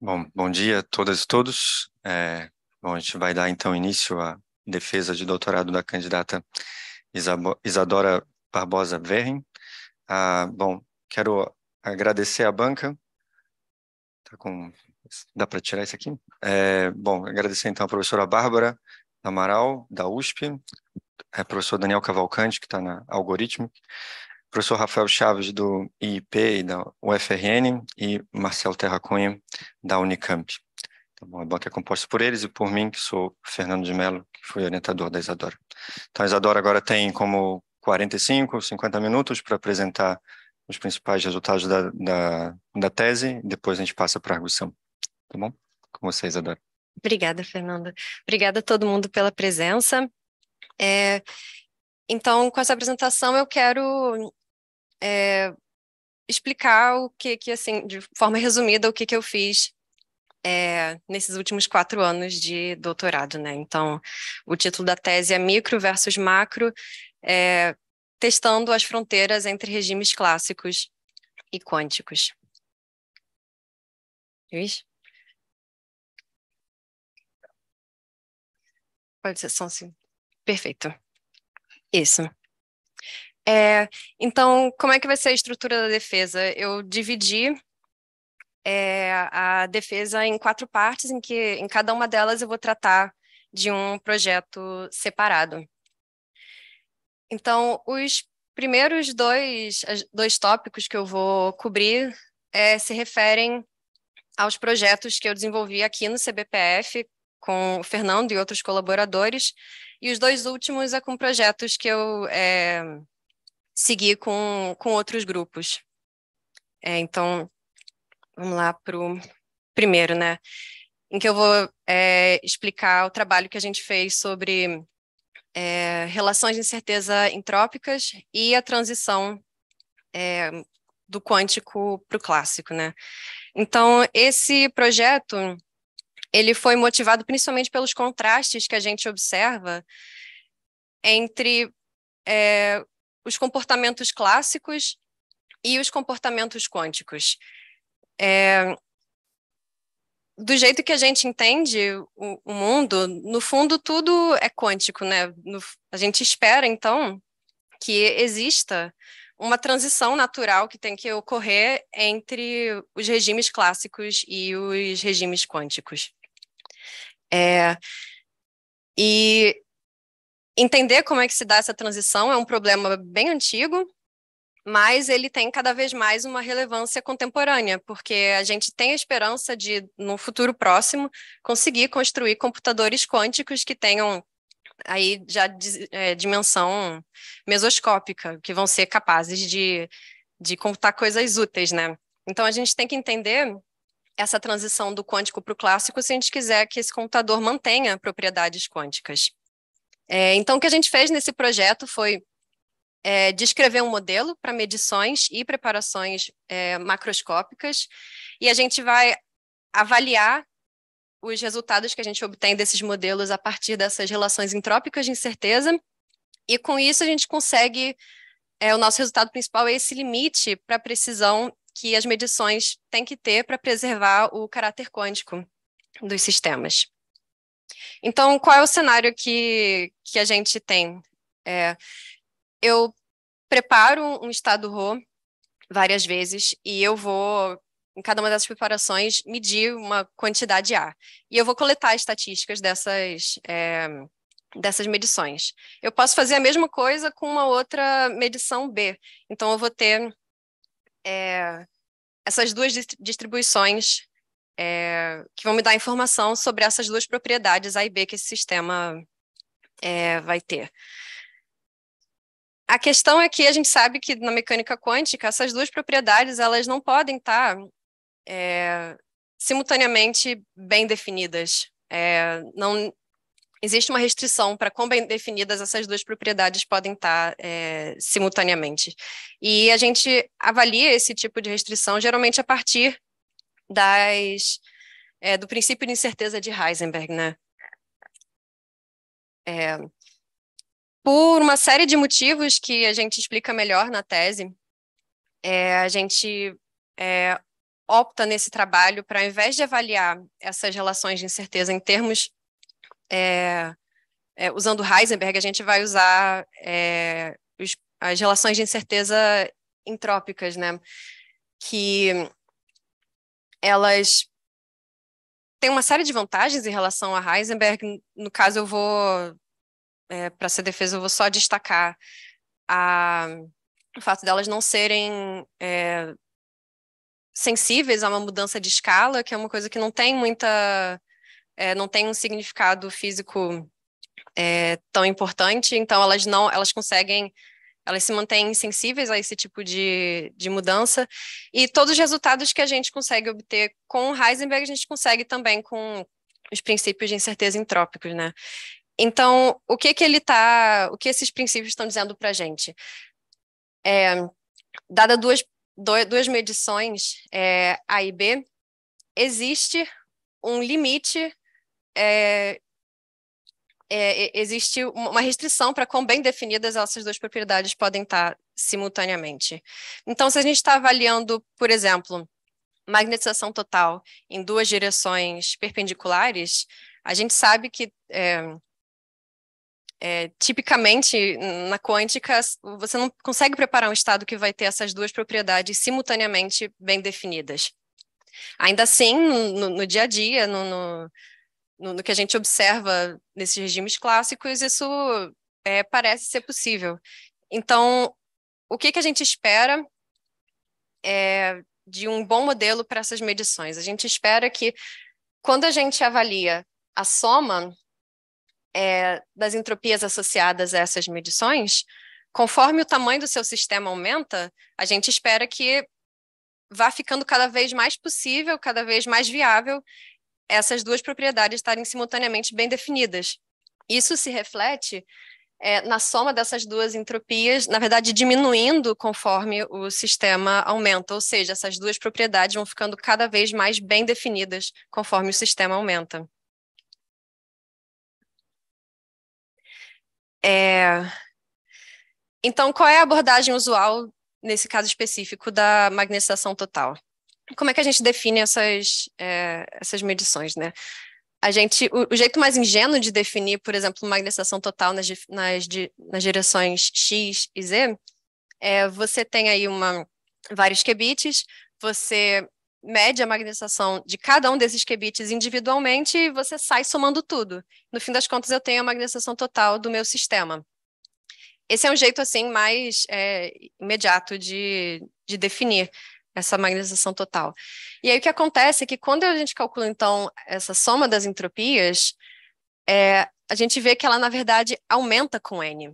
Bom, bom dia a todas e todos. É, bom, a gente vai dar então início à defesa de doutorado da candidata Isadora Barbosa Verren. Ah, bom, quero agradecer a banca. Tá com... Dá para tirar isso aqui? É, bom, agradecer então a professora Bárbara Amaral, da USP, é, professor Daniel Cavalcante, que está na Algoritmo, professor Rafael Chaves, do IIP e da UFRN, e Marcelo Terracunha, da Unicamp. Então, a banca é composta por eles e por mim, que sou Fernando de Mello, que fui orientador da Isadora. Então, a Isadora agora tem como 45, 50 minutos para apresentar os principais resultados da, da, da tese, e depois a gente passa para a arguição. Tá bom? Com você, Isadora. Obrigada, Fernanda. Obrigada a todo mundo pela presença. É, então, com essa apresentação, eu quero é, explicar o que, que, assim, de forma resumida, o que, que eu fiz é, nesses últimos quatro anos de doutorado, né? Então, o título da tese é Micro versus Macro, é, testando as fronteiras entre regimes clássicos e quânticos. Luiz? Pode ser são assim. Perfeito. Isso. É, então, como é que vai ser a estrutura da defesa? Eu dividi é, a defesa em quatro partes, em que em cada uma delas eu vou tratar de um projeto separado. Então, os primeiros dois, dois tópicos que eu vou cobrir é, se referem aos projetos que eu desenvolvi aqui no CBPF com o Fernando e outros colaboradores, e os dois últimos é com projetos que eu é, seguir com, com outros grupos. É, então, vamos lá para o primeiro, né? Em que eu vou é, explicar o trabalho que a gente fez sobre é, relações de incerteza entrópicas e a transição é, do quântico para o clássico, né? Então, esse projeto ele foi motivado principalmente pelos contrastes que a gente observa entre é, os comportamentos clássicos e os comportamentos quânticos. É, do jeito que a gente entende o, o, mundo, no fundo tudo é quântico, né? No, a gente espera então que exista uma transição natural que tem que ocorrer entre os regimes clássicos e os regimes quânticos. É, e Entender como é que se dá essa transição é um problema bem antigo, mas ele tem cada vez mais uma relevância contemporânea, porque a gente tem a esperança de, no futuro próximo, conseguir construir computadores quânticos que tenham aí já é, dimensão mesoscópica, que vão ser capazes de, de computar coisas úteis, né? Então a gente tem que entender essa transição do quântico para o clássico se a gente quiser que esse computador mantenha propriedades quânticas. É, então, o que a gente fez nesse projeto foi é, descrever um modelo para medições e preparações é, macroscópicas, e a gente vai avaliar os resultados que a gente obtém desses modelos a partir dessas relações entrópicas de incerteza, e com isso a gente consegue. É, o nosso resultado principal é esse limite para a precisão que as medições têm que ter para preservar o caráter quântico dos sistemas. Então, qual é o cenário que, que a gente tem? É, eu preparo um estado RO várias vezes e eu vou, em cada uma dessas preparações, medir uma quantidade A. E eu vou coletar estatísticas dessas, é, dessas medições. Eu posso fazer a mesma coisa com uma outra medição B. Então, eu vou ter é, essas duas distribuições é, que vão me dar informação sobre essas duas propriedades A e B que esse sistema é, vai ter. A questão é que a gente sabe que na mecânica quântica essas duas propriedades elas não podem estar é, simultaneamente bem definidas. É, não existe uma restrição para quão bem definidas essas duas propriedades podem estar é, simultaneamente. E a gente avalia esse tipo de restrição geralmente a partir das, é, do princípio de incerteza de Heisenberg, né? É, por uma série de motivos que a gente explica melhor na tese, é, a gente é, opta nesse trabalho para, ao invés de avaliar essas relações de incerteza em termos é, é, usando Heisenberg, a gente vai usar é, os, as relações de incerteza entrópicas, né? Que elas têm uma série de vantagens em relação a Heisenberg. No caso, eu vou, é, para ser defesa, eu vou só destacar a, o fato delas não serem é, sensíveis a uma mudança de escala, que é uma coisa que não tem muita. É, não tem um significado físico é, tão importante, então elas não elas conseguem elas se mantêm sensíveis a esse tipo de, de mudança. E todos os resultados que a gente consegue obter com Heisenberg, a gente consegue também com os princípios de incerteza entrópicos, né? Então, o que que ele tá, o que esses princípios estão dizendo para a gente? É, dada duas, do, duas medições é, A e B, existe um limite é, é, existe uma restrição para quão bem definidas essas duas propriedades podem estar tá simultaneamente. Então, se a gente está avaliando, por exemplo, magnetização total em duas direções perpendiculares, a gente sabe que é, é, tipicamente na quântica você não consegue preparar um estado que vai ter essas duas propriedades simultaneamente bem definidas. Ainda assim, no, no dia a dia, no, no no, no que a gente observa nesses regimes clássicos, isso é, parece ser possível. Então, o que, que a gente espera é, de um bom modelo para essas medições? A gente espera que, quando a gente avalia a soma é, das entropias associadas a essas medições, conforme o tamanho do seu sistema aumenta, a gente espera que vá ficando cada vez mais possível, cada vez mais viável essas duas propriedades estarem simultaneamente bem definidas. Isso se reflete é, na soma dessas duas entropias, na verdade, diminuindo conforme o sistema aumenta, ou seja, essas duas propriedades vão ficando cada vez mais bem definidas conforme o sistema aumenta. É... Então, qual é a abordagem usual nesse caso específico da magnetização total? como é que a gente define essas, é, essas medições, né? A gente, o, o, jeito mais ingênuo de definir, por exemplo, magnetização total nas, nas, nas direções X e Z, é, você tem aí uma, vários qubits, você mede a magnetização de cada um desses qubits individualmente e você sai somando tudo. No fim das contas, eu tenho a magnetização total do meu sistema. Esse é um jeito, assim, mais é, imediato de, de definir essa magnetização total. E aí o que acontece é que quando a gente calcula, então, essa soma das entropias, é, a gente vê que ela, na verdade, aumenta com N.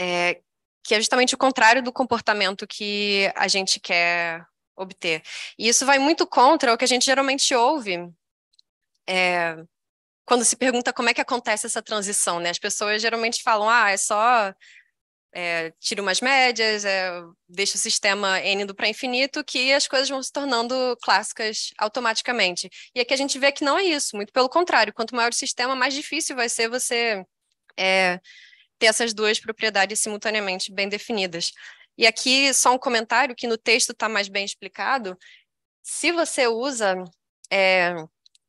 É, que é justamente o contrário do comportamento que a gente quer obter. E isso vai muito contra o que a gente geralmente ouve é, quando se pergunta como é que acontece essa transição, né? As pessoas geralmente falam, ah, é só é, tira umas médias, é, deixa o sistema n indo para infinito, que as coisas vão se tornando clássicas automaticamente. E aqui a gente vê que não é isso, muito pelo contrário, quanto maior o sistema, mais difícil vai ser você é, ter essas duas propriedades simultaneamente bem definidas. E aqui só um comentário que no texto está mais bem explicado. Se você usa é,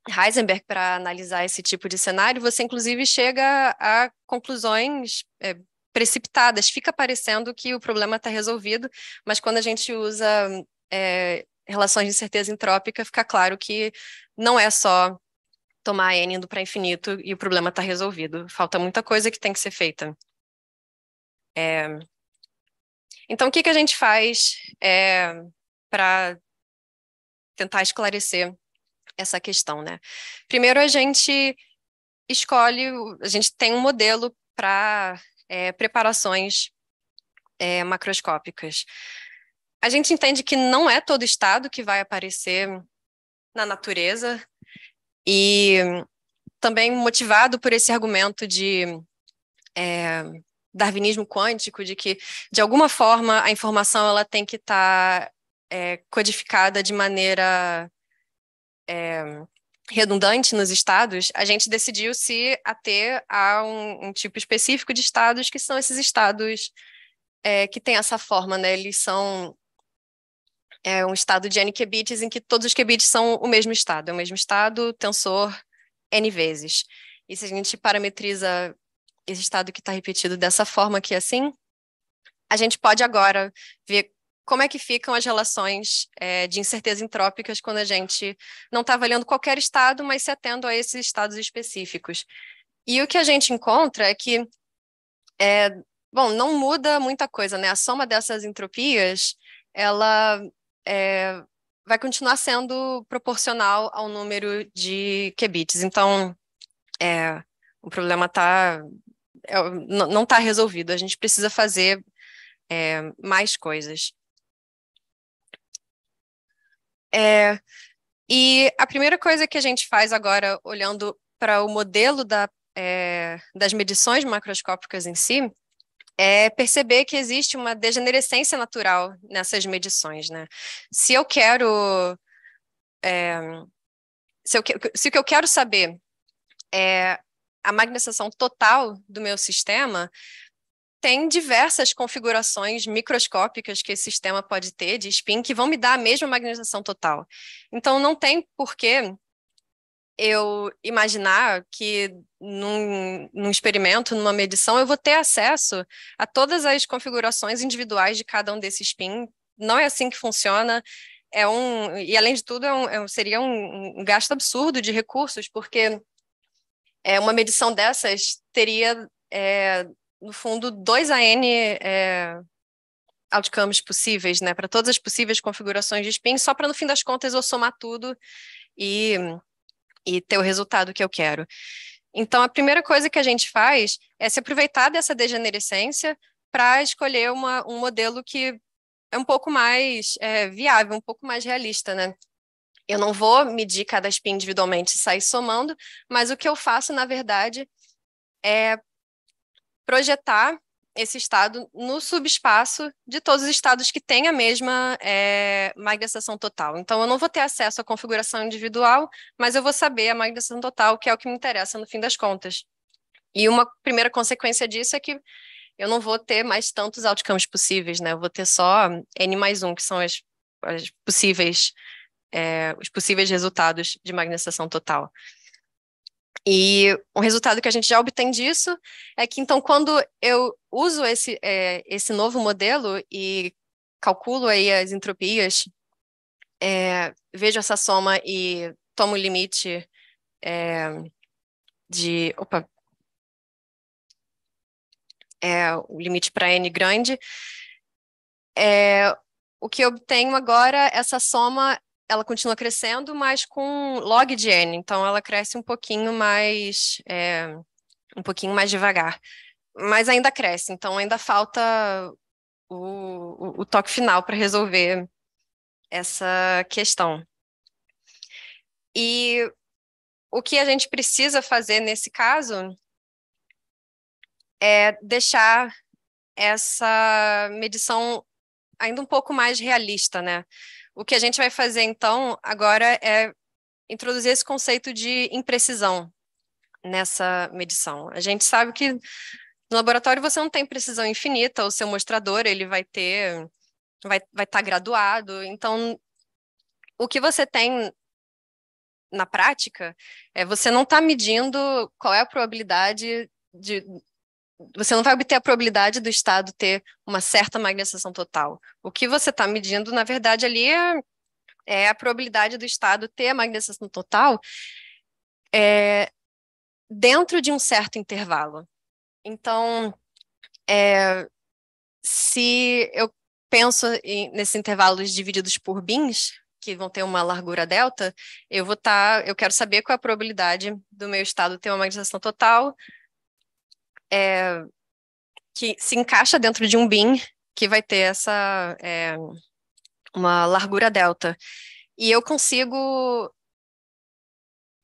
Heisenberg para analisar esse tipo de cenário, você inclusive chega a conclusões é, precipitadas. Fica parecendo que o problema está resolvido, mas quando a gente usa é, relações de incerteza entrópica, fica claro que não é só tomar n indo para infinito e o problema está resolvido. Falta muita coisa que tem que ser feita. É... Então, o que, que a gente faz é, para tentar esclarecer essa questão, né? Primeiro, a gente escolhe, a gente tem um modelo para é, preparações é, macroscópicas. A gente entende que não é todo estado que vai aparecer na natureza e também motivado por esse argumento de é, darwinismo quântico, de que de alguma forma a informação ela tem que estar tá, é, codificada de maneira é, redundante nos estados, a gente decidiu se ater a um, um tipo específico de estados, que são esses estados é, que têm essa forma, né? Eles são é, um estado de n qubits em que todos os qubits são o mesmo estado, é o mesmo estado, tensor n vezes. E se a gente parametriza esse estado que está repetido dessa forma aqui assim, a gente pode agora ver como é que ficam as relações é, de incerteza entrópicas quando a gente não está avaliando qualquer estado, mas se atendo a esses estados específicos. E o que a gente encontra é que, é, bom, não muda muita coisa, né? A soma dessas entropias, ela é, vai continuar sendo proporcional ao número de qubits. Então, o problema tá, é não está resolvido. A gente precisa fazer mais coisas. É, e a primeira coisa que a gente faz agora, olhando para o modelo da, é, das medições macroscópicas em si, é perceber que existe uma degenerescência natural nessas medições, né? Se eu quero. É, se, eu, se o que eu quero saber é a magnetização total do meu sistema, tem diversas configurações microscópicas que esse sistema pode ter de spin que vão me dar a mesma magnetização total. Então, não tem porquê eu imaginar que num, num, experimento, numa medição, eu vou ter acesso a todas as configurações individuais de cada um desses spin. Não é assim que funciona. É um, e além de tudo, é um, é, seria um, um gasto absurdo de recursos, porque é, uma medição dessas teria é, no fundo, 2 AN é, outcomes possíveis, né, para todas as possíveis configurações de spin, só para no fim das contas eu somar tudo e, e ter o resultado que eu quero. Então, a primeira coisa que a gente faz é se aproveitar dessa degenerescência para escolher uma, um modelo que é um pouco mais é, viável, um pouco mais realista, né? Eu não vou medir cada spin individualmente e sair somando, mas o que eu faço, na verdade, é projetar esse estado no subespaço de todos os estados que têm a mesma é, total. Então, eu não vou ter acesso à configuração individual, mas eu vou saber a magneção total, que é o que me interessa no fim das contas. E uma primeira consequência disso é que eu não vou ter mais tantos outcomes possíveis, né? Eu vou ter só N mais 1, que são as, as possíveis, é, os possíveis resultados de magnetização total. E o resultado que a gente já obtém disso é que, então, quando eu uso esse, é, esse novo modelo e calculo aí as entropias, é, vejo essa soma e tomo o limite é, de. Opa! É, o limite para n grande. É, o que eu obtenho agora, essa soma ela continua crescendo, mas com log de n, então ela cresce um pouquinho mais é, um pouquinho mais devagar, mas ainda cresce, então ainda falta o, o, o toque final para resolver essa questão. E o que a gente precisa fazer nesse caso é deixar essa medição ainda um pouco mais realista, né? O que a gente vai fazer então agora é introduzir esse conceito de imprecisão nessa medição. A gente sabe que no laboratório você não tem precisão infinita, o seu mostrador ele vai ter, vai estar vai tá graduado. Então, o que você tem na prática é você não está medindo qual é a probabilidade de, você não vai obter a probabilidade do Estado ter uma certa magnetização total. O que você está medindo, na verdade, ali é, é, a probabilidade do Estado ter a magnetização total é, dentro de um certo intervalo. Então, é, se eu penso em, nesses intervalos divididos por bins, que vão ter uma largura delta, eu vou estar, tá, eu quero saber qual é a probabilidade do meu estado ter uma magnetização total é, que se encaixa dentro de um bin que vai ter essa é, uma largura delta. E eu consigo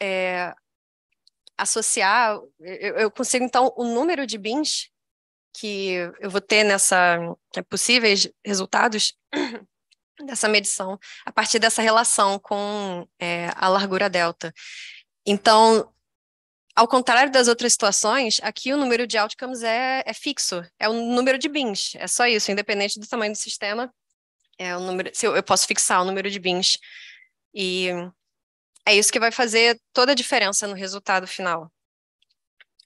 é, associar, eu, eu, consigo então o número de bins que eu vou ter nessa né, possíveis resultados dessa medição a partir dessa relação com é, a largura delta. Então ao contrário das outras situações, aqui o número de outcomes é, é fixo, é o número de bins, é só isso, independente do tamanho do sistema, é o número, eu, eu posso fixar o número de bins. E é isso que vai fazer toda a diferença no resultado final.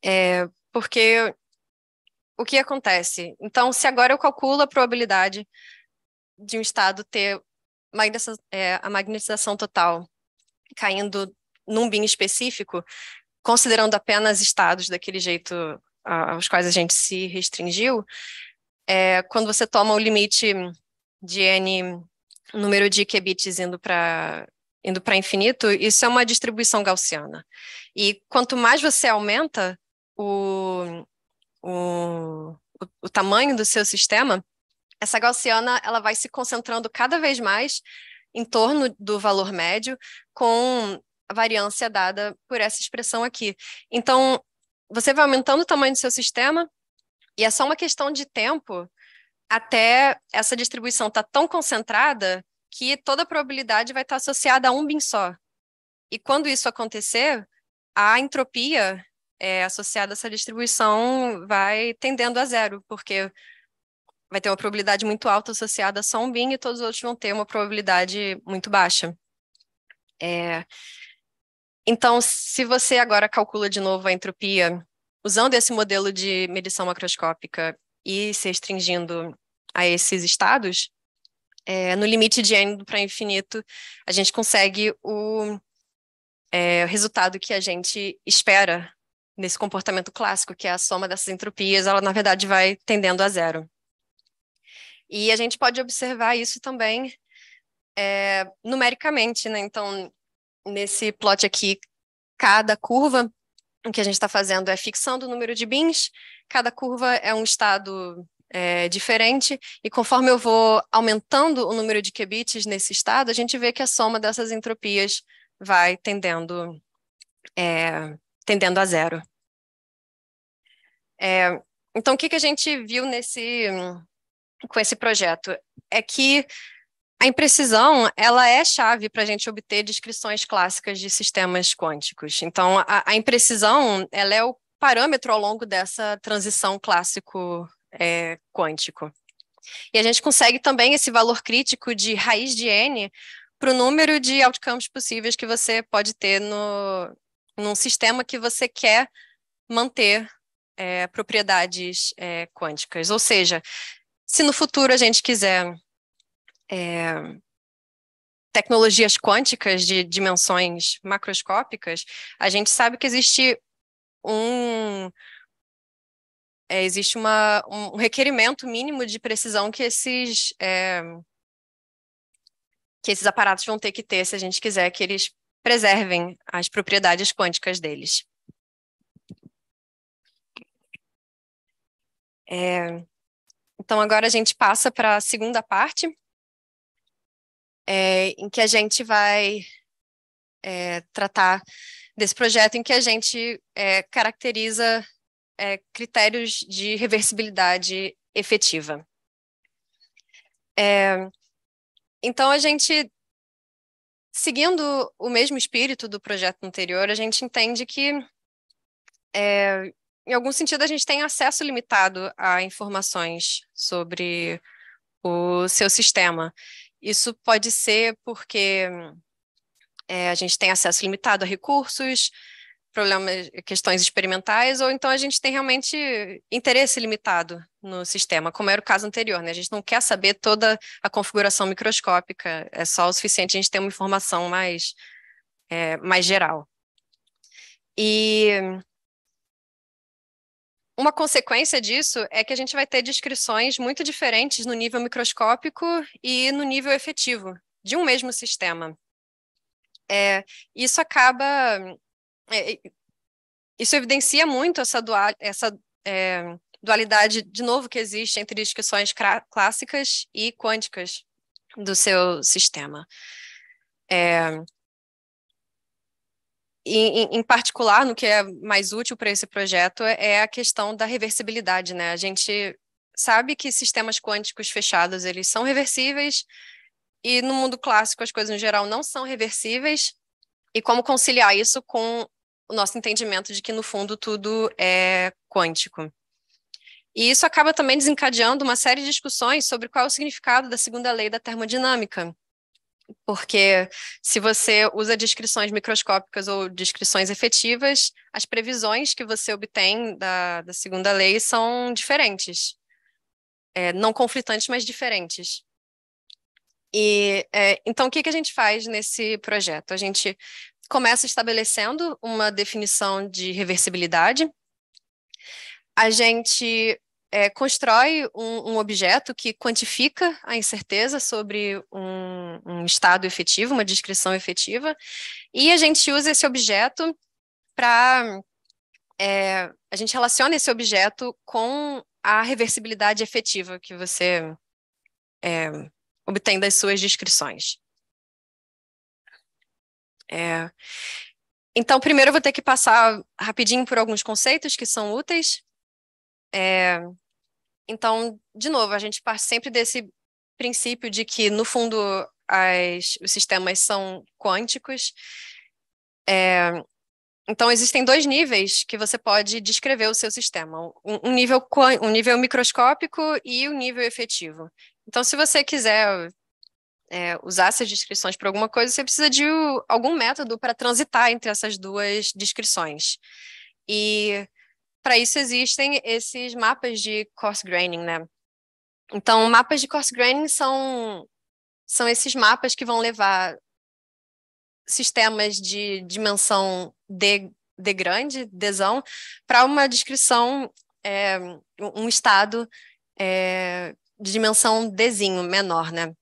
É, porque o que acontece? Então, se agora eu calculo a probabilidade de um estado ter é, a magnetização total caindo num bin específico, considerando apenas estados daquele jeito aos quais a gente se restringiu, é, quando você toma o limite de n número de qubits indo para indo para infinito, isso é uma distribuição gaussiana. E quanto mais você aumenta o, o, o tamanho do seu sistema, essa gaussiana ela vai se concentrando cada vez mais em torno do valor médio, com a variância dada por essa expressão aqui. Então, você vai aumentando o tamanho do seu sistema e é só uma questão de tempo até essa distribuição estar tá tão concentrada que toda a probabilidade vai estar tá associada a um bin só. E quando isso acontecer, a entropia é, associada a essa distribuição vai tendendo a zero, porque vai ter uma probabilidade muito alta associada a só um bin e todos os outros vão ter uma probabilidade muito baixa. É, então, se você agora calcula de novo a entropia, usando esse modelo de medição macroscópica e se restringindo a esses estados, é, no limite de n para infinito, a gente consegue o, é, o resultado que a gente espera nesse comportamento clássico, que é a soma dessas entropias, ela na verdade vai tendendo a zero. E a gente pode observar isso também é, numericamente, né? Então, nesse plot aqui, cada curva, o que a gente está fazendo é fixando o número de bins, cada curva é um estado é, diferente, e conforme eu vou aumentando o número de qubits nesse estado, a gente vê que a soma dessas entropias vai tendendo, é, tendendo a zero. É, então, o que, que a gente viu nesse, com esse projeto? É que a imprecisão, ela é chave para a gente obter descrições clássicas de sistemas quânticos. Então, a, a, imprecisão, ela é o parâmetro ao longo dessa transição clássico é, quântico. E a gente consegue também esse valor crítico de raiz de n para o número de outcomes possíveis que você pode ter no, num sistema que você quer manter é, propriedades é, quânticas. Ou seja, se no futuro a gente quiser é, tecnologias quânticas de dimensões macroscópicas, a gente sabe que existe um. É, existe uma, um requerimento mínimo de precisão que esses, é, que esses aparatos vão ter que ter se a gente quiser que eles preservem as propriedades quânticas deles. É, então, agora a gente passa para a segunda parte, é, em que a gente vai é, tratar desse projeto, em que a gente é, caracteriza é, critérios de reversibilidade efetiva. É, então, a gente, seguindo o mesmo espírito do projeto anterior, a gente entende que é, em algum sentido, a gente tem acesso limitado a informações sobre o seu sistema. Isso pode ser porque é, a gente tem acesso limitado a recursos, problemas, questões experimentais, ou então a gente tem realmente interesse limitado no sistema, como era o caso anterior, né? A gente não quer saber toda a configuração microscópica, é só o suficiente a gente ter uma informação mais, é, mais geral. E uma consequência disso é que a gente vai ter descrições muito diferentes no nível microscópico e no nível efetivo de um mesmo sistema. É, isso acaba. É, isso evidencia muito essa, dual, essa é, dualidade, de novo, que existe entre descrições clássicas e quânticas do seu sistema. É, em, em, particular, no que é mais útil para esse projeto, é, é a questão da reversibilidade, né? A gente sabe que sistemas quânticos fechados, eles são reversíveis, e no mundo clássico as coisas, em geral, não são reversíveis, e como conciliar isso com o nosso entendimento de que, no fundo, tudo é quântico. E isso acaba também desencadeando uma série de discussões sobre qual é o significado da segunda lei da termodinâmica, porque se você usa descrições microscópicas ou descrições efetivas, as previsões que você obtém da, da segunda lei são diferentes. É, não conflitantes, mas diferentes. E é, então, o que, que a gente faz nesse projeto? A gente começa estabelecendo uma definição de reversibilidade. A gente é, constrói um, um, objeto que quantifica a incerteza sobre um, um estado efetivo, uma descrição efetiva, e a gente usa esse objeto para. É, a gente relaciona esse objeto com a reversibilidade efetiva que você é, obtém das suas descrições. É, então, primeiro eu vou ter que passar rapidinho por alguns conceitos que são úteis. É, então, de novo, a gente parte sempre desse princípio de que, no fundo, as, os sistemas são quânticos. É, então, existem dois níveis que você pode descrever o seu sistema: um, um nível, um nível microscópico e o um nível efetivo. Então, se você quiser é, usar essas descrições para alguma coisa, você precisa de algum método para transitar entre essas duas descrições. E para isso existem esses mapas de coarse graining, né? Então, mapas de coarse graining são, são esses mapas que vão levar sistemas de dimensão D, D grande, Dzão, para uma descrição, é, um estado é, de dimensão Dzinho, menor, né?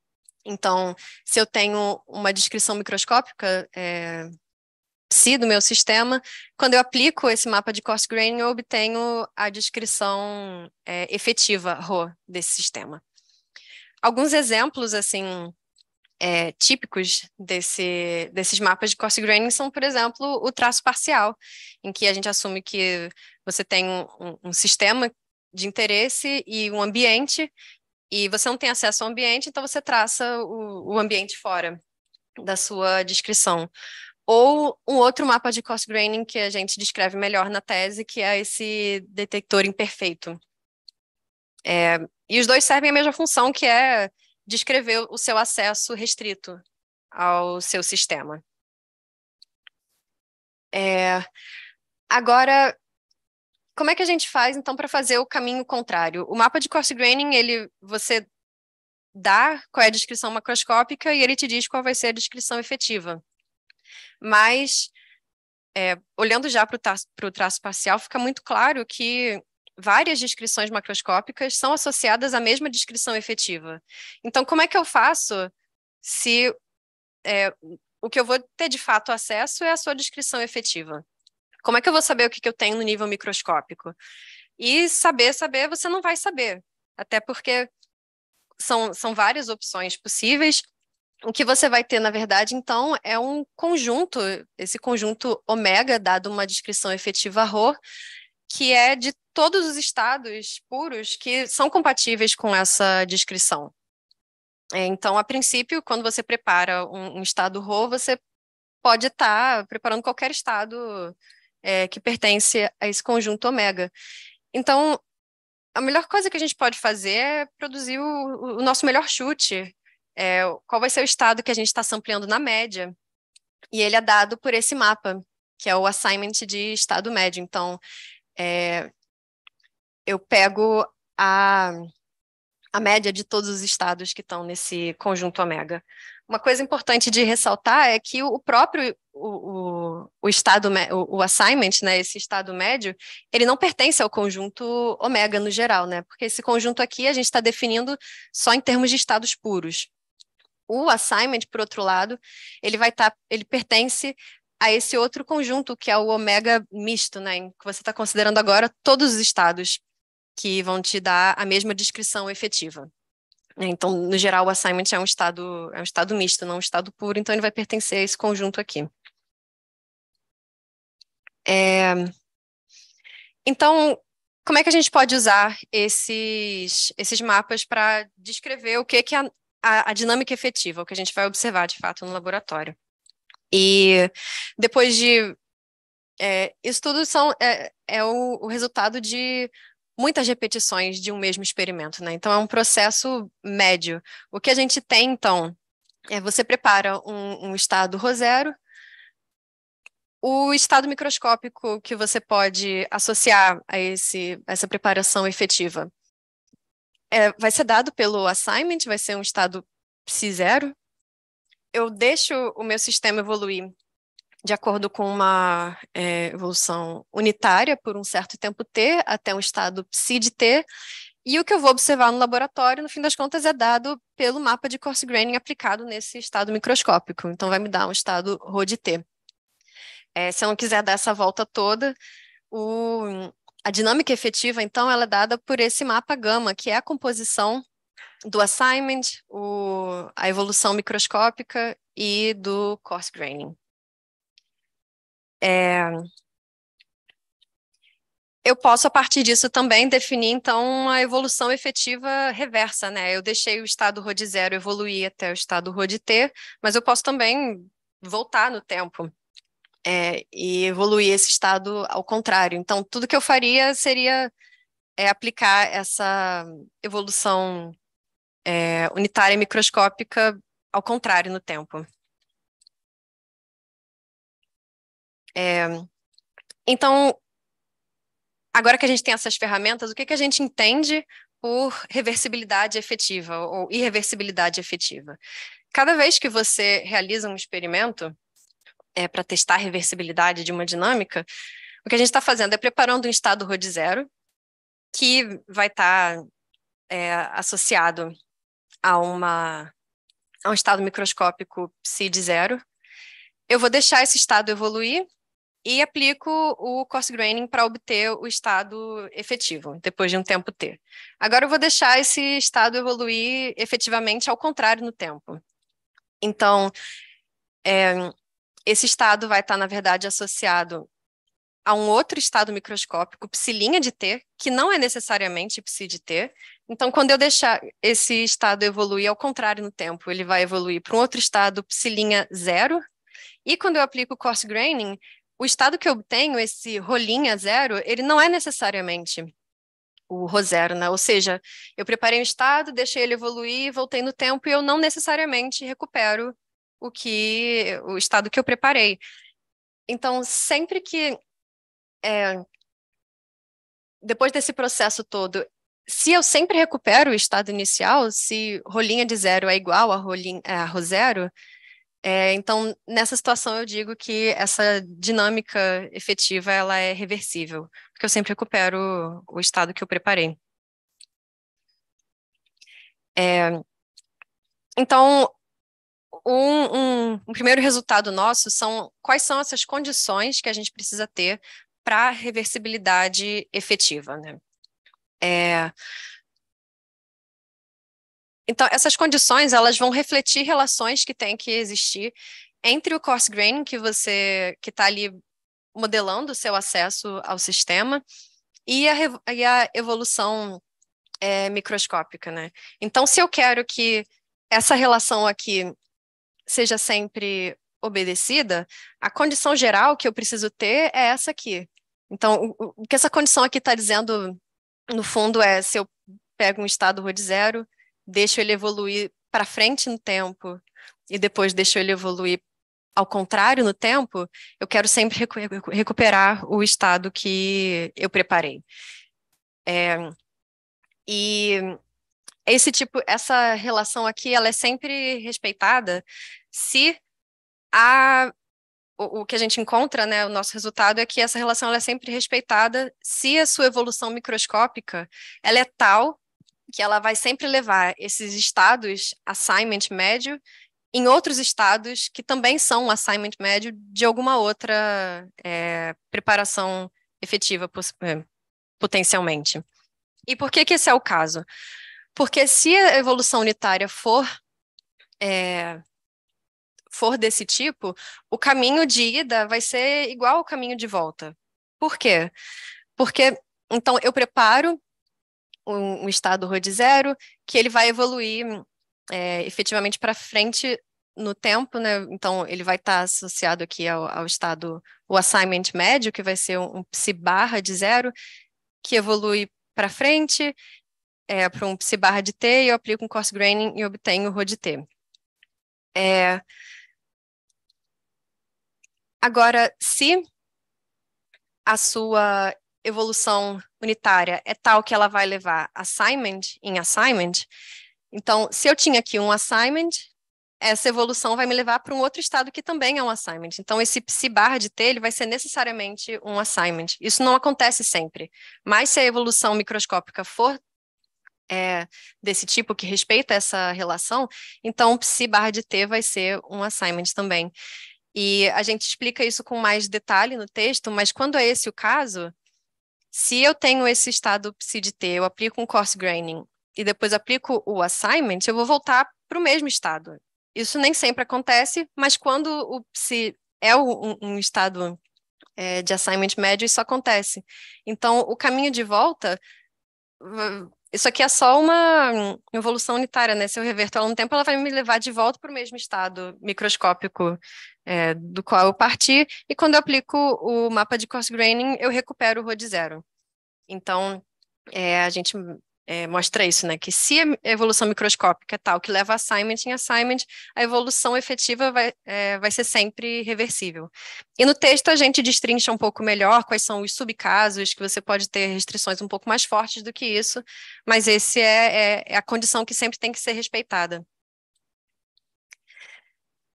Então, se eu tenho uma descrição microscópica é, psi do meu sistema, quando eu aplico esse mapa de coarse grain, eu obtenho a descrição é, efetiva rho desse sistema. Alguns exemplos, assim, é, típicos desse, desses mapas de coarse graining são, por exemplo, o traço parcial, em que a gente assume que você tem um, um, sistema de interesse e um ambiente, e você não tem acesso ao ambiente, então você traça o, o ambiente fora da sua descrição ou um outro mapa de cost graining que a gente descreve melhor na tese, que é esse detector imperfeito. É, e os dois servem a mesma função, que é descrever o seu acesso restrito ao seu sistema. É, agora, como é que a gente faz então para fazer o caminho contrário? O mapa de cost graining, ele você dá qual é a descrição macroscópica e ele te diz qual vai ser a descrição efetiva. Mas, é, olhando já para o traço, traço parcial, fica muito claro que várias descrições macroscópicas são associadas à mesma descrição efetiva. Então, como é que eu faço se é, o que eu vou ter de fato acesso é a sua descrição efetiva? Como é que eu vou saber o que, que eu tenho no nível microscópico? E saber, saber, você não vai saber. Até porque são, são várias opções possíveis, o que você vai ter, na verdade, então, é um conjunto, esse conjunto ômega, dado uma descrição efetiva Rho, que é de todos os estados puros que são compatíveis com essa descrição. É, então, a princípio, quando você prepara um, um estado Rho, você pode estar tá preparando qualquer estado é, que pertence a esse conjunto ômega. Então, a melhor coisa que a gente pode fazer é produzir o, o nosso melhor chute é, qual vai ser o estado que a gente está sampleando na média, e ele é dado por esse mapa, que é o assignment de estado médio. Então, é, eu pego a, a média de todos os estados que estão nesse conjunto omega. Uma coisa importante de ressaltar é que o próprio o, o, o estado o, o, assignment, né, esse estado médio, ele não pertence ao conjunto ômega no geral, né? Porque esse conjunto aqui a gente está definindo só em termos de estados puros. O assignment, por outro lado, ele vai estar, tá, ele pertence a esse outro conjunto que é o ômega misto, né, que você está considerando agora todos os estados que vão te dar a mesma descrição efetiva. Então, no geral, o assignment é um estado é um estado misto, não um estado puro, então ele vai pertencer a esse conjunto aqui. É... Então, como é que a gente pode usar esses, esses mapas para descrever o que, que a, a, a dinâmica efetiva, o que a gente vai observar de fato no laboratório. E depois de. É, isso tudo são, é, é o, o, resultado de muitas repetições de um mesmo experimento, né? Então é um processo médio. O que a gente tem, então, é você prepara um, um estado zero. o estado microscópico que você pode associar a, esse, a essa preparação efetiva é, vai ser dado pelo assignment, vai ser um estado psi zero. Eu deixo o meu sistema evoluir de acordo com uma é, evolução unitária por um certo tempo t, até um estado psi de t, e o que eu vou observar no laboratório, no fim das contas, é dado pelo mapa de coarse graining aplicado nesse estado microscópico. Então, vai me dar um estado Rho de T. É, se eu não quiser dar essa volta toda, o, a dinâmica efetiva, então, ela é dada por esse mapa gama, que é a composição do assignment, o, a evolução microscópica e do coarse graining. É, eu posso, a partir disso, também definir, então, uma evolução efetiva reversa, né? Eu deixei o estado de zero evoluir até o estado de T, mas eu posso também voltar no tempo é, e evoluir esse estado ao contrário. Então, tudo que eu faria seria é, aplicar essa evolução é, unitária microscópica ao contrário no tempo. É, então, agora que a gente tem essas ferramentas, o que, que a gente entende por reversibilidade efetiva ou irreversibilidade efetiva? Cada vez que você realiza um experimento, é, para testar a reversibilidade de uma dinâmica, o que a gente está fazendo é preparando um estado ROD zero, que vai estar tá, é, associado a, uma, a um estado microscópico psi zero. Eu vou deixar esse estado evoluir e aplico o coarse graining para obter o estado efetivo, depois de um tempo T. Agora eu vou deixar esse estado evoluir efetivamente ao contrário no tempo. Então, é, esse estado vai estar, na verdade, associado a um outro estado microscópico, psilinha de T, que não é necessariamente psi de T. Então, quando eu deixar esse estado evoluir ao contrário no tempo, ele vai evoluir para um outro estado psilinha zero. E quando eu aplico coarse graining, o estado que eu obtenho, esse rolinha zero, ele não é necessariamente o rho zero, né? Ou seja, eu preparei um estado, deixei ele evoluir, voltei no tempo e eu não necessariamente recupero o que o estado que eu preparei. Então, sempre que é, depois desse processo todo, se eu sempre recupero o estado inicial, se rolinha de zero é igual a rolinha é, a ro zero, é, então nessa situação eu digo que essa dinâmica efetiva ela é reversível, porque eu sempre recupero o estado que eu preparei. É, então um, um, um primeiro resultado nosso são quais são essas condições que a gente precisa ter para reversibilidade efetiva, né? É... Então, essas condições, elas vão refletir relações que têm que existir entre o coarse grain que você, que está ali modelando o seu acesso ao sistema e a, e a evolução é, microscópica, né? Então, se eu quero que essa relação aqui seja sempre obedecida, a condição geral que eu preciso ter é essa aqui. Então, o, que essa condição aqui está dizendo, no fundo, é se eu pego um estado RUD zero, deixo ele evoluir para frente no tempo e depois deixo ele evoluir ao contrário no tempo, eu quero sempre recu recuperar o estado que eu preparei. É, e esse tipo, essa relação aqui, ela é sempre respeitada se a, o, o, que a gente encontra, né, o nosso resultado é que essa relação é sempre respeitada se a sua evolução microscópica ela é tal que ela vai sempre levar esses estados assignment médio em outros estados que também são um assignment médio de alguma outra é, preparação efetiva é, potencialmente. E por que, que esse é o caso? Porque se a evolução unitária for é, for desse tipo, o caminho de ida vai ser igual ao caminho de volta. Por quê? Porque, então, eu preparo um, um estado ROD zero, que ele vai evoluir é, efetivamente para frente no tempo, né? Então, ele vai estar tá associado aqui ao, ao, estado, o assignment médio, que vai ser um, um psi barra de zero, que evolui para frente, é, para um psi barra de t, e eu aplico um coarse graining e obtenho o ROD T. É, Agora, se a sua evolução unitária é tal que ela vai levar assignment em assignment, então, se eu tinha aqui um assignment, essa evolução vai me levar para um outro estado que também é um assignment. Então, esse psi bar de T ele vai ser necessariamente um assignment. Isso não acontece sempre. Mas se a evolução microscópica for é, desse tipo que respeita essa relação, então o psi bar de T vai ser um assignment também. E a gente explica isso com mais detalhe no texto, mas quando é esse o caso, se eu tenho esse estado psi de T, eu aplico um coarse graining e depois aplico o assignment, eu vou voltar para o mesmo estado. Isso nem sempre acontece, mas quando o psi é um, um estado é, de assignment médio, isso acontece. Então, o caminho de volta isso aqui é só uma evolução unitária, né? Se eu reverto ela um tempo, ela vai me levar de volta para o mesmo estado microscópico é, do qual eu parti. E quando eu aplico o mapa de coarse graining eu recupero o de zero. Então, é, a gente é, mostra isso, né? Que se a evolução microscópica é tal que leva assignment em assignment, a evolução efetiva vai, é, vai ser sempre reversível. E no texto a gente destrincha um pouco melhor quais são os subcasos, que você pode ter restrições um pouco mais fortes do que isso, mas esse é, é, é a condição que sempre tem que ser respeitada.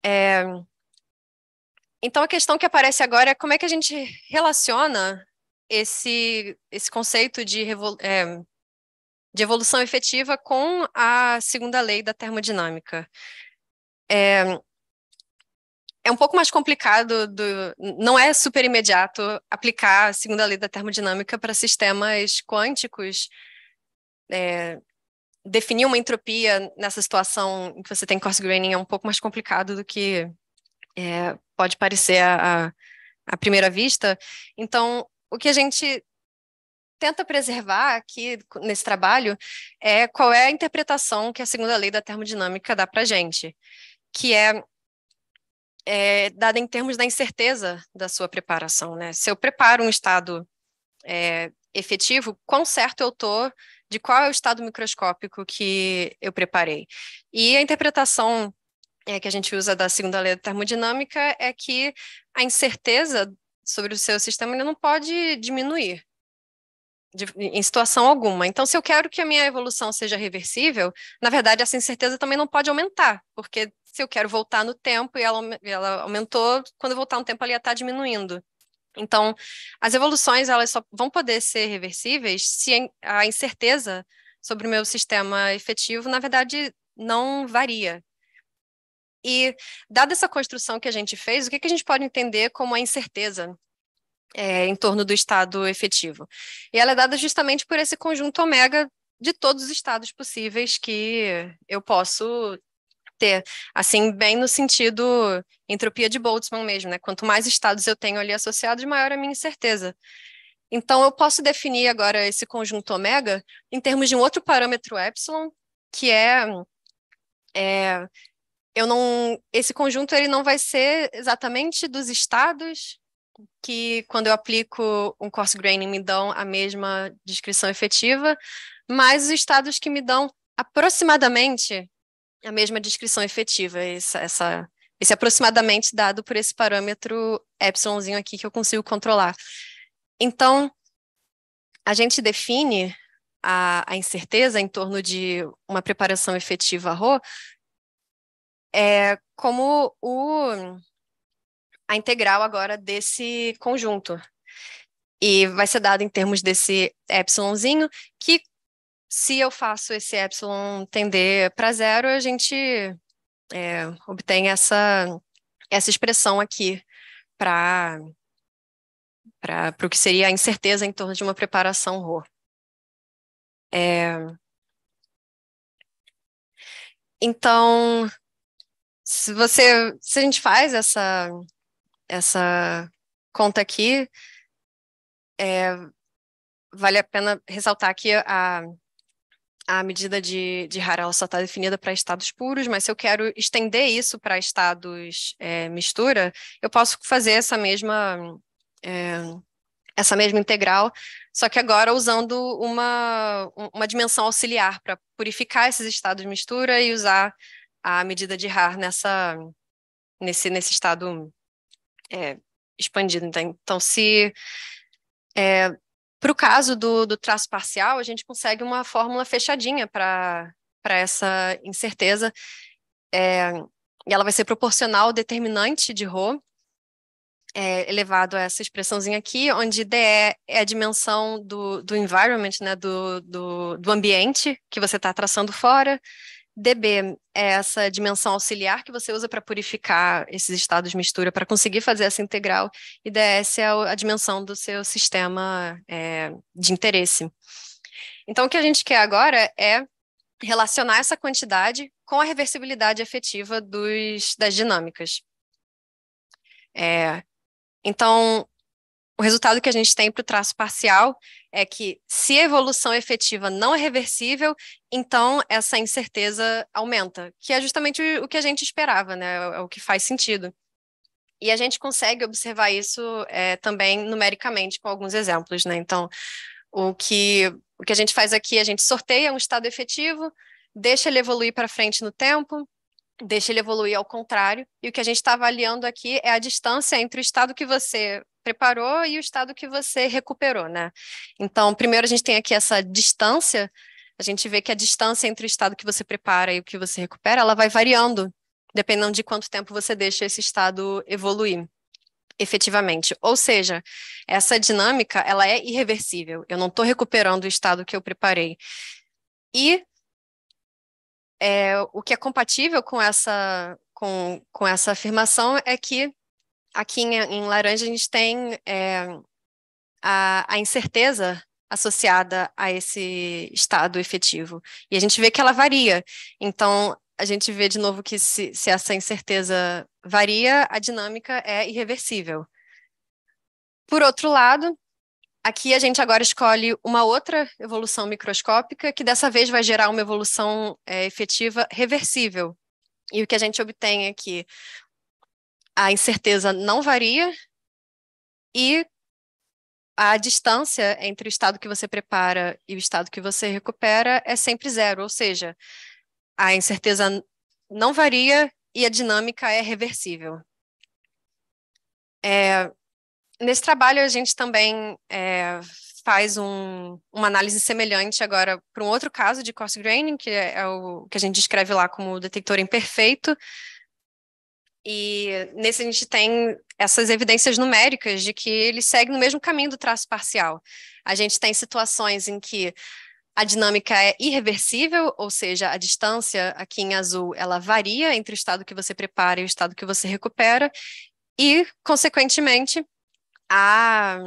É, então a questão que aparece agora é como é que a gente relaciona esse, esse conceito de é, de evolução efetiva com a segunda lei da termodinâmica. É, é um pouco mais complicado, do, não é super imediato aplicar a segunda lei da termodinâmica para sistemas quânticos, é, definir uma entropia nessa situação em que você tem coarse graining é um pouco mais complicado do que é, pode parecer à, à primeira vista. Então, o que a gente tenta preservar aqui nesse trabalho é qual é a interpretação que a segunda lei da termodinâmica dá para a gente, que é, é, dada em termos da incerteza da sua preparação. Né? Se eu preparo um estado é, efetivo, quão certo eu estou de qual é o estado microscópico que eu preparei. E a interpretação é, que a gente usa da segunda lei da termodinâmica é que a incerteza sobre o seu sistema não pode diminuir de, em situação alguma. Então, se eu quero que a minha evolução seja reversível, na verdade, essa incerteza também não pode aumentar, porque se eu quero voltar no tempo e ela, ela aumentou, quando eu voltar no tempo, ela ia estar tá diminuindo. Então, as evoluções elas só vão poder ser reversíveis se a incerteza sobre o meu sistema efetivo, na verdade, não varia. E, dada essa construção que a gente fez, o que, que a gente pode entender como a incerteza? é, em torno do estado efetivo. E ela é dada justamente por esse conjunto ômega de todos os estados possíveis que eu posso ter. Assim, bem no sentido entropia de Boltzmann mesmo, né? Quanto mais estados eu tenho ali associados, maior a minha incerteza. Então, eu posso definir agora esse conjunto ômega em termos de um outro parâmetro epsilon, que é, é eu não, esse conjunto ele não vai ser exatamente dos estados que quando eu aplico um coarse graining me dão a mesma descrição efetiva, mas os estados que me dão aproximadamente a mesma descrição efetiva, essa, essa esse aproximadamente dado por esse parâmetro epsilonzinho aqui que eu consigo controlar. Então, a gente define a, a incerteza em torno de uma preparação efetiva RO é, como o a integral agora desse conjunto. E vai ser dado em termos desse epsilonzinho, que se eu faço esse epsilon tender para zero, a gente é, obtém essa, essa expressão aqui para o que seria a incerteza em torno de uma preparação Rho. É, então, se você se a gente faz essa essa conta aqui, é, vale a pena ressaltar que a, a medida de, de Harel só está definida para estados puros, mas se eu quero estender isso para estados é, mistura, eu posso fazer essa mesma é, essa mesma integral, só que agora usando uma, uma dimensão auxiliar para purificar esses estados mistura e usar a medida de Rar nessa nesse nesse estado é, expandido. Então, então se é, para o caso do, do traço parcial, a gente consegue uma fórmula fechadinha para essa incerteza. É, e ela vai ser proporcional ao determinante de Rho, é, elevado a essa expressãozinha aqui, onde DE é a dimensão do, do environment, né, do, do, do ambiente que você está traçando fora, DB é essa dimensão auxiliar que você usa para purificar esses estados de mistura, para conseguir fazer essa integral, e DS é a dimensão do seu sistema é, de interesse. Então, o que a gente quer agora é relacionar essa quantidade com a reversibilidade efetiva dos, das dinâmicas. É, então, o resultado que a gente tem para o traço parcial é que, se a evolução efetiva não é reversível, então essa incerteza aumenta, que é justamente o que a gente esperava, né? É, é o que faz sentido. E a gente consegue observar isso é, também numericamente com alguns exemplos, né? Então, o que, o que a gente faz aqui, a gente sorteia um estado efetivo, deixa ele evoluir para frente no tempo, deixa ele evoluir ao contrário. E o que a gente está avaliando aqui é a distância entre o estado que você preparou e o estado que você recuperou, né? Então, primeiro a gente tem aqui essa distância, a gente vê que a distância entre o estado que você prepara e o que você recupera, ela vai variando, dependendo de quanto tempo você deixa esse estado evoluir efetivamente. Ou seja, essa dinâmica, ela é irreversível. Eu não estou recuperando o estado que eu preparei. E é, o que é compatível com essa, com, com essa afirmação é que aqui em, em laranja a gente tem é, a, a incerteza associada a esse estado efetivo. E a gente vê que ela varia. Então, a gente vê de novo que se, se essa incerteza varia, a dinâmica é irreversível. Por outro lado, Aqui a gente agora escolhe uma outra evolução microscópica, que dessa vez vai gerar uma evolução é, efetiva reversível. E o que a gente obtém é que a incerteza não varia e a distância entre o estado que você prepara e o estado que você recupera é sempre zero, ou seja, a incerteza não varia e a dinâmica é reversível. É, Nesse trabalho, a gente também é, faz um, uma análise semelhante agora para um outro caso de coarse graining, que é o que a gente descreve lá como detector imperfeito. E nesse a gente tem essas evidências numéricas de que ele segue no mesmo caminho do traço parcial. A gente tem situações em que a dinâmica é irreversível, ou seja, a distância aqui em azul ela varia entre o estado que você prepara e o estado que você recupera, e, consequentemente, a,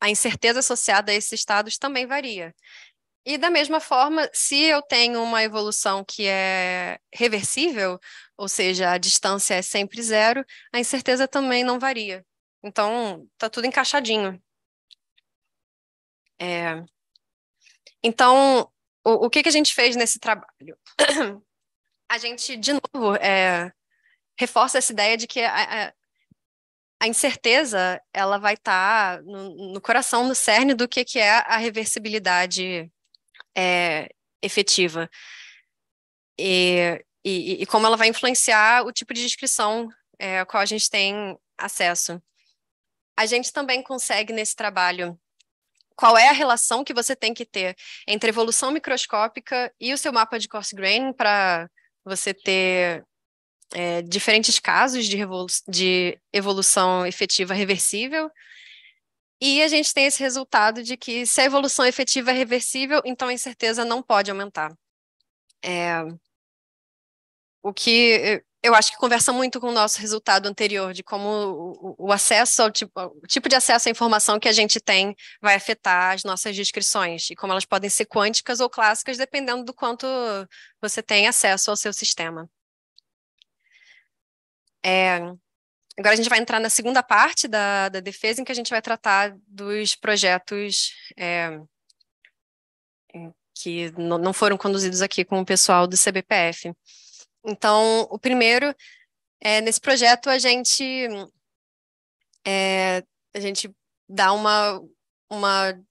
a incerteza associada a esses estados também varia. E da mesma forma, se eu tenho uma evolução que é reversível, ou seja, a distância é sempre zero, a incerteza também não varia. Então, está tudo encaixadinho. É... Então, o, o que, que a gente fez nesse trabalho? a gente, de novo, é, reforça essa ideia de que a, a, a incerteza ela vai estar tá no, no, coração, no cerne do que, que é a reversibilidade é, efetiva. E, e, e, como ela vai influenciar o tipo de descrição é, ao qual a gente tem acesso. A gente também consegue nesse trabalho qual é a relação que você tem que ter entre evolução microscópica e o seu mapa de coarse grain para você ter é, diferentes casos de, evolu de evolução efetiva reversível. E a gente tem esse resultado de que se a evolução efetiva é reversível, então a incerteza não pode aumentar. É, o que eu acho que conversa muito com o nosso resultado anterior, de como o, o acesso ao tipo, o tipo de acesso à informação que a gente tem vai afetar as nossas descrições e como elas podem ser quânticas ou clássicas, dependendo do quanto você tem acesso ao seu sistema. É, agora a gente vai entrar na segunda parte da, da defesa, em que a gente vai tratar dos projetos é, que não foram conduzidos aqui com o pessoal do CBPF. Então, o primeiro, é, nesse projeto a gente, é, a gente dá uma, uma,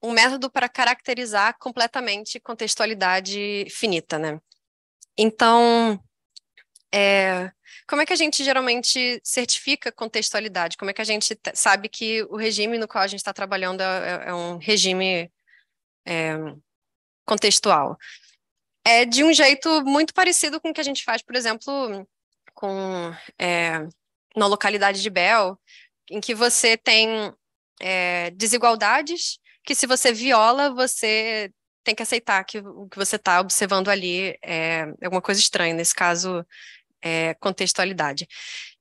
um método para caracterizar completamente contextualidade finita, né? Então, é, como é que a gente geralmente certifica contextualidade? Como é que a gente sabe que o regime no qual a gente está trabalhando é, é, é, um regime é, contextual? É de um jeito muito parecido com o que a gente faz, por exemplo, com é, na localidade de Bell, em que você tem é, desigualdades que se você viola, você tem que aceitar que o que você está observando ali é alguma coisa estranha. Nesse caso, é, contextualidade.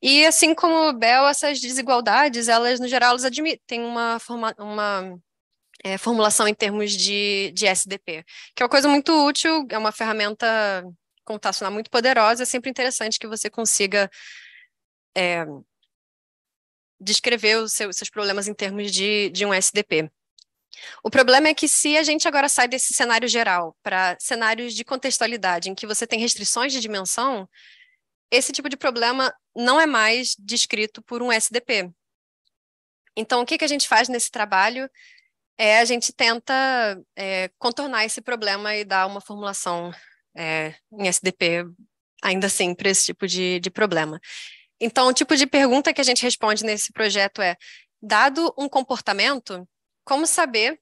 E assim como o Bell, essas desigualdades, elas no geral elas admitem, tem uma, forma, uma é, formulação em termos de, de SDP, que é uma coisa muito útil, é uma ferramenta computacional muito poderosa, é sempre interessante que você consiga é, descrever os seu, seus problemas em termos de, de um SDP. O problema é que se a gente agora sai desse cenário geral para cenários de contextualidade, em que você tem restrições de dimensão, esse tipo de problema não é mais descrito por um SDP. Então, o que, que a gente faz nesse trabalho? É, a gente tenta é, contornar esse problema e dar uma formulação é, em SDP, ainda assim, para esse tipo de, de problema. Então, o tipo de pergunta que a gente responde nesse projeto é: dado um comportamento, como saber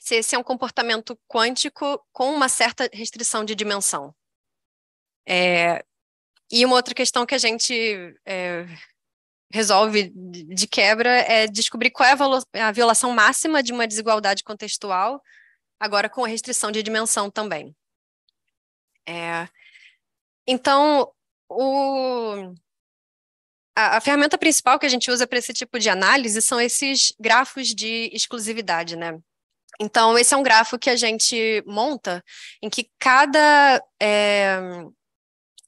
se esse é um comportamento quântico com uma certa restrição de dimensão? É, e uma outra questão que a gente é, resolve de quebra é descobrir qual é a violação máxima de uma desigualdade contextual, agora com a restrição de dimensão também. É, então, o, a, a, ferramenta principal que a gente usa para esse tipo de análise são esses grafos de exclusividade, né? Então, esse é um grafo que a gente monta em que cada. É,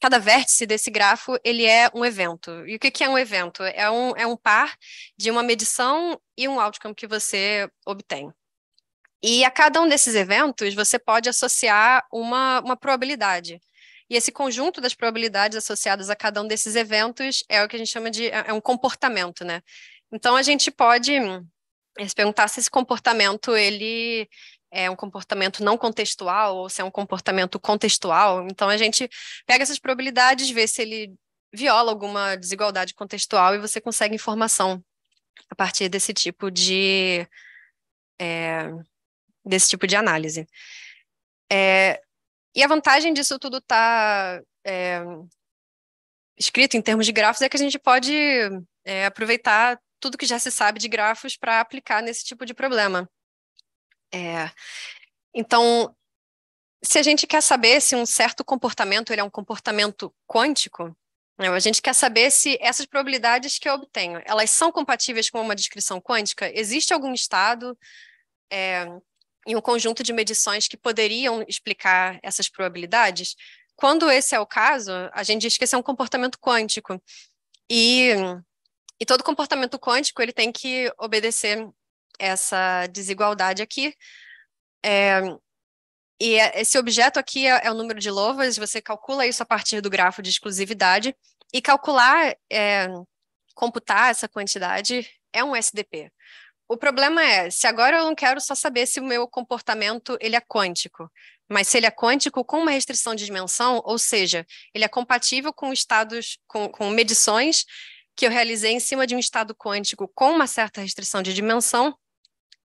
cada vértice desse grafo ele é um evento. E o que, que é um evento? É um, é um par de uma medição e um outcome que você obtém. E a cada um desses eventos, você pode associar uma, uma probabilidade. E esse conjunto das probabilidades associadas a cada um desses eventos é o que a gente chama de é, é um comportamento, né? Então a gente pode hum, se perguntar se esse comportamento ele é um comportamento não contextual ou se é um comportamento contextual. Então a gente pega essas probabilidades, vê se ele viola alguma desigualdade contextual e você consegue informação a partir desse tipo de é, desse tipo de análise. É, e a vantagem disso tudo está é, escrito em termos de grafos é que a gente pode é, aproveitar tudo que já se sabe de grafos para aplicar nesse tipo de problema. É, então, se a gente quer saber se um certo comportamento ele é um comportamento quântico, né, a gente quer saber se essas probabilidades que eu obtenho, elas são compatíveis com uma descrição quântica? Existe algum estado é, um conjunto de medições que poderiam explicar essas probabilidades? Quando esse é o caso, a gente diz que esse é um comportamento quântico. E, e todo comportamento quântico ele tem que obedecer essa desigualdade aqui. É, e é, esse objeto aqui é, é, o número de louvas, você calcula isso a partir do grafo de exclusividade, e calcular, é, computar essa quantidade é um SDP. O problema é, se agora eu não quero só saber se o meu comportamento ele é quântico, mas se ele é quântico com uma restrição de dimensão, ou seja, ele é compatível com estados, com, com medições que eu realizei em cima de um estado quântico com uma certa restrição de dimensão,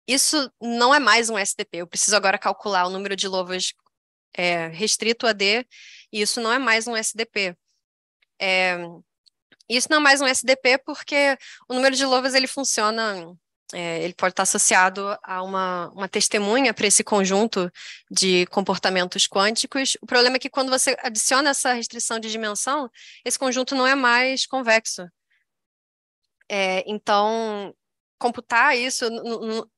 isso não é mais um SDP. Eu preciso agora calcular o número de luvas é, restrito a D, e isso não é mais um SDP. É, isso não é mais um SDP porque o número de luvas ele funciona, é, ele pode estar associado a uma, uma testemunha para esse conjunto de comportamentos quânticos. O problema é que quando você adiciona essa restrição de dimensão, esse conjunto não é mais convexo. É, então, computar isso,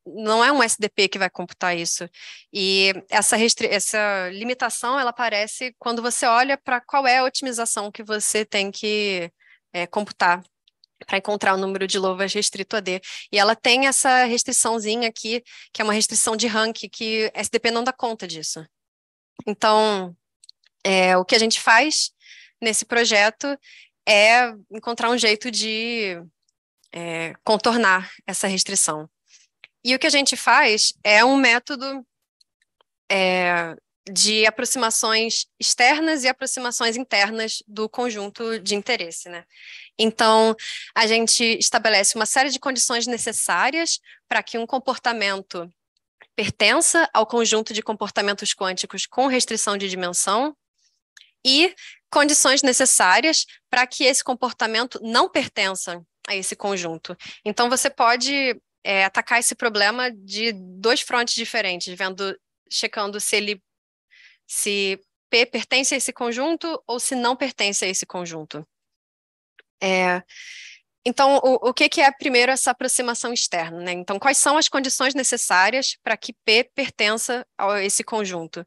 não é um SDP que vai computar isso. E essa, essa limitação, ela aparece quando você olha para qual é a otimização que você tem que é, computar para encontrar o número de luvas restrito a D. E ela tem essa restriçãozinha aqui, que é uma restrição de rank, que SDP não dá conta disso. Então, é, o que a gente faz nesse projeto é encontrar um jeito de é, contornar essa restrição. E o que a gente faz é um método é, de aproximações externas e aproximações internas do conjunto de interesse, né? Então, a gente estabelece uma série de condições necessárias para que um comportamento pertença ao conjunto de comportamentos quânticos com restrição de dimensão e condições necessárias para que esse comportamento não pertença a esse conjunto. Então, você pode é, atacar esse problema de dois frontes diferentes, vendo, checando se ele se P pertence a esse conjunto ou se não pertence a esse conjunto. É, então, o, o que, que, é primeiro essa aproximação externa? Né? Então, quais são as condições necessárias para que P pertença a esse conjunto?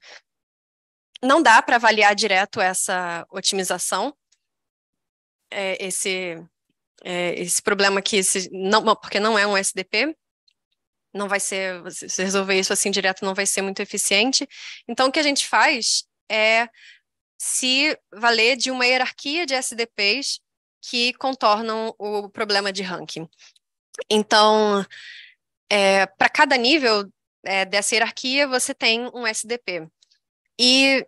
não dá para avaliar direto essa otimização, é, esse, é, esse problema aqui, esse, não, porque não é um SDP, não vai ser, se resolver isso assim direto não vai ser muito eficiente. Então, o que a gente faz é se valer de uma hierarquia de SDPs que contornam o problema de ranking. Então, é, para cada nível é, dessa hierarquia, você tem um SDP. E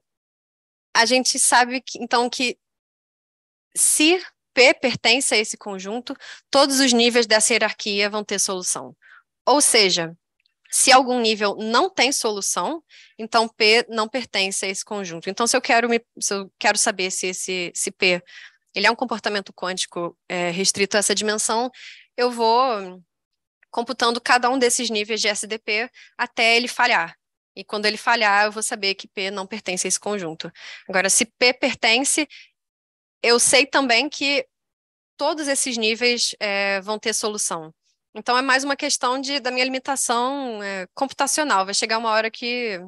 a gente sabe que, então que se P pertence a esse conjunto, todos os níveis dessa hierarquia vão ter solução. Ou seja, se algum nível não tem solução, então P não pertence a esse conjunto. Então, se eu quero, me, se eu quero saber se esse se P ele é um comportamento quântico é, restrito a essa dimensão, eu vou computando cada um desses níveis de SDP até ele falhar. E quando ele falhar, eu vou saber que P não pertence a esse conjunto. Agora, se P pertence, eu sei também que todos esses níveis é, vão ter solução. Então, é mais uma questão de, da minha limitação é, computacional. Vai chegar uma hora que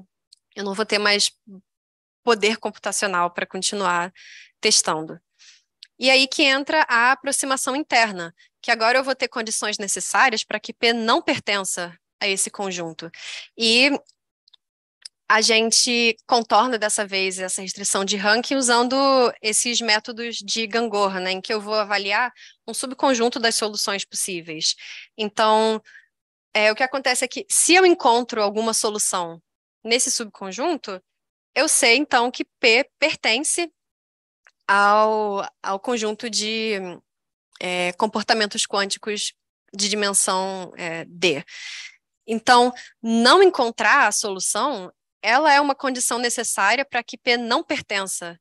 eu não vou ter mais poder computacional para continuar testando. E aí que entra a aproximação interna, que agora eu vou ter condições necessárias para que P não pertença a esse conjunto. E a gente contorna dessa vez essa restrição de ranking usando esses métodos de gangorra, né, em que eu vou avaliar um subconjunto das soluções possíveis. Então, é, o que acontece é que se eu encontro alguma solução nesse subconjunto, eu sei então que P pertence ao, ao conjunto de é, comportamentos quânticos de dimensão é, D. Então, não encontrar a solução ela é uma condição necessária para que P não pertença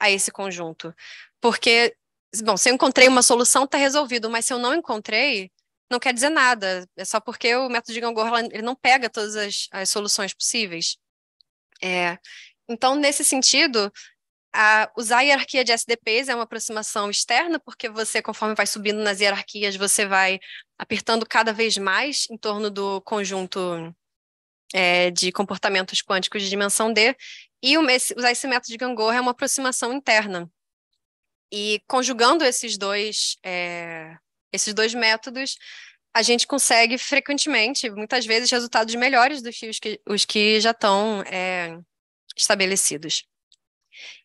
a esse conjunto. Porque, bom, se eu encontrei uma solução, está resolvido, mas se eu não encontrei, não quer dizer nada. É só porque o método de Gangor ele não pega todas as, as soluções possíveis. É, então, nesse sentido, a, usar a hierarquia de SDPs é uma aproximação externa, porque você, conforme vai subindo nas hierarquias, você vai apertando cada vez mais em torno do conjunto é, de comportamentos quânticos de dimensão D, e esse, usar esse método de Gangor é uma aproximação interna. E conjugando esses dois, é, esses dois métodos, a gente consegue frequentemente, muitas vezes, resultados melhores do que os que, os que já estão é, estabelecidos.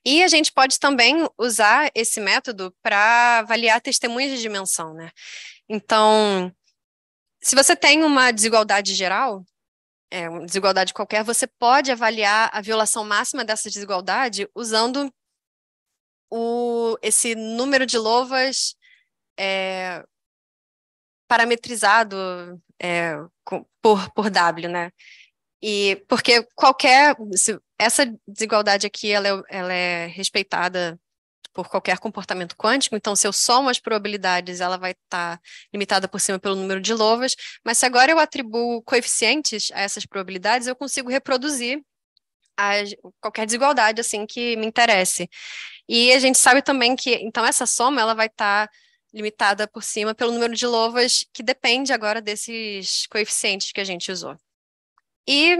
E a gente pode também usar esse método para avaliar testemunhas de dimensão, né? Então, se você tem uma desigualdade geral, é, desigualdade qualquer, você pode avaliar a violação máxima dessa desigualdade usando o, esse número de louvas é, parametrizado é, por, por W, né? E porque qualquer essa desigualdade aqui ela é, ela é respeitada por qualquer comportamento quântico, então se eu somo as probabilidades, ela vai estar tá limitada por cima pelo número de louvas, mas se agora eu atribuo coeficientes a essas probabilidades, eu consigo reproduzir qualquer desigualdade assim que me interesse. E a gente sabe também que então essa soma ela vai estar tá limitada por cima pelo número de louvas que depende agora desses coeficientes que a gente usou. E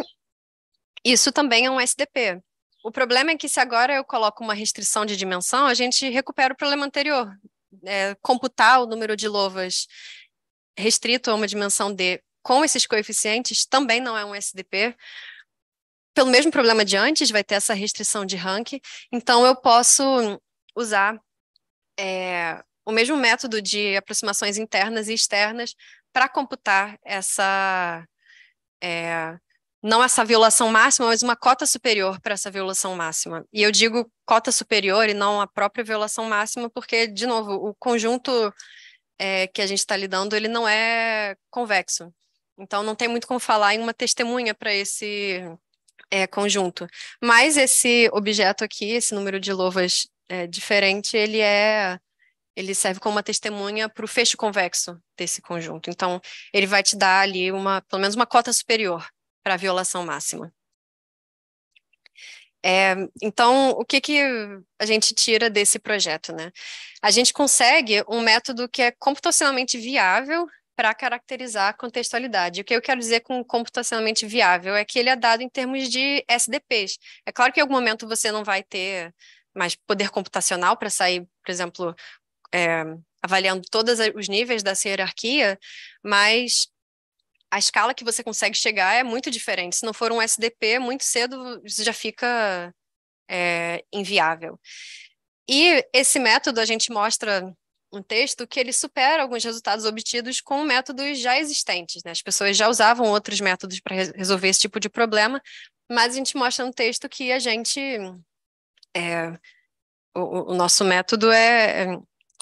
isso também é um SDP. O problema é que se agora eu coloco uma restrição de dimensão, a gente recupera o problema anterior. É, computar o número de louvas restrito a uma dimensão D com esses coeficientes também não é um SDP. Pelo mesmo problema de antes, vai ter essa restrição de rank. Então, eu posso usar é, o mesmo método de aproximações internas e externas para computar essa, é, não essa violação máxima, mas uma cota superior para essa violação máxima. E eu digo cota superior e não a própria violação máxima, porque, de novo, o conjunto é, que a gente está lidando, ele não é convexo. Então, não tem muito como falar em uma testemunha para esse é, conjunto. Mas esse objeto aqui, esse número de louvas é, diferente, ele é ele serve como uma testemunha para o fecho convexo desse conjunto. Então, ele vai te dar ali uma, pelo menos uma cota superior para a violação máxima. É, então, o que, que a gente tira desse projeto? Né? A gente consegue um método que é computacionalmente viável para caracterizar a contextualidade. O que eu quero dizer com computacionalmente viável é que ele é dado em termos de SDPs. É claro que em algum momento você não vai ter mais poder computacional para sair, por exemplo, é, avaliando todos os níveis dessa hierarquia, mas a escala que você consegue chegar é muito diferente. Se não for um SDP, muito cedo isso já fica é, inviável. E esse método a gente mostra um texto que ele supera alguns resultados obtidos com métodos já existentes. Né? As pessoas já usavam outros métodos para resolver esse tipo de problema, mas a gente mostra um texto que a gente. É, o, o, nosso método é, é,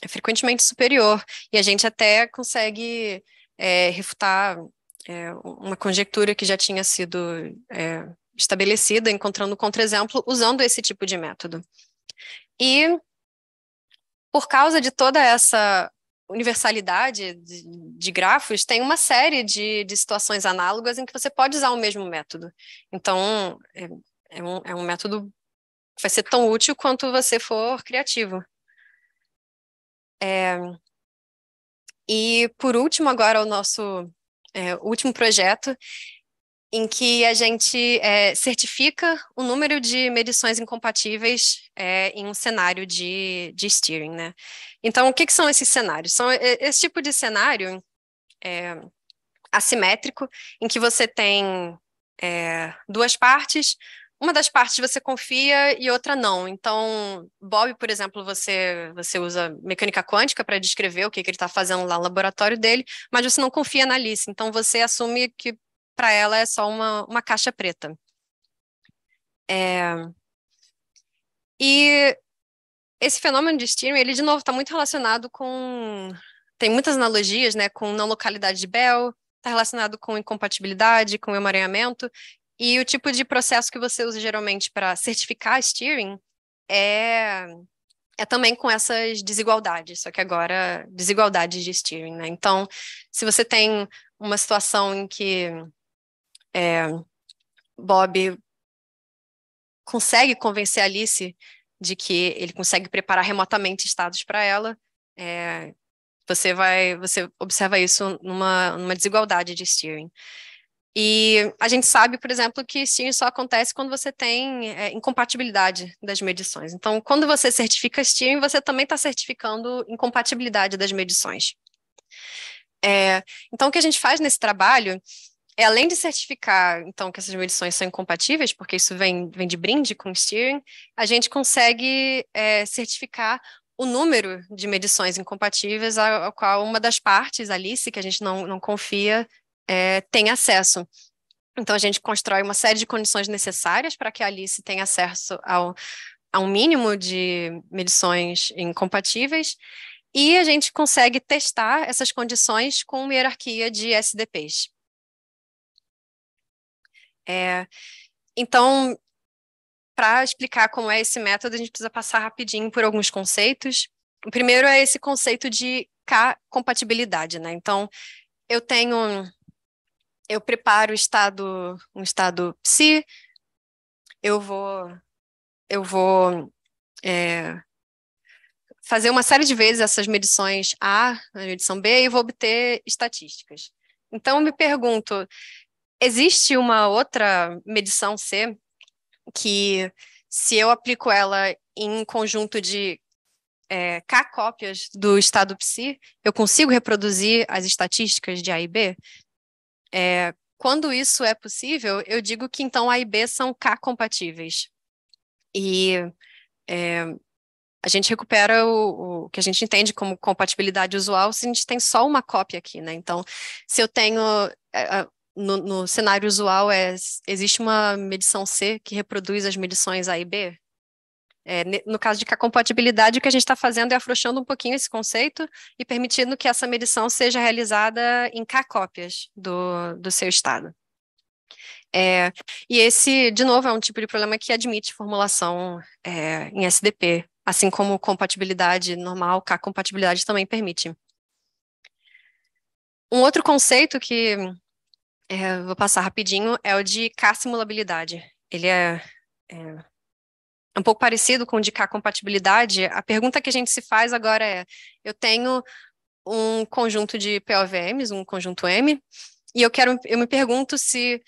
é frequentemente superior, e a gente até consegue é, refutar é, uma conjectura que já tinha sido é, estabelecida, encontrando contra-exemplo, usando esse tipo de método. E por causa de toda essa universalidade de, de grafos, tem uma série de, de, situações análogas em que você pode usar o mesmo método. Então, é, é, um, é um método que vai ser tão útil quanto você for criativo. É, e, por último, agora, o nosso é, o último projeto, em que a gente é, certifica o número de medições incompatíveis é, em um cenário de, de steering, né? Então, o que, que são esses cenários? São é, esse tipo de cenário é, assimétrico, em que você tem é, duas partes, uma das partes você confia e outra não. Então, Bob, por exemplo, você, você usa mecânica quântica para descrever o que, que ele está fazendo lá no laboratório dele, mas você não confia na Alice. Então, você assume que para ela é só uma, uma caixa preta. É... E esse fenômeno de steering, ele, de novo, está muito relacionado com. Tem muitas analogias né, com não localidade de Bell, está relacionado com incompatibilidade, com emaranhamento, e o tipo de processo que você usa geralmente para certificar steering é é também com essas desigualdades, só que agora desigualdades de steering, né? Então, se você tem uma situação em que é, Bob consegue convencer Alice de que ele consegue preparar remotamente estados para ela, é, você vai, você observa isso numa, numa desigualdade de steering. E a gente sabe, por exemplo, que STEAM só acontece quando você tem é, incompatibilidade das medições. Então, quando você certifica STEAM, você também está certificando incompatibilidade das medições. É, então, o que a gente faz nesse trabalho é, além de certificar, então, que essas medições são incompatíveis, porque isso vem, vem de brinde com steering, a gente consegue é, certificar o número de medições incompatíveis ao, qual uma das partes, a Alice, que a gente não, não confia, é, tem acesso. Então, a gente constrói uma série de condições necessárias para que a Alice tenha acesso ao, a um mínimo de medições incompatíveis, e a gente consegue testar essas condições com uma hierarquia de SDPs. É, então, para explicar como é esse método, a gente precisa passar rapidinho por alguns conceitos. O primeiro é esse conceito de K-compatibilidade, né? Então, eu tenho eu preparo estado, um estado psi, eu vou, eu vou é, fazer uma série de vezes essas medições A, a medição B, e vou obter estatísticas. Então, eu me pergunto, existe uma outra medição C que, se eu aplico ela em conjunto de é, K cópias do estado psi, eu consigo reproduzir as estatísticas de A e B? É, quando isso é possível, eu digo que então A e B são K compatíveis. E é, a gente recupera o, o, que a gente entende como compatibilidade usual se a gente tem só uma cópia aqui, né? Então, se eu tenho. É, no, no cenário usual, é, existe uma medição C que reproduz as medições A e B, é, no caso de que compatibilidade, o que a gente está fazendo é afrouxando um pouquinho esse conceito e permitindo que essa medição seja realizada em K cópias do, do seu estado. É, e esse, de novo, é um tipo de problema que admite formulação é, em SDP, assim como compatibilidade normal, K-compatibilidade também permite. Um outro conceito que é, vou passar rapidinho é o de K-simulabilidade. Ele é, é um pouco parecido com indicar compatibilidade, a pergunta que a gente se faz agora é: eu tenho um conjunto de POVMs, um conjunto M, e eu quero, eu me pergunto se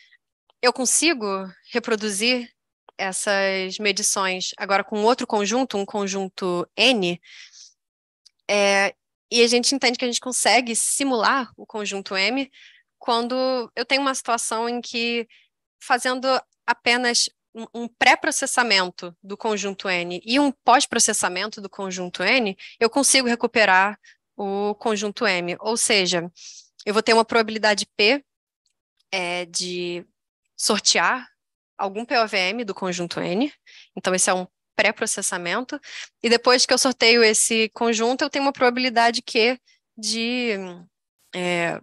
eu consigo reproduzir essas medições agora com outro conjunto, um conjunto N, é, e a gente entende que a gente consegue simular o conjunto M quando eu tenho uma situação em que fazendo apenas um pré-processamento do conjunto N e um pós-processamento do conjunto N, eu consigo recuperar o conjunto M. Ou seja, eu vou ter uma probabilidade P é, de sortear algum POVM do conjunto N. Então, esse é um pré-processamento. E depois que eu sorteio esse conjunto, eu tenho uma probabilidade Q de é,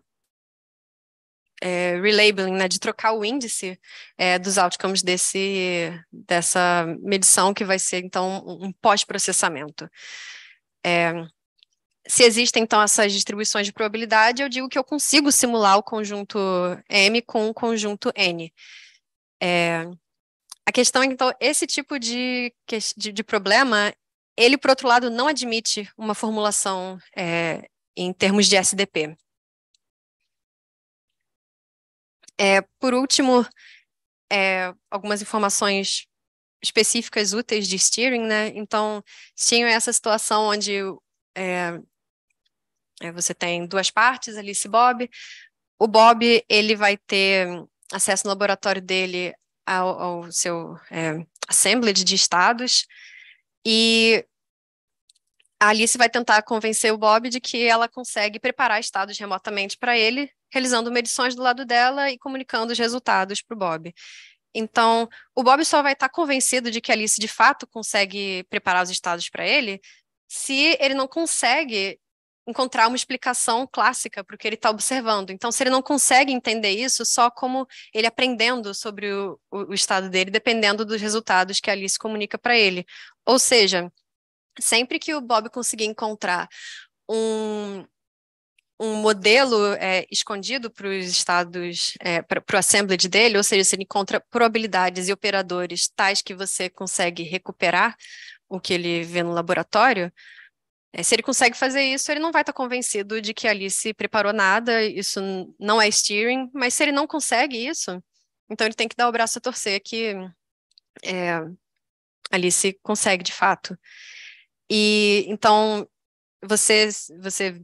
é, relabeling, né, de trocar o índice é, dos outcomes desse, dessa medição, que vai ser, então, um pós-processamento. É, se existem, então, essas distribuições de probabilidade, eu digo que eu consigo simular o conjunto M com o conjunto N. É, a questão é, então, esse tipo de, de, de, problema, ele, por outro lado, não admite uma formulação é, em termos de SDP. É, por último, é, algumas informações específicas úteis de steering, né? Então, tinha é essa situação onde é, é, você tem duas partes, Alice e Bob. O Bob, ele vai ter acesso no laboratório dele ao, ao seu é, assembly de estados e a Alice vai tentar convencer o Bob de que ela consegue preparar estados remotamente para ele, realizando medições do lado dela e comunicando os resultados para o Bob. Então, o Bob só vai estar tá convencido de que a Alice de fato consegue preparar os estados para ele se ele não consegue encontrar uma explicação clássica para o que ele está observando. Então, se ele não consegue entender isso, só como ele aprendendo sobre o, o, o estado dele, dependendo dos resultados que a Alice comunica para ele. Ou seja, sempre que o Bob conseguir encontrar um, um modelo é, escondido para os estados, é, para o assemblage dele, ou seja, se ele encontra probabilidades e operadores tais que você consegue recuperar o que ele vê no laboratório, é, se ele consegue fazer isso, ele não vai estar tá convencido de que Alice preparou nada, isso não é steering, mas se ele não consegue isso, então ele tem que dar o braço a torcer que é, consegue de fato. E então você você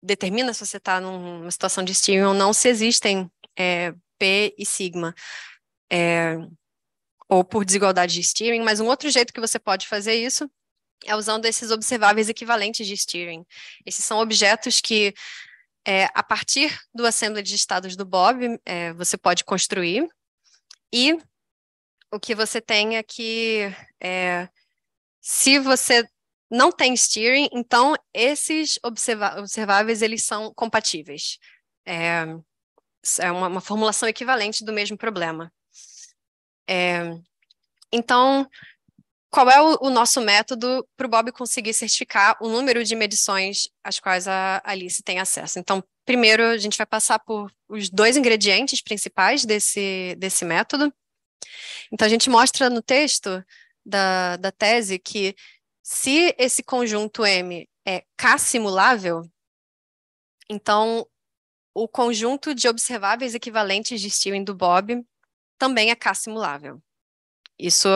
determina se você está numa situação de steering ou não, se existem é, P e sigma. É, ou por desigualdade de steering, mas um outro jeito que você pode fazer isso é usando esses observáveis equivalentes de steering. Esses são objetos que, é, a partir do assembly de estados do Bob, é, você pode construir, e o que você tem é que, é, se você não tem steering, então esses observáveis eles são compatíveis. É, é uma, uma, formulação equivalente do mesmo problema. É, então, qual é o, o nosso método para o Bob conseguir certificar o número de medições às quais a Alice tem acesso? Então, primeiro a gente vai passar por os dois ingredientes principais desse, desse método. Então, a gente mostra no texto da, da tese que se esse conjunto M é K simulável, então o conjunto de observáveis equivalentes de Stewin do Bob também é K simulável. Isso,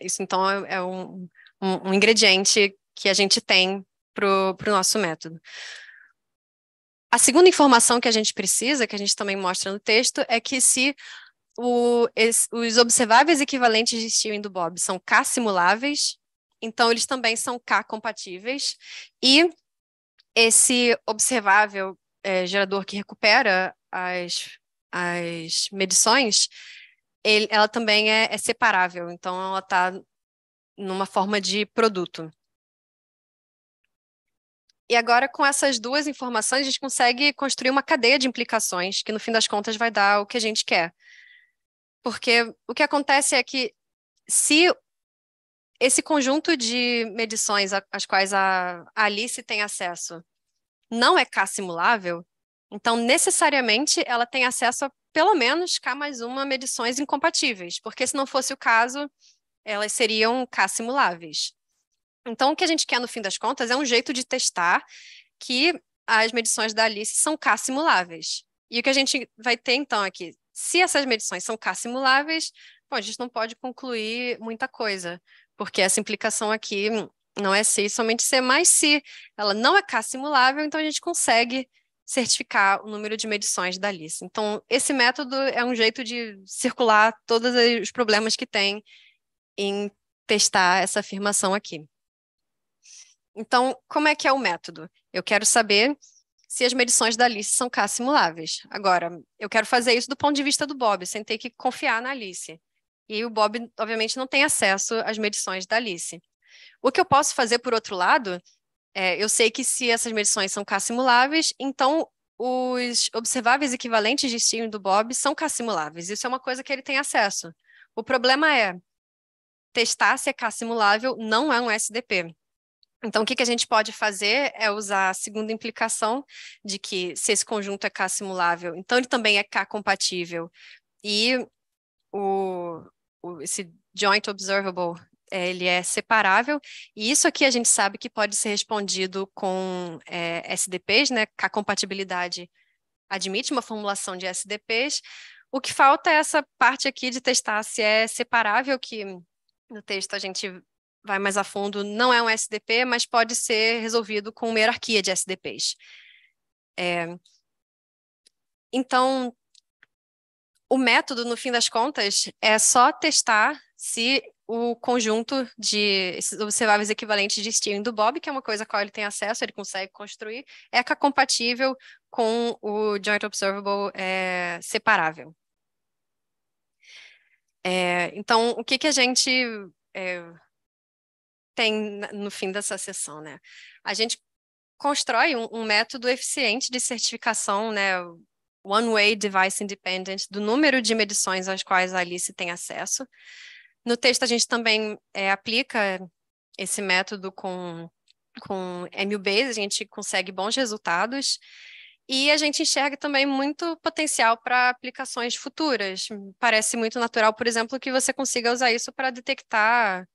isso então, é, é um, um, um ingrediente que a gente tem para o nosso método. A segunda informação que a gente precisa, que a gente também mostra no texto, é que se o, es, os observáveis equivalentes de Stewin do Bob são K simuláveis, então, eles também são K compatíveis. E esse observável é, gerador que recupera as, as medições, ele, ela também é, é separável. Então, ela está numa forma de produto. E agora, com essas duas informações, a gente consegue construir uma cadeia de implicações que, no fim das contas, vai dar o que a gente quer. Porque o que acontece é que, se esse conjunto de medições às quais a, Alice tem acesso não é K simulável, então necessariamente ela tem acesso a pelo menos K mais uma medições incompatíveis, porque se não fosse o caso, elas seriam K simuláveis. Então, o que a gente quer, no fim das contas, é um jeito de testar que as medições da Alice são K simuláveis. E o que a gente vai ter, então, aqui? É se essas medições são K simuláveis, bom, a gente não pode concluir muita coisa, porque essa implicação aqui não é se somente se, é mas se ela não é K simulável, então a gente consegue certificar o número de medições da lista. Então, esse método é um jeito de circular todos os problemas que tem em testar essa afirmação aqui. Então, como é que é o método? Eu quero saber se as medições da Alice são K simuláveis. Agora, eu quero fazer isso do ponto de vista do Bob, sem ter que confiar na Alice e o Bob, obviamente, não tem acesso às medições da Alice. O que eu posso fazer, por outro lado, é, eu sei que se essas medições são cassimuláveis, então os observáveis equivalentes de estímulo do Bob são cassimuláveis. Isso é uma coisa que ele tem acesso. O problema é testar se é cassimulável não é um SDP. Então, o que, que a gente pode fazer é usar a segunda implicação de que se esse conjunto é K simulável, então ele também é K compatível. E o, esse joint observable é, ele é separável, e isso aqui a gente sabe que pode ser respondido com é, SDPs, né? A compatibilidade admite uma formulação de SDPs. O que falta é essa parte aqui de testar se é separável, que no texto a gente vai mais a fundo, não é um SDP, mas pode ser resolvido com uma hierarquia de SDPs. É... Então, o método, no fim das contas, é só testar se o conjunto de observáveis equivalentes de Steering do Bob, que é uma coisa a qual ele tem acesso, ele consegue construir, é compatível com o Joint Observable é, separável. É, então, o que, que a gente é, tem no fim dessa sessão, né? A gente constrói um, um método eficiente de certificação, né? one-way device independent, do número de medições às quais a Alice tem acesso. No texto, a gente também é, aplica esse método com, com MUBase, a gente consegue bons resultados. E a gente enxerga também muito potencial para aplicações futuras. Parece muito natural, por exemplo, que você consiga usar isso para detectar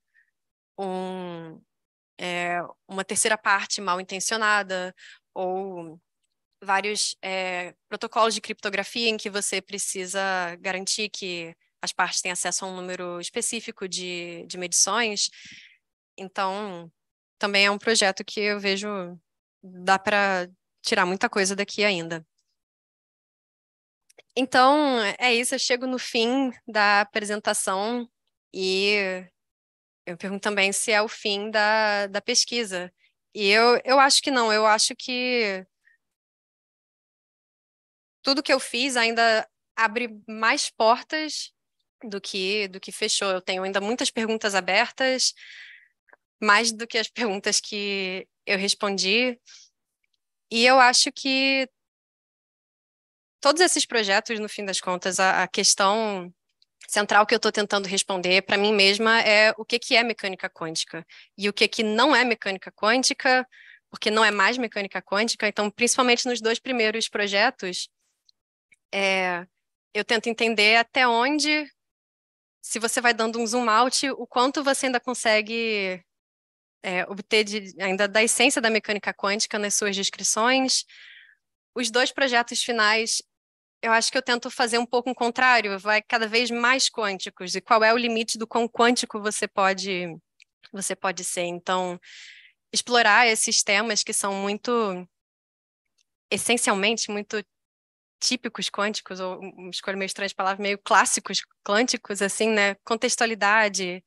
um, é, uma terceira parte mal intencionada ou vários é, protocolos de criptografia em que você precisa garantir que as partes têm acesso a um número específico de, de medições. Então, também é um projeto que eu vejo dá para tirar muita coisa daqui ainda. Então, é isso. Eu chego no fim da apresentação e eu pergunto também se é o fim da, da pesquisa. E eu, eu acho que não. Eu acho que tudo que eu fiz ainda abre mais portas do que do que fechou. Eu tenho ainda muitas perguntas abertas, mais do que as perguntas que eu respondi. E eu acho que todos esses projetos, no fim das contas, a, a questão central que eu estou tentando responder para mim mesma é o que, que é mecânica quântica e o que, que não é mecânica quântica, porque não é mais mecânica quântica. Então, principalmente nos dois primeiros projetos, é, eu tento entender até onde, se você vai dando um zoom out, o quanto você ainda consegue é, obter de, ainda da essência da mecânica quântica nas suas descrições. Os dois projetos finais, eu acho que eu tento fazer um pouco o contrário, vai cada vez mais quânticos. E qual é o limite do quão quântico você pode você pode ser? Então, explorar esses temas que são muito essencialmente muito típicos quânticos, ou uma escolha meio estranha de palavra, meio clássicos quânticos, assim, né? Contextualidade,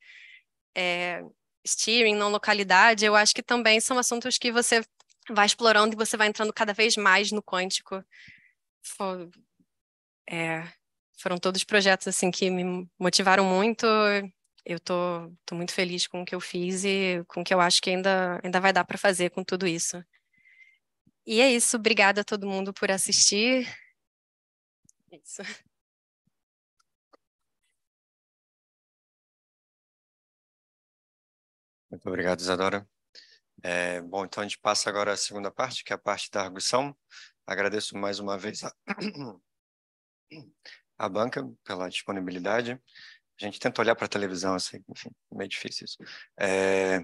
é, steering, não localidade, eu acho que também são assuntos que você vai explorando e você vai entrando cada vez mais no quântico. For, é, foram todos projetos, assim, que me motivaram muito. Eu tô, tô muito feliz com o que eu fiz e com o que eu acho que ainda, ainda vai dar para fazer com tudo isso. E é isso, obrigada a todo mundo por assistir. É isso. Muito obrigado, Isadora. É, bom, então a gente passa agora à segunda parte, que é a parte da arguição. Agradeço mais uma vez a, a banca pela disponibilidade. A gente tenta olhar para a televisão, assim, enfim, meio difícil isso. É,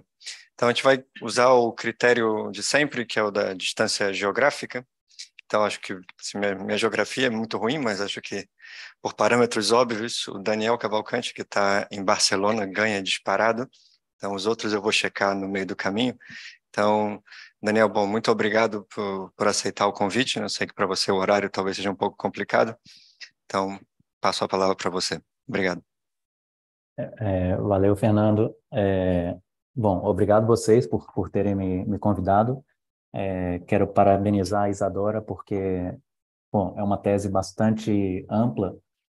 então, a gente vai usar o critério de sempre, que é o da distância geográfica, então, acho que assim, minha, minha, geografia é muito ruim, mas acho que, por parâmetros óbvios, o Daniel Cavalcante, que está em Barcelona, ganha disparado. Então, os outros eu vou checar no meio do caminho. Então, Daniel, bom, muito obrigado por, por aceitar o convite. Eu sei que para você o horário talvez seja um pouco complicado. Então, passo a palavra para você. Obrigado. É, é, valeu, Fernando. É, bom, obrigado vocês por, por terem me, me convidado. É, quero parabenizar a Isadora, porque bom, é uma tese bastante ampla.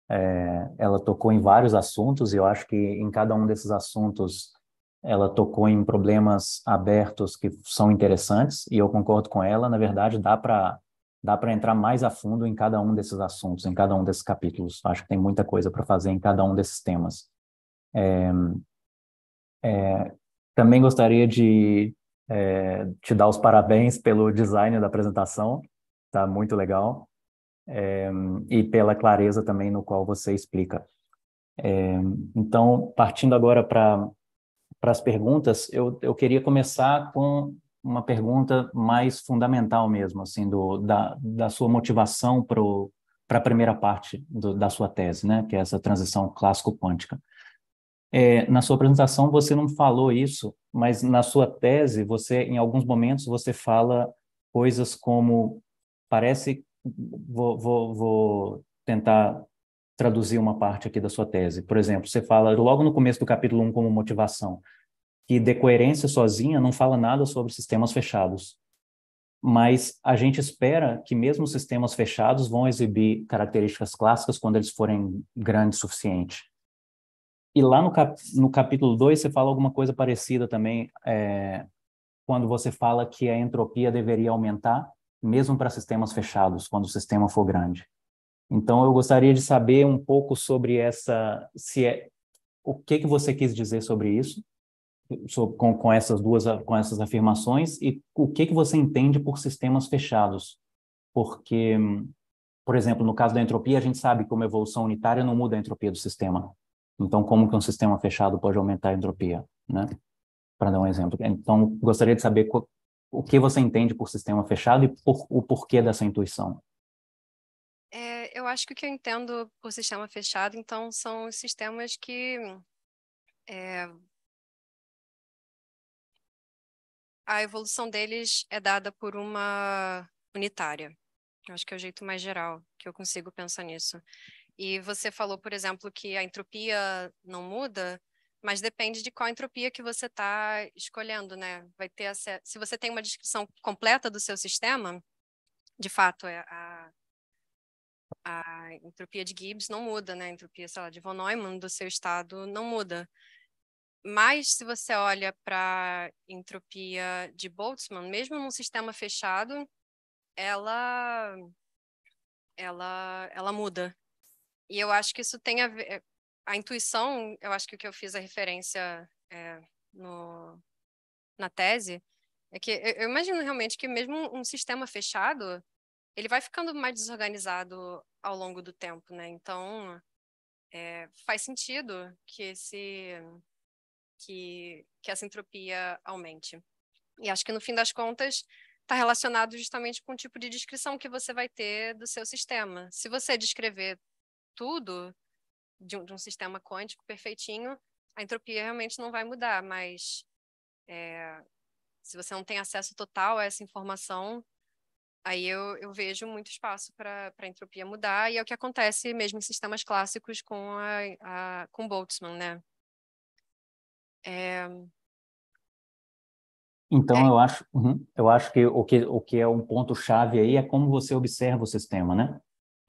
É, ela tocou em vários assuntos, e eu acho que em cada um desses assuntos ela tocou em problemas abertos que são interessantes, e eu concordo com ela. Na verdade, dá para dá para entrar mais a fundo em cada um desses assuntos, em cada um desses capítulos. Acho que tem muita coisa para fazer em cada um desses temas. É, é, também gostaria de, é, te dar os parabéns pelo design da apresentação, tá muito legal, é, e pela clareza também no qual você explica. É, então, partindo agora para as perguntas, eu, eu queria começar com uma pergunta mais fundamental mesmo, assim, do, da, da sua motivação para a primeira parte do, da sua tese, né, que é essa transição clássico-quântica. É, na sua apresentação você não falou isso, mas na sua tese você, em alguns momentos, você fala coisas como parece vou, vou, vou tentar traduzir uma parte aqui da sua tese. Por exemplo, você fala logo no começo do capítulo 1 como motivação, que decoerência sozinha não fala nada sobre sistemas fechados. Mas a gente espera que mesmo sistemas fechados vão exibir características clássicas quando eles forem grandes o suficiente. E lá no, cap, no capítulo 2 você fala alguma coisa parecida também, é, quando você fala que a entropia deveria aumentar, mesmo para sistemas fechados, quando o sistema for grande. Então eu gostaria de saber um pouco sobre essa, se é, o que que você quis dizer sobre isso, com, com essas duas, com essas afirmações e o que que você entende por sistemas fechados, porque por exemplo, no caso da entropia, a gente sabe que uma evolução unitária não muda a entropia do sistema. Então, como que um sistema fechado pode aumentar a entropia, né? Para dar um exemplo. Então, gostaria de saber o que você entende por sistema fechado e por, o porquê dessa intuição. É, eu acho que o que eu entendo por sistema fechado, então, são os sistemas que é, a evolução deles é dada por uma unitária. Eu acho que é o jeito mais geral que eu consigo pensar nisso. E você falou, por exemplo, que a entropia não muda, mas depende de qual entropia que você está escolhendo, né? Vai ter se você tem uma descrição completa do seu sistema, de fato é a, a entropia de Gibbs não muda, né? A entropia, sei lá, de von Neumann do seu estado não muda. Mas se você olha para entropia de Boltzmann, mesmo num sistema fechado, ela ela ela muda, e eu acho que isso tem a ver. A intuição, eu acho que o que eu fiz a referência é, no, na tese, é que eu, eu imagino realmente que mesmo um sistema fechado, ele vai ficando mais desorganizado ao longo do tempo, né? Então, é, faz sentido que esse que, que essa entropia aumente. E acho que no fim das contas está relacionado justamente com o tipo de descrição que você vai ter do seu sistema. Se você descrever tudo de um, de um, sistema quântico perfeitinho, a entropia realmente não vai mudar, mas é, se você não tem acesso total a essa informação, aí eu, eu vejo muito espaço para a entropia mudar, e é o que acontece mesmo em sistemas clássicos com, a, a com Boltzmann, né? É... Então, é. eu, acho, uhum, eu acho que o, que o que é um ponto-chave aí é como você observa o sistema, né?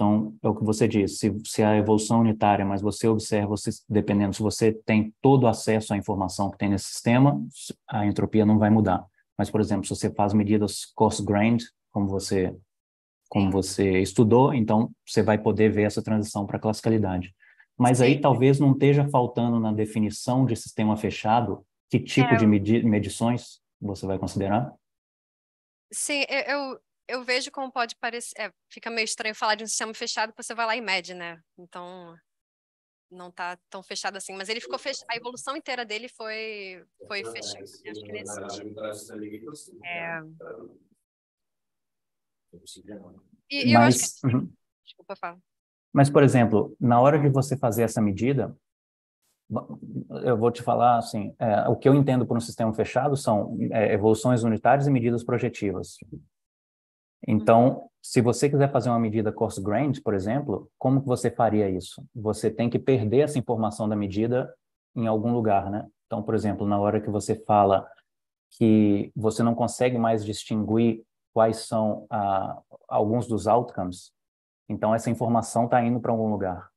Então, é o que você disse, se, se a evolução unitária, mas você observa, dependendo se você tem todo o acesso à informação que tem nesse sistema, a entropia não vai mudar. Mas, por exemplo, se você faz medidas coarse grained como você como é. você estudou, então você vai poder ver essa transição para a classicalidade. Mas Sim. aí talvez não esteja faltando na definição de sistema fechado que tipo é. de medições você vai considerar? Sim, eu, eu vejo como pode parecer. É, fica meio estranho falar de um sistema fechado, porque você vai lá e mede, né? Então, não está tão fechado assim. Mas ele ficou fechado. A evolução inteira dele foi, foi ah, fechada. Assim, acho que é nesse né? É... E, então, é e eu Mas, acho que. Uhum. Desculpa, fala. Mas, por exemplo, na hora de você fazer essa medida, eu vou te falar assim, é, o que eu entendo por um sistema fechado são é, evoluções unitárias e medidas projetivas. Uhum. Então, se você quiser fazer uma medida coarse-grained, por exemplo, como que você faria isso? Você tem que perder essa informação da medida em algum lugar, né? Então, por exemplo, na hora que você fala que você não consegue mais distinguir quais são ah, alguns dos outcomes, então essa informação está indo para algum lugar.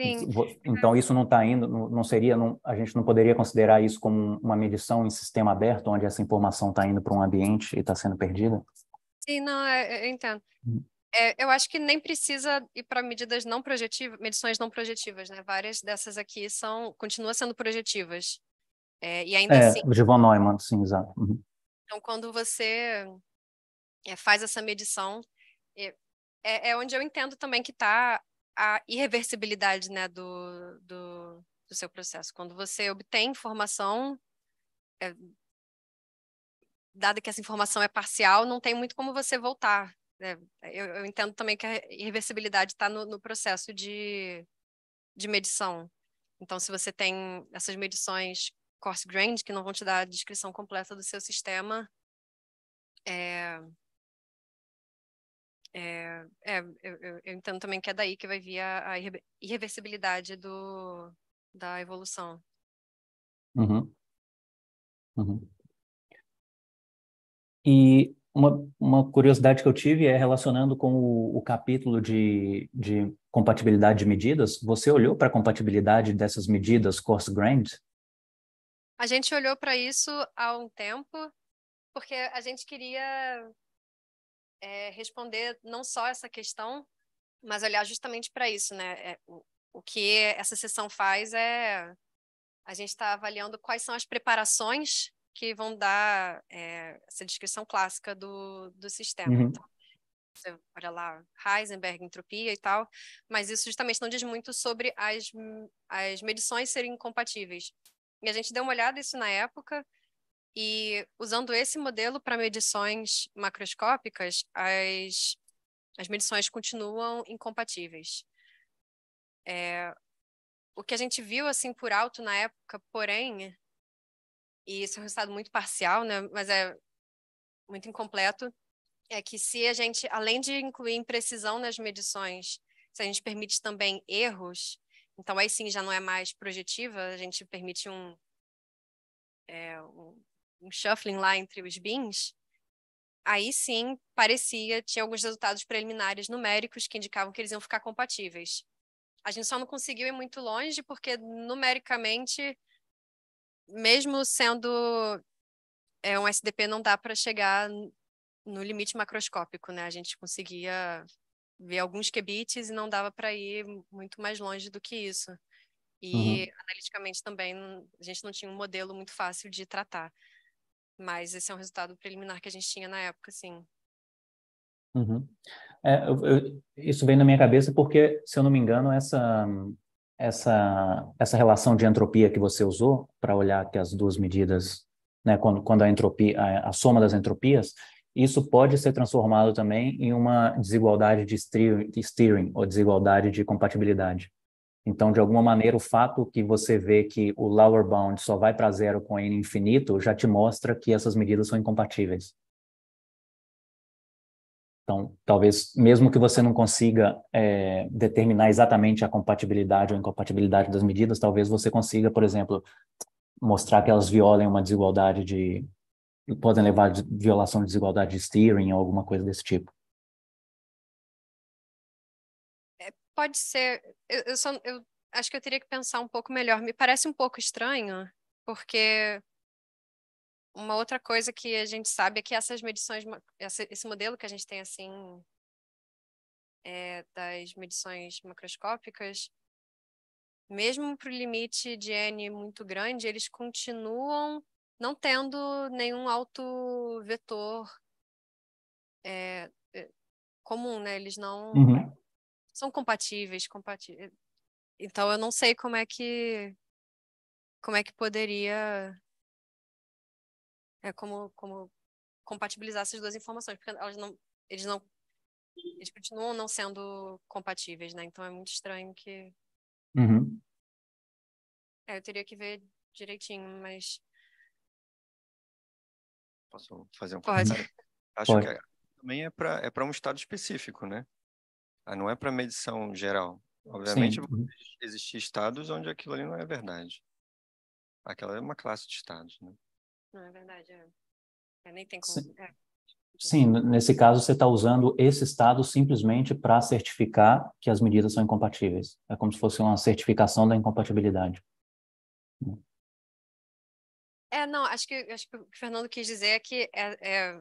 Sim. Uhum. Então isso não está indo, não seria, não, a gente não poderia considerar isso como uma medição em sistema aberto, onde essa informação está indo para um ambiente e está sendo perdida? Sim, não, eu, é, é, eu entendo. Hum. É, eu acho que nem precisa ir para medidas não projetivas, medições não projetivas, né? Várias dessas aqui são, continuam sendo projetivas. É, e ainda é, assim. De von Neumann, sim, exato. Uhum. Então, quando você é, faz essa medição, é, onde eu entendo também que está a irreversibilidade né, do, do, do, seu processo. Quando você obtém informação dado que essa informação é parcial, não tem muito como você voltar. Né? Eu, eu, entendo também que a irreversibilidade está no, no, processo de, de medição. Então, se você tem essas medições coarse grained, que não vão te dar a descrição completa do seu sistema, é, é, é, eu, eu, entendo também que é daí que vai vir a, a irreversibilidade do, da evolução. Uhum. Uhum. E uma, uma curiosidade que eu tive é relacionando com o, o capítulo de, de compatibilidade de medidas. Você olhou para a compatibilidade dessas medidas coarse grained? A gente olhou para isso há um tempo, porque a gente queria é, responder não só essa questão, mas olhar justamente para isso, né? É, o, o que essa sessão faz é a gente está avaliando quais são as preparações que vão dar é, essa descrição clássica do, do sistema. Uhum. Então, você olha lá, Heisenberg, entropia e tal, mas isso justamente não diz muito sobre as, as medições serem incompatíveis. E a gente deu uma olhada isso na época, e usando esse modelo para medições macroscópicas, as, as medições continuam incompatíveis. É, o que a gente viu assim por alto na época, porém, e isso é um resultado muito parcial, né? Mas é muito incompleto. É que se a gente, além de incluir imprecisão nas medições, se a gente permite também erros, então aí sim já não é mais projetiva, a gente permite um, é, um, um shuffling lá entre os bins, aí sim parecia, tinha alguns resultados preliminares numéricos que indicavam que eles iam ficar compatíveis. A gente só não conseguiu ir muito longe porque numericamente mesmo sendo é, um SDP, não dá para chegar no limite macroscópico, né? A gente conseguia ver alguns qubits e não dava para ir muito mais longe do que isso. E uhum. analiticamente também a gente não tinha um modelo muito fácil de tratar. Mas esse é um resultado preliminar que a gente tinha na época, sim. Uhum. É, eu, eu, isso vem na minha cabeça porque, se eu não me engano, essa essa, essa relação de entropia que você usou para olhar que as duas medidas, né, quando, quando a entropia, a, a, soma das entropias, isso pode ser transformado também em uma desigualdade de steering ou desigualdade de compatibilidade. Então, de alguma maneira, o fato que você vê que o lower bound só vai para zero com n infinito já te mostra que essas medidas são incompatíveis. Então, talvez, mesmo que você não consiga é, determinar exatamente a compatibilidade ou incompatibilidade das medidas, talvez você consiga, por exemplo, mostrar que elas violem uma desigualdade de. podem levar a violação de desigualdade de steering ou alguma coisa desse tipo. É, pode ser. Eu, eu, só, eu acho que eu teria que pensar um pouco melhor. Me parece um pouco estranho, porque uma outra coisa que a gente sabe é que essas medições, esse modelo que a gente tem assim é, das medições macroscópicas, mesmo para o limite de n muito grande, eles continuam não tendo nenhum alto é, comum, né? Eles não uhum. são compatíveis, compatíveis. Então eu não sei como é que como é que poderia é, como, como compatibilizar essas duas informações, porque elas não, eles não eles continuam não sendo compatíveis, né? Então é muito estranho que. Uhum. É, eu teria que ver direitinho, mas. Posso fazer um Pode. comentário? Acho Pode. que também é para é um estado específico, né? Ah, não é para medição geral. Obviamente, existem estados onde aquilo ali não é verdade. Aquela é uma classe de estados, né? Não, é verdade. É. é nem tem como. Sim. É. Sim, nesse caso você está usando esse estado simplesmente para certificar que as medidas são incompatíveis. É como se fosse uma certificação da incompatibilidade. É, não, acho que, acho que o que o Fernando quis dizer é que é, é,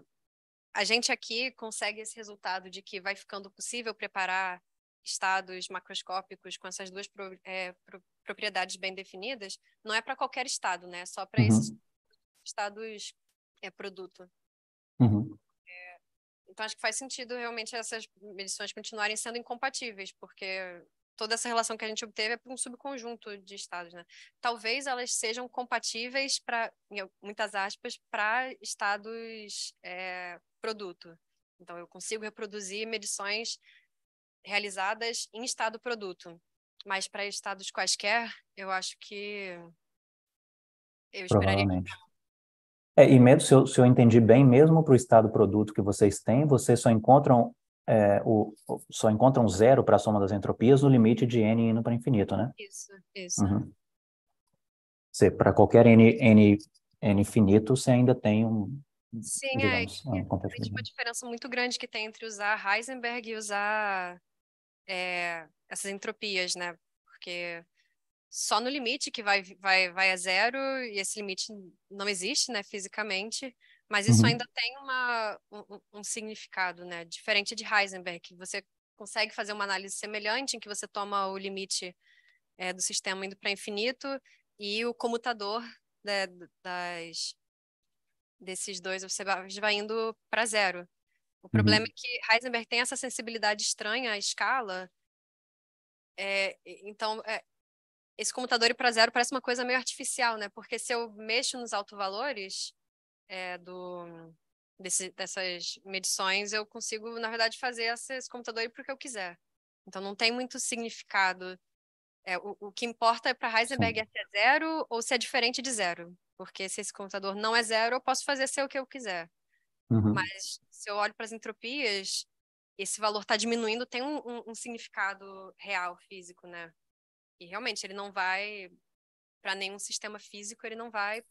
a gente aqui consegue esse resultado de que vai ficando possível preparar estados macroscópicos com essas duas pro, é, pro, propriedades bem definidas, não é para qualquer estado, né? É só para uhum. esses estados é, produto. Uhum. É, então acho que faz sentido realmente essas medições continuarem sendo incompatíveis, porque toda essa relação que a gente obteve é para um subconjunto de estados, né? Talvez elas sejam compatíveis para muitas aspas para estados é, produto. Então eu consigo reproduzir medições realizadas em estado produto, mas para estados quaisquer eu acho que eu esperaria é, e mesmo, se eu, se eu entendi bem, mesmo para o estado produto que vocês têm, vocês só encontram é, o, só encontram zero para a soma das entropias no limite de n indo para infinito, né? Isso, isso. Uhum. Para qualquer n, n, n infinito você ainda tem um, Sim, é, digamos, é, é, é, uma diferença muito grande que tem entre usar Heisenberg e usar é, essas entropias, né? Porque só no limite que vai, vai, vai a zero, e esse limite não existe, né, fisicamente, mas isso uhum. ainda tem uma, um, um, significado, né, diferente de Heisenberg, você consegue fazer uma análise semelhante, em que você toma o limite é, do sistema indo para infinito e o comutador né, das, desses dois observáveis vai indo para zero. O uhum. problema é que Heisenberg tem essa sensibilidade estranha à escala, é, então é, esse computador ir para zero parece uma coisa meio artificial, né? Porque se eu mexo nos altovalores é, eh, do, desse, dessas medições, eu consigo, na verdade, fazer esse, computador ir para o que eu quiser. Então, não tem muito significado. É, o, o, que importa é para Heisenberg é se é zero ou se é diferente de zero. Porque se esse computador não é zero, eu posso fazer ser o que eu quiser. Uhum. Mas se eu olho para as entropias, esse valor está diminuindo, tem um, um, um significado real, físico, né? E realmente, ele não vai para nenhum sistema físico, ele não vai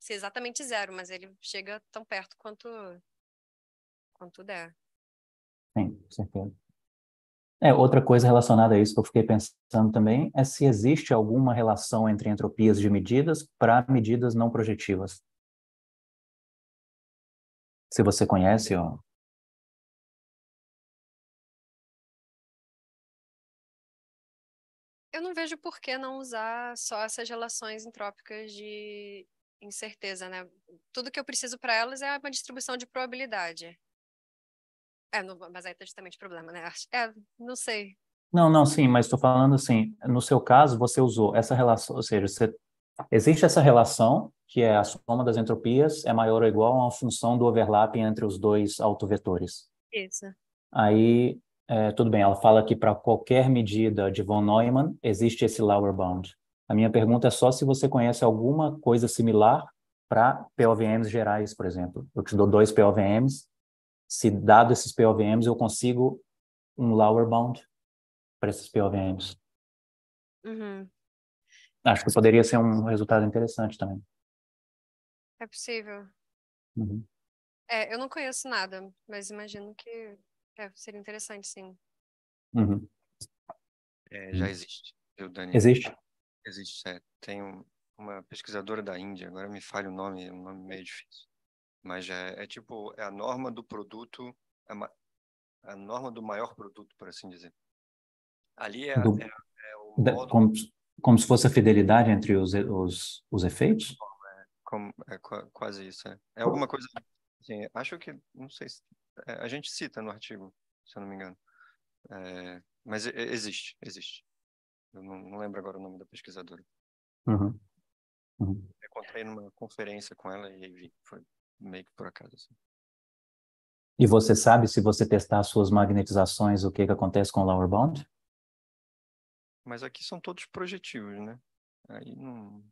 ser exatamente zero, mas ele chega tão perto quanto quanto der. Sim, certeza. É, outra coisa relacionada a isso que eu fiquei pensando também é se existe alguma relação entre entropias de medidas para medidas não projetivas. Se você conhece ou vejo por que não usar só essas relações entrópicas de incerteza, né? Tudo que eu preciso para elas é uma distribuição de probabilidade. É, não, mas aí tá justamente o problema, né? É, não sei. Não, não, sim, mas estou falando assim, no seu caso, você usou essa relação, ou seja, você, existe essa relação, que é a soma das entropias é maior ou igual a uma função do overlap entre os dois autovetores. Isso. Aí, é, tudo bem, ela fala que para qualquer medida de von Neumann existe esse lower bound. A minha pergunta é só se você conhece alguma coisa similar para POVMs gerais, por exemplo. Eu te dou dois POVMs, se dado esses POVMs eu consigo um lower bound para esses POVMs. Uhum. Acho que poderia ser um resultado interessante também. É possível. Uhum. É, eu não conheço nada, mas imagino que é, seria interessante, sim. Uhum. É, uhum. já existe, Existe? Existe, é. Tem um, uma pesquisadora da Índia, agora me falha o nome, é um nome meio difícil. Mas é, é tipo, é a norma do produto, é a, a, norma do maior produto, por assim dizer. Ali é, do, é, é o da, modo... Como, como, se fosse a fidelidade entre os, os, os efeitos? Como, é, é quase isso, é. é. alguma coisa... Assim, acho que, não sei se é, a gente cita no artigo, se eu não me engano. É, mas existe, existe. Eu não, não, lembro agora o nome da pesquisadora. Uhum. Uhum. encontrei numa conferência com ela e vi. Foi meio que por acaso. Assim. E você sabe se você testar suas magnetizações, o que, que acontece com o lower bound? Mas aqui são todos projetivos, né? Aí não.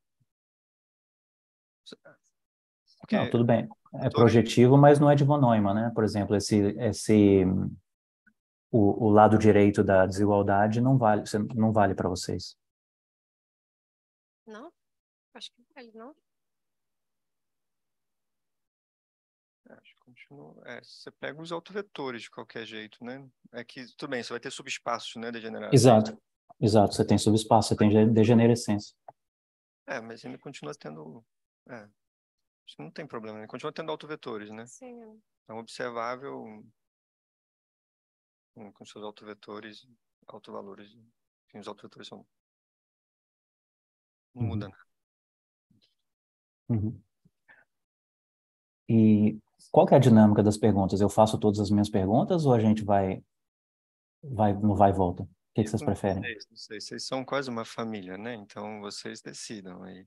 Porque... Não, tudo bem. É projetivo, mas não é de von Neumann, né? Por exemplo, esse, esse o, o lado direito da desigualdade não vale, não vale para vocês. Não? Acho que vale, não? É, acho que continua. É, você pega os autovetores de qualquer jeito, né? É que, tudo bem, você vai ter subespaços, né, degenerados. Exato, exato. Você tem subespaço, você tem degenerescência. É, mas ainda continua tendo... É. Isso não tem problema, né? Continua tendo autovetores, né? Sim. É um observável hum, com, seus autovetores, autovalores. Enfim, os autovetores são. Não uhum. muda né? nada. Uhum. E qual é a dinâmica das perguntas? Eu faço todas as minhas perguntas ou a gente vai vai no vai e volta? O que, que vocês não preferem? Sei, não sei, vocês são quase uma família, né? Então vocês decidam aí,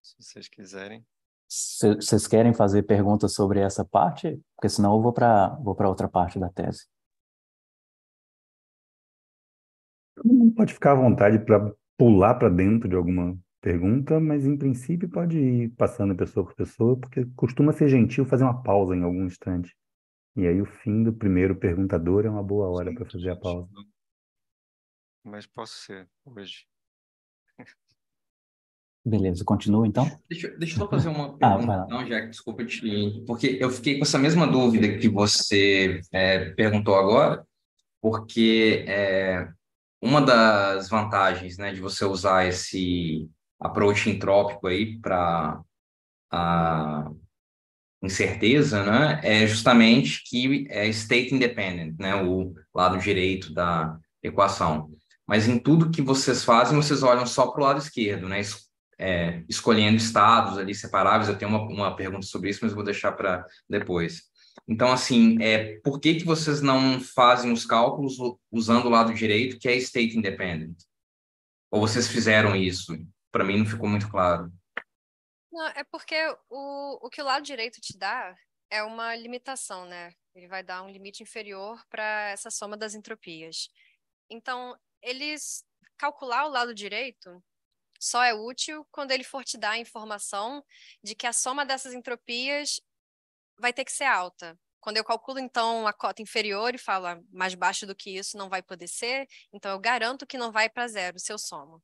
se vocês quiserem. Vocês querem fazer perguntas sobre essa parte? Porque senão eu vou para vou outra parte da tese. Todo mundo pode ficar à vontade para pular para dentro de alguma pergunta, mas em princípio pode ir passando pessoa por pessoa, porque costuma ser gentil fazer uma pausa em algum instante. E aí o fim do primeiro perguntador é uma boa hora para fazer a pausa. Mas posso ser hoje. Beleza, continua então. Deixa, deixa eu fazer uma ah, pergunta, ah, não, Jack, desculpa te porque eu fiquei com essa mesma dúvida que você é, perguntou agora, porque é, uma das vantagens né, de você usar esse approach entrópico aí para a incerteza né, é justamente que é state independent, né, o lado direito da equação. Mas em tudo que vocês fazem, vocês olham só para o lado esquerdo, né? Isso é, escolhendo estados ali separáveis. Eu tenho uma, uma pergunta sobre isso, mas vou deixar para depois. Então, assim, é, por que, que vocês não fazem os cálculos usando o lado direito, que é state independent? Ou vocês fizeram isso? Para mim não ficou muito claro. Não, é porque o, o que o lado direito te dá é uma limitação, né? Ele vai dar um limite inferior para essa soma das entropias. Então, eles calcular o lado direito só é útil quando ele for te dar a informação de que a soma dessas entropias vai ter que ser alta. Quando eu calculo, então, a cota inferior e falo ah, mais baixo do que isso não vai poder ser, então eu garanto que não vai para zero se eu somo.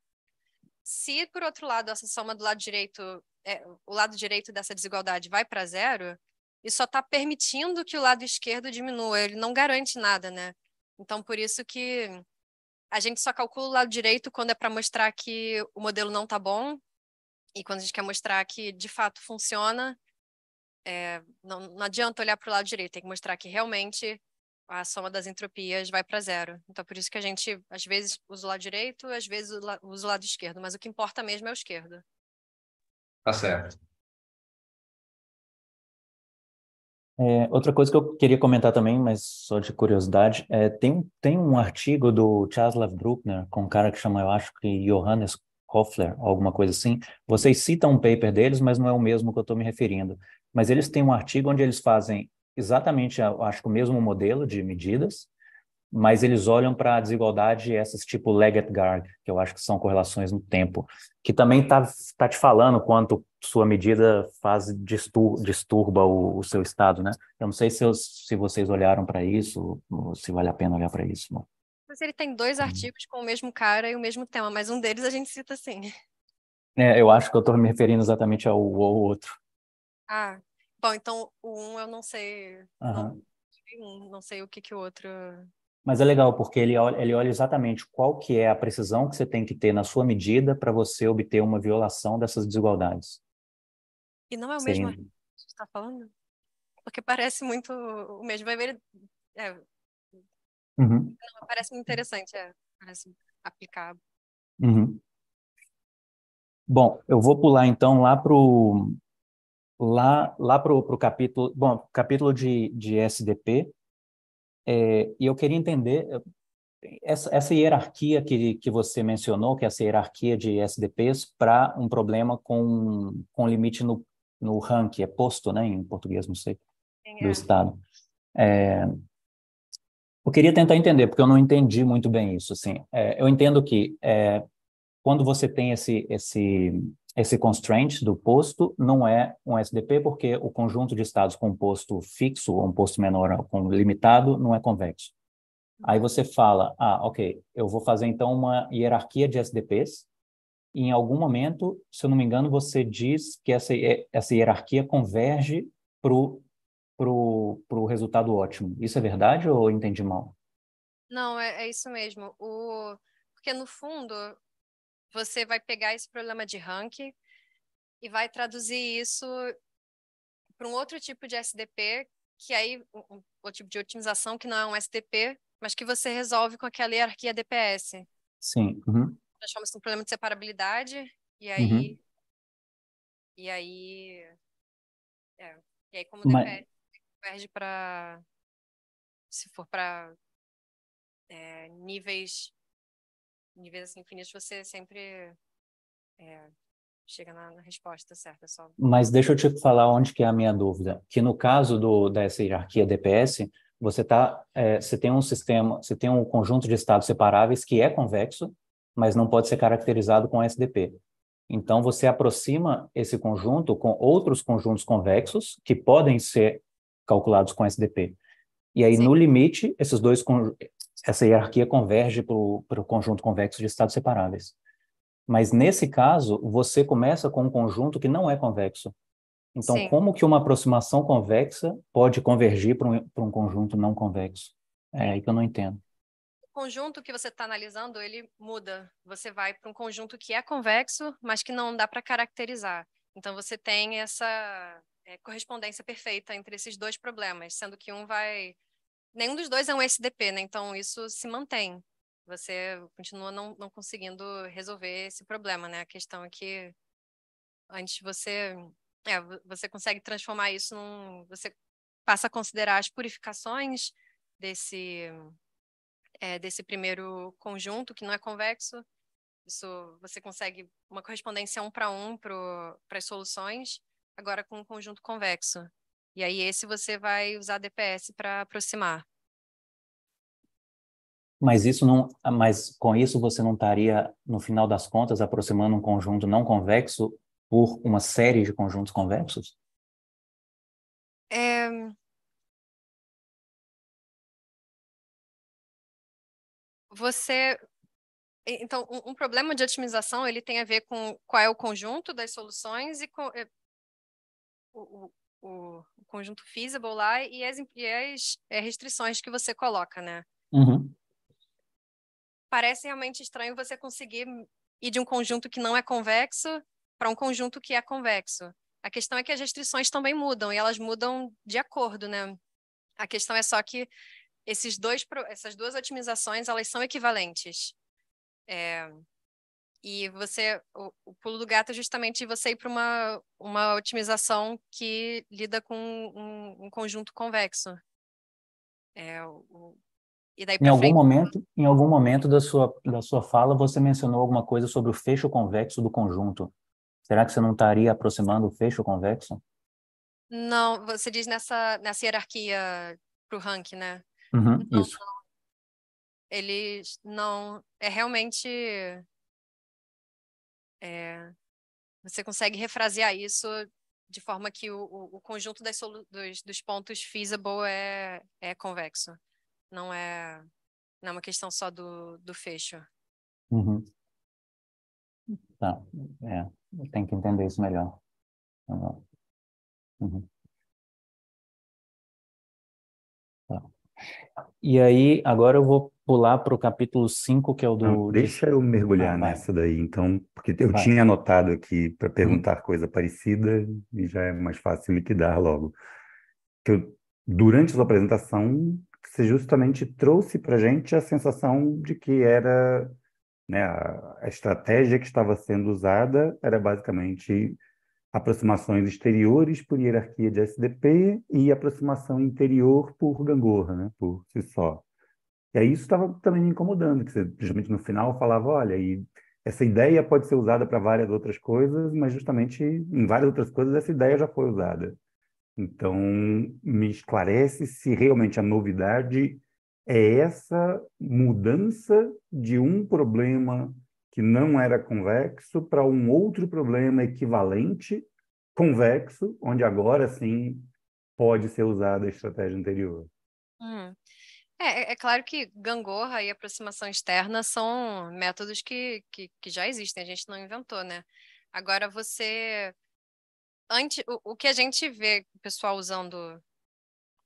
Se, por outro lado, essa soma do lado direito, é, o lado direito dessa desigualdade vai para zero, isso só está permitindo que o lado esquerdo diminua, ele não garante nada, né? Então, por isso que a gente só calcula o lado direito quando é para mostrar que o modelo não está bom e quando a gente quer mostrar que de fato funciona, é, não, não adianta olhar para o lado direito, tem que mostrar que realmente a soma das entropias vai para zero. Então, por isso que a gente, às vezes, usa o lado direito, às vezes usa o lado esquerdo, mas o que importa mesmo é o esquerdo. Tá certo. É, outra coisa que eu queria comentar também, mas só de curiosidade, é, tem, tem um artigo do Czaslav Bruckner com um cara que chama, eu acho que Johannes Hoffler, alguma coisa assim. Vocês citam um paper deles, mas não é o mesmo que eu estou me referindo. Mas eles têm um artigo onde eles fazem exatamente, eu acho que o mesmo modelo de medidas, mas eles olham para a desigualdade essas tipo legged Guard, que eu acho que são correlações no tempo, que também está tá te falando quanto sua medida faz distur disturba o, o, seu estado, né? Eu não sei se, eu, se vocês olharam para isso, se vale a pena olhar para isso. Mas ele tem dois artigos com o mesmo cara e o mesmo tema, mas um deles a gente cita assim. É, eu acho que eu estou me referindo exatamente ao, ao outro. Ah, bom, então o um eu não sei, uhum. não, não sei o que, que o outro mas é legal porque ele olha, ele olha exatamente qual que é a precisão que você tem que ter na sua medida para você obter uma violação dessas desigualdades. E não é o Sim. mesmo que está falando? Porque parece muito o mesmo. É, é, uhum. não, parece muito interessante, é, parece aplicável. Uhum. Bom, eu vou pular então lá para o lá, lá pro, pro capítulo, bom, capítulo de, de SDP, é, e eu queria entender eh, essa, essa hierarquia que, que você mencionou, que é essa hierarquia de SDPs, para um problema com, com limite no, no ranking, é posto, né, em português, não sei, Sim, é. do Estado. É, eu queria tentar entender, porque eu não entendi muito bem isso. Assim. É, eu entendo que é, quando você tem esse, esse esse constraint do posto não é um SDP porque o conjunto de estados com posto fixo ou um posto menor com limitado não é convexo. Aí você fala, ah, ok, eu vou fazer então uma hierarquia de SDPs, e em algum momento, se eu não me engano, você diz que essa, essa hierarquia converge para o pro, pro resultado ótimo. Isso é verdade ou entendi mal? Não, é, é isso mesmo. O... Porque, no fundo, você vai pegar esse problema de ranking e vai traduzir isso para um outro tipo de SDP, que aí, um, um tipo de otimização que não é um SDP, mas que você resolve com aquela hierarquia DPS. Sim. Uhum. Nós chamamos de um problema de separabilidade, e aí. Uhum. E aí. É, e aí, como mas... DPS perde para. Se for para é, níveis níveis assim, infinitos, você sempre é, chega na, na, resposta certa. Só... Mas deixa eu te falar onde que é a minha dúvida. Que no caso do, dessa hierarquia DPS, você, tá, é, você tem um sistema, você tem um conjunto de estados separáveis que é convexo, mas não pode ser caracterizado com SDP. Então, você aproxima esse conjunto com outros conjuntos convexos que podem ser calculados com SDP. E aí, Sim. no limite, esses dois essa hierarquia converge para o conjunto convexo de estados separáveis. Mas nesse caso, você começa com um conjunto que não é convexo. Então, Sim. como que uma aproximação convexa pode convergir para um, um, conjunto não convexo? É aí que eu não entendo. O conjunto que você está analisando, ele muda. Você vai para um conjunto que é convexo, mas que não dá para caracterizar. Então, você tem essa é, correspondência perfeita entre esses dois problemas, sendo que um vai nenhum dos dois é um SDP, né? Então isso se mantém. Você continua não, não conseguindo resolver esse problema, né? A questão é que antes você é, você consegue transformar isso num você passa a considerar as purificações desse é, desse primeiro conjunto que não é convexo isso você consegue uma correspondência um para um para as soluções agora com um conjunto convexo e aí esse você vai usar DPS para aproximar. Mas isso não, mas com isso você não estaria no final das contas aproximando um conjunto não convexo por uma série de conjuntos convexos? É... Você então, um, problema de otimização ele tem a ver com qual é o conjunto das soluções e com, é, o, o conjunto feasible lá e as, e as é, restrições que você coloca, né? Uhum. Parece realmente estranho você conseguir ir de um conjunto que não é convexo para um conjunto que é convexo. A questão é que as restrições também mudam e elas mudam de acordo, né? A questão é só que esses dois, essas duas otimizações elas são equivalentes. É, e você, o, o pulo do gato é justamente você ir para uma, uma otimização que lida com um, um conjunto convexo. É, o, em algum momento, em algum momento da sua da sua fala, você mencionou alguma coisa sobre o fecho convexo do conjunto. Será que você não estaria aproximando o fecho convexo? Não, você diz nessa nessa hierarquia para o rank, né? Uhum, não, isso. Não. Eles não é realmente é, você consegue refrasear isso de forma que o, o, conjunto das, dos, dos, pontos feasible é, é convexo. Não é, não é uma questão só do, do fecho. Uhum. Tá. É, que entender isso melhor. Uhum. Tá. E aí, agora eu vou pular para o capítulo 5, que é o do. Não, deixa eu mergulhar ah, nessa daí, então, porque eu vai. tinha anotado aqui para hum. perguntar hum. coisa parecida e já é mais fácil liquidar logo. Que eu, durante a sua apresentação, você justamente trouxe para a gente a sensação de que era. Né, a, a estratégia que estava sendo usada era basicamente aproximações exteriores por hierarquia de SDP e aproximação interior por gangorra, né, por si só. E aí isso estava também me incomodando, que você, justamente no final falava, olha, e essa ideia pode ser usada para várias outras coisas, mas justamente em várias outras coisas essa ideia já foi usada. Então, me esclarece se realmente a novidade é essa mudança de um problema que não era convexo para um outro problema equivalente convexo, onde agora sim pode ser usada a estratégia anterior. Hum. É, é, é claro que gangorra e aproximação externa são métodos que, que, que já existem, a gente não inventou, né? Agora você. Antes, o, o que a gente vê o pessoal usando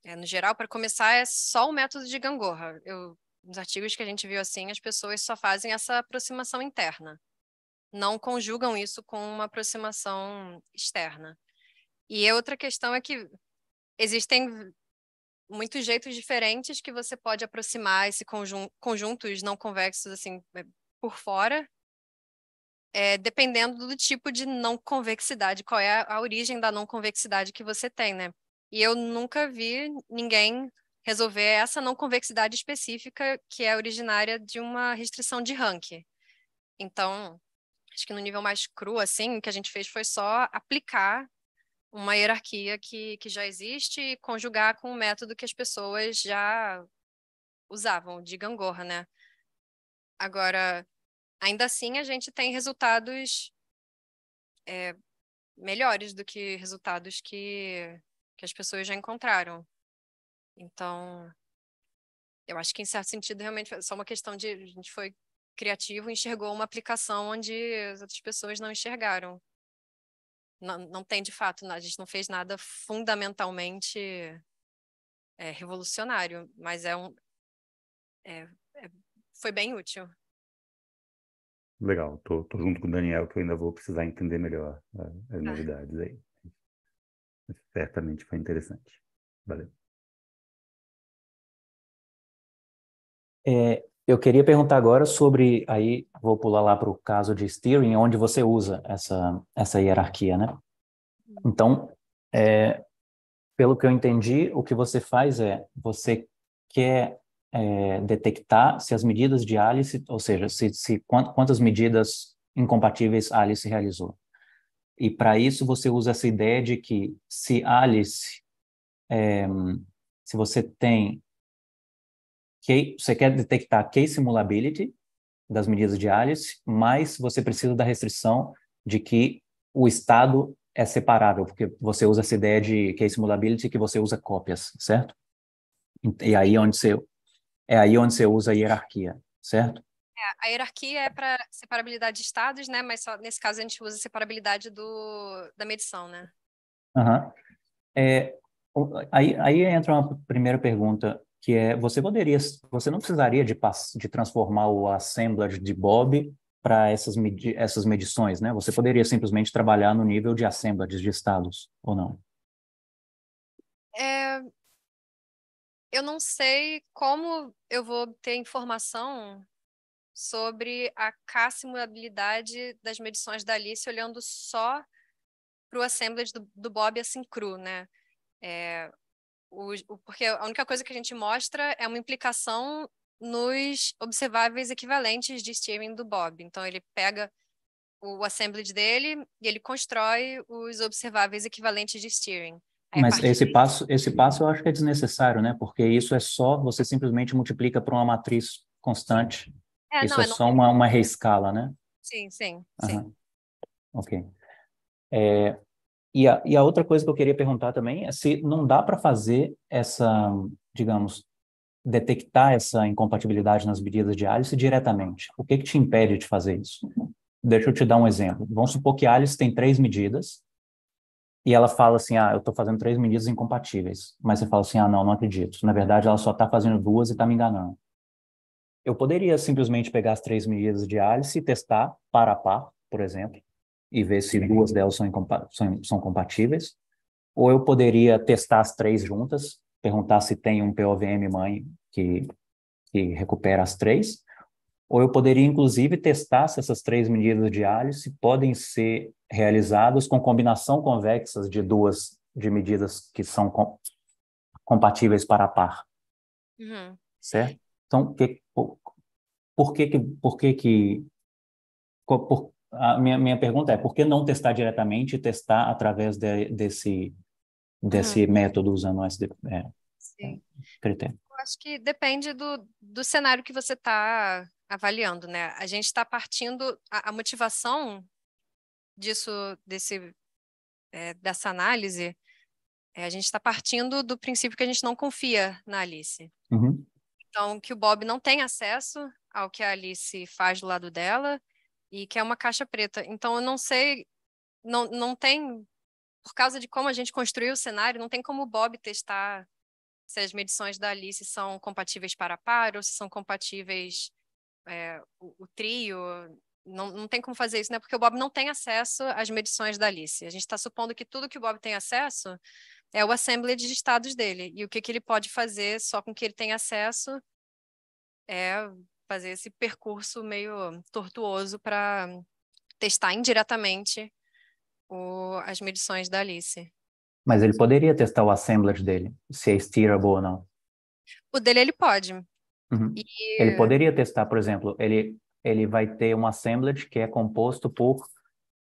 é, no geral, para começar, é só o método de gangorra. Eu, nos artigos que a gente viu assim, as pessoas só fazem essa aproximação interna. Não conjugam isso com uma aproximação externa. E outra questão é que existem muitos jeitos diferentes que você pode aproximar esse conjunto conjuntos não convexos assim é, por fora, é, dependendo do tipo de não convexidade, qual é a, a origem da não convexidade que você tem, né? E eu nunca vi ninguém resolver essa não convexidade específica que é originária de uma restrição de rank. Então, acho que no nível mais cru assim, o que a gente fez foi só aplicar uma hierarquia que, que já existe e conjugar com o método que as pessoas já usavam, de gangorra, né? Agora, ainda assim, a gente tem resultados é, melhores do que resultados que, que as pessoas já encontraram. Então, eu acho que, em certo sentido, realmente é só uma questão de. A gente foi criativo, enxergou uma aplicação onde as outras pessoas não enxergaram não, não tem de fato, a gente não fez nada fundamentalmente é, revolucionário, mas é um. É, é, foi bem útil. Legal, tô, tô, junto com o Daniel, que eu ainda vou precisar entender melhor é, as tá. novidades ah. aí. Certamente foi interessante. Valeu. É, eu queria perguntar agora sobre, aí vou pular lá para o caso de steering, onde você usa essa, essa hierarquia, né? Então, é, pelo que eu entendi, o que você faz é, você quer é, detectar se as medidas de Alice, ou seja, se, se quantas medidas incompatíveis Alice realizou. E para isso você usa essa ideia de que se Alice, é, se você tem que você quer detectar case simulability das medidas de Alice, mas você precisa da restrição de que o estado é separável, porque você usa essa ideia de case simulability que você usa cópias, certo? E aí onde você é aí onde você usa a hierarquia, certo? É, a hierarquia é para separabilidade de estados, né? Mas só, nesse caso a gente usa a separabilidade do, da medição, né? Uhum. É, aí, aí entra uma primeira pergunta que é você poderia, você não precisaria de, de transformar o assemblage de Bob para essas, medi essas medições, né? Você poderia simplesmente trabalhar no nível de assemblages de estados, ou não? É... Eu não sei como eu vou ter informação sobre a K simulabilidade das medições da Alice olhando só para o assemblage do, do Bob assim cru, né? É, o, o, porque a única coisa que a gente mostra é uma implicação nos observáveis equivalentes de Steering do Bob. Então, ele pega o assemblage dele e ele constrói os observáveis equivalentes de Steering. Aí Mas esse de... passo, esse passo eu acho que é desnecessário, né? Porque isso é só, você simplesmente multiplica por uma matriz constante. É, isso não, é, é só é uma, uma reescala, né? Sim, sim, uhum. sim. Ok. É, e a, e a outra coisa que eu queria perguntar também é se não dá para fazer essa, digamos, detectar essa incompatibilidade nas medidas de Alice diretamente. O que, que te impede de fazer isso? Deixa eu te dar um exemplo. Vamos supor que a tem três medidas e ela fala assim, ah, eu estou fazendo três medidas incompatíveis. Mas você fala assim, ah, não, não acredito. Na verdade, ela só está fazendo duas e está me enganando. Eu poderia simplesmente pegar as três medidas de Alice e testar par a par, por exemplo, e ver se duas delas são, são, são compatíveis. Ou eu poderia testar as três juntas, perguntar se tem um POVM mãe que, que recupera as três. Ou eu poderia, inclusive, testar se essas três medidas de alho se podem ser realizadas com combinação convexas de duas de medidas que são com, compatíveis para a par. Uhum. Certo? Então, que, por, por, que, que, por que, que por, a minha, minha pergunta é, por que não testar diretamente e testar através de, desse, desse uhum. método usando esse é, Sim. critério? Eu acho que depende do, do cenário que você está avaliando, né? A gente está partindo, a, a, motivação disso, desse, é, dessa análise, é, a gente está partindo do princípio que a gente não confia na Alice. Uhum. Então, que o Bob não tem acesso ao que a Alice faz do lado dela, e que é uma caixa preta. Então, eu não sei, não, não tem, por causa de como a gente construiu o cenário, não tem como o Bob testar se as medições da Alice são compatíveis para par ou se são compatíveis é, o, o, trio. Não, não tem como fazer isso, né? Porque o Bob não tem acesso às medições da Alice. A gente está supondo que tudo que o Bob tem acesso é o assembly de estados dele. E o que, que ele pode fazer só com que ele tem acesso é fazer esse percurso meio tortuoso para testar indiretamente o, as medições da Alice. Mas ele poderia testar o assemblage dele, se é steerable ou não. O dele ele pode. Uhum. E... Ele poderia testar, por exemplo, ele, ele vai ter um assemblage que é composto por,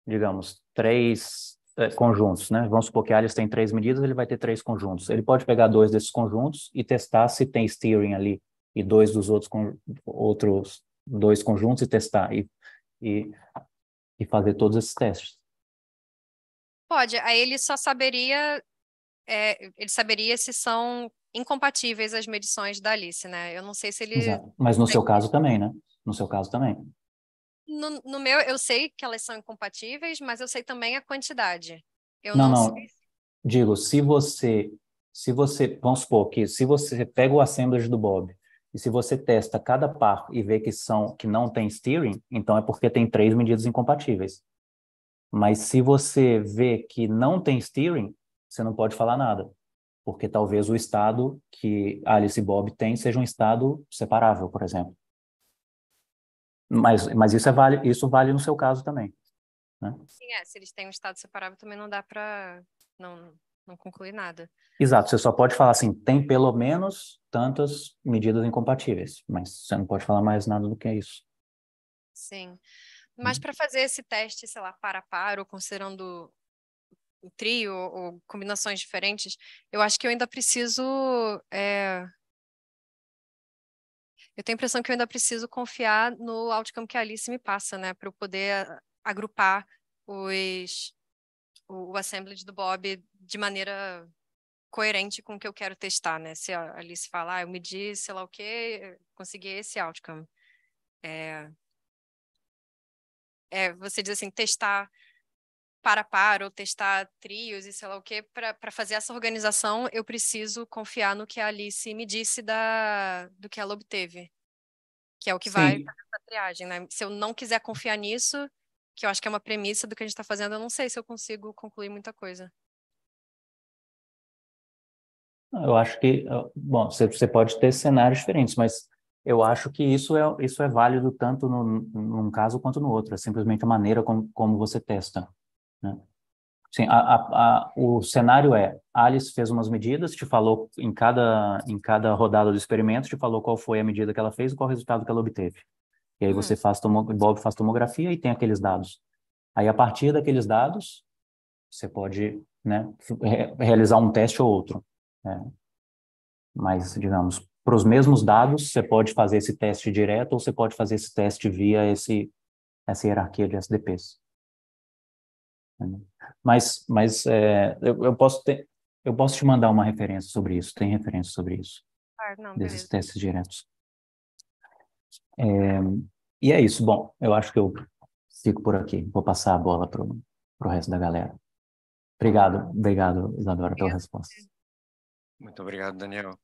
digamos, três eh, conjuntos, né? Vamos supor que a Alice tem três medidas, ele vai ter três conjuntos. Ele pode pegar dois desses conjuntos e testar se tem steering ali e dois dos outros outros dois conjuntos e testar e, e, e fazer todos esses testes. Pode, aí ele só saberia é, ele saberia se são incompatíveis as medições da Alice, né? Eu não sei se ele. Exato. Mas no seu caso também, né? No seu caso também. No, no, meu, eu sei que elas são incompatíveis, mas eu sei também a quantidade. Eu não, não, não. Sei... Digo, se você, se você, vamos supor que se você pega o assemblage do Bob e se você testa cada par e vê que são que não tem steering, então é porque tem três medidas incompatíveis. Mas se você vê que não tem steering, você não pode falar nada, porque talvez o estado que Alice e Bob têm seja um estado separável, por exemplo. Mas, mas isso, é vale, isso vale no seu caso também. Né? Sim, é, se eles têm um estado separável também não dá para não não conclui nada. Exato, você só pode falar assim, tem pelo menos tantas medidas incompatíveis, mas você não pode falar mais nada do que isso. Sim. Mas para fazer esse teste, sei lá, para par, ou considerando o trio, ou combinações diferentes, eu acho que eu ainda preciso. É... Eu tenho a impressão que eu ainda preciso confiar no outcome que a Alice me passa, né? Para eu poder é, agrupar os, o, o assemblage do Bob de maneira coerente com o que eu quero testar, né? Se a Alice falar, ah, eu medi, sei lá o que, consegui esse outcome. É... é, você diz assim, testar para par ou testar trios e sei lá o que para fazer essa organização, eu preciso confiar no que a Alice me disse da, do que ela obteve, que é o que Sim. vai fazer essa triagem, né? Se eu não quiser confiar nisso, que eu acho que é uma premissa do que a gente está fazendo, eu não sei se eu consigo concluir muita coisa. Eu acho que, ah, bom, você, pode ter cenários diferentes, mas eu acho que isso é, isso é válido tanto no, num caso quanto no outro, é simplesmente a maneira como, como você testa. Né? Sim, a, a, a, o cenário é, Alice fez umas medidas, te falou em cada, em cada rodada do experimento, te falou qual foi a medida que ela fez e qual o resultado que ela obteve. E aí você hum. faz Bob faz tomografia e tem aqueles dados. Aí a partir daqueles dados, você pode né, re realizar um teste ou outro. Né? Mas, digamos, para os mesmos dados, você pode fazer esse teste direto ou você pode fazer esse teste via esse, essa hierarquia de SDPs. Mas, mas é, eu, eu, posso ter, eu posso te mandar uma referência sobre isso, tem referência sobre isso, ah, não, desses beleza. testes diretos. É, e é isso. Bom, eu acho que eu fico por aqui. Vou passar a bola para o resto da galera. Obrigado, obrigado, Isadora, pela resposta. Muito obrigado, Daniel.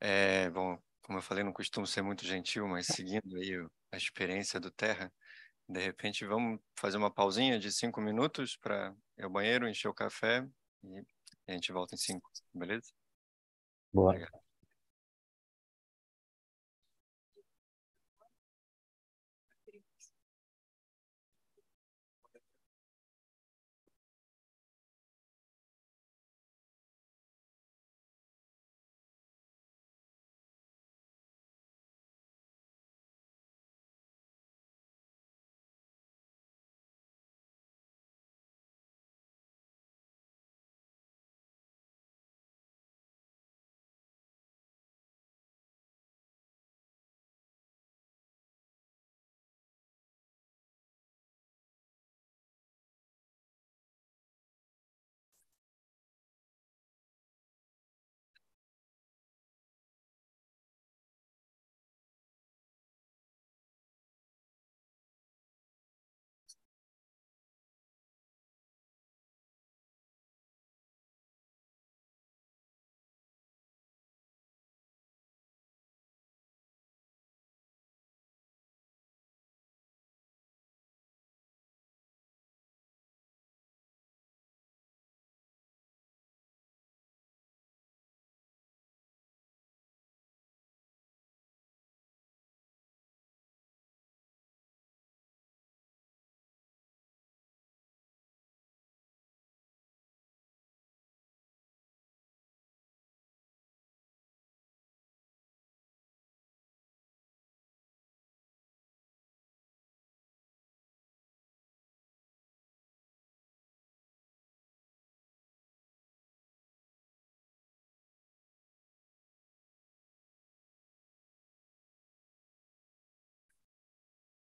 É, bom, como eu falei, não costumo ser muito gentil, mas seguindo aí a experiência do Terra, de repente vamos fazer uma pausinha de cinco minutos para ir ao banheiro, encher o café e a gente volta em cinco, beleza? Boa. Obrigado.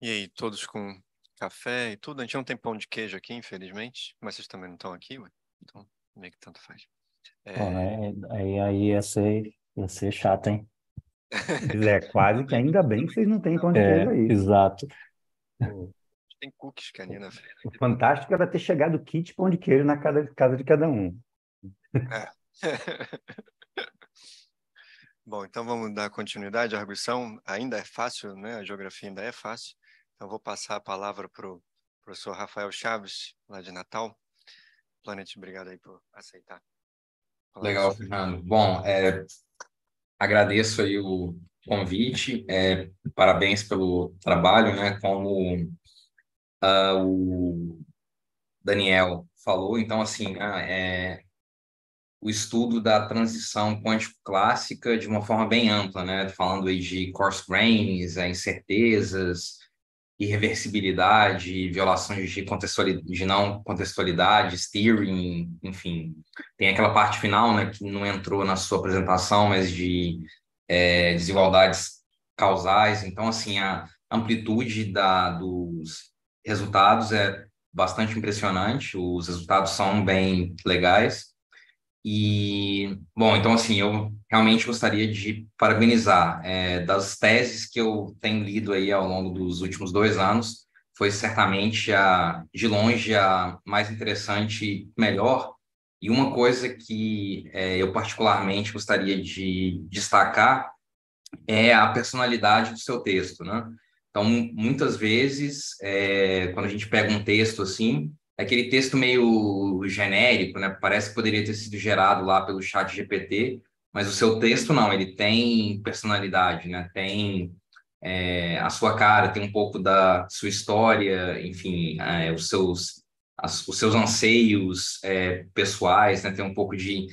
E aí, todos com café e tudo? A gente não tem pão de queijo aqui, infelizmente, mas vocês também não estão aqui, ué? Então, meio que tanto faz. É... Bom, né? aí, aí ia, ser, ia ser chato, hein? É, quase que ainda bem que vocês não têm pão de é, queijo é, aí. Exato. Tem cookies canina, é O fantástico era ter chegado kit pão de queijo na casa, casa de cada um. É. Bom, então vamos dar continuidade à arguição. Ainda é fácil, né? A geografia ainda é fácil. Então, vou passar a palavra para o professor Rafael Chaves, lá de Natal. Planet, obrigado aí por aceitar. Legal, Fernando. Bom, é, agradeço aí o convite, é, parabéns pelo trabalho, né? Como uh, o Daniel falou, então, assim, uh, é, o estudo da transição quântico-clássica de uma forma bem ampla, né? Falando aí de coarse grains, é, incertezas, irreversibilidade, violações de, de não contextualidade, steering, enfim. Tem aquela parte final, né, que não entrou na sua apresentação, mas de é, desigualdades causais. Então, assim, a amplitude da, dos resultados é bastante impressionante, os resultados são bem legais. E, bom, então, assim, eu realmente gostaria de parabenizar. É, das teses que eu tenho lido aí ao longo dos últimos dois anos, foi certamente, a, de longe, a mais interessante melhor. E uma coisa que é, eu particularmente gostaria de destacar é a personalidade do seu texto, né? Então, muitas vezes, é, quando a gente pega um texto assim, aquele texto meio genérico, né? Parece que poderia ter sido gerado lá pelo chat GPT, mas o seu texto não, ele tem personalidade, né? Tem é, a sua cara, tem um pouco da sua história, enfim, é, os seus as, os seus anseios é, pessoais, né? Tem um pouco de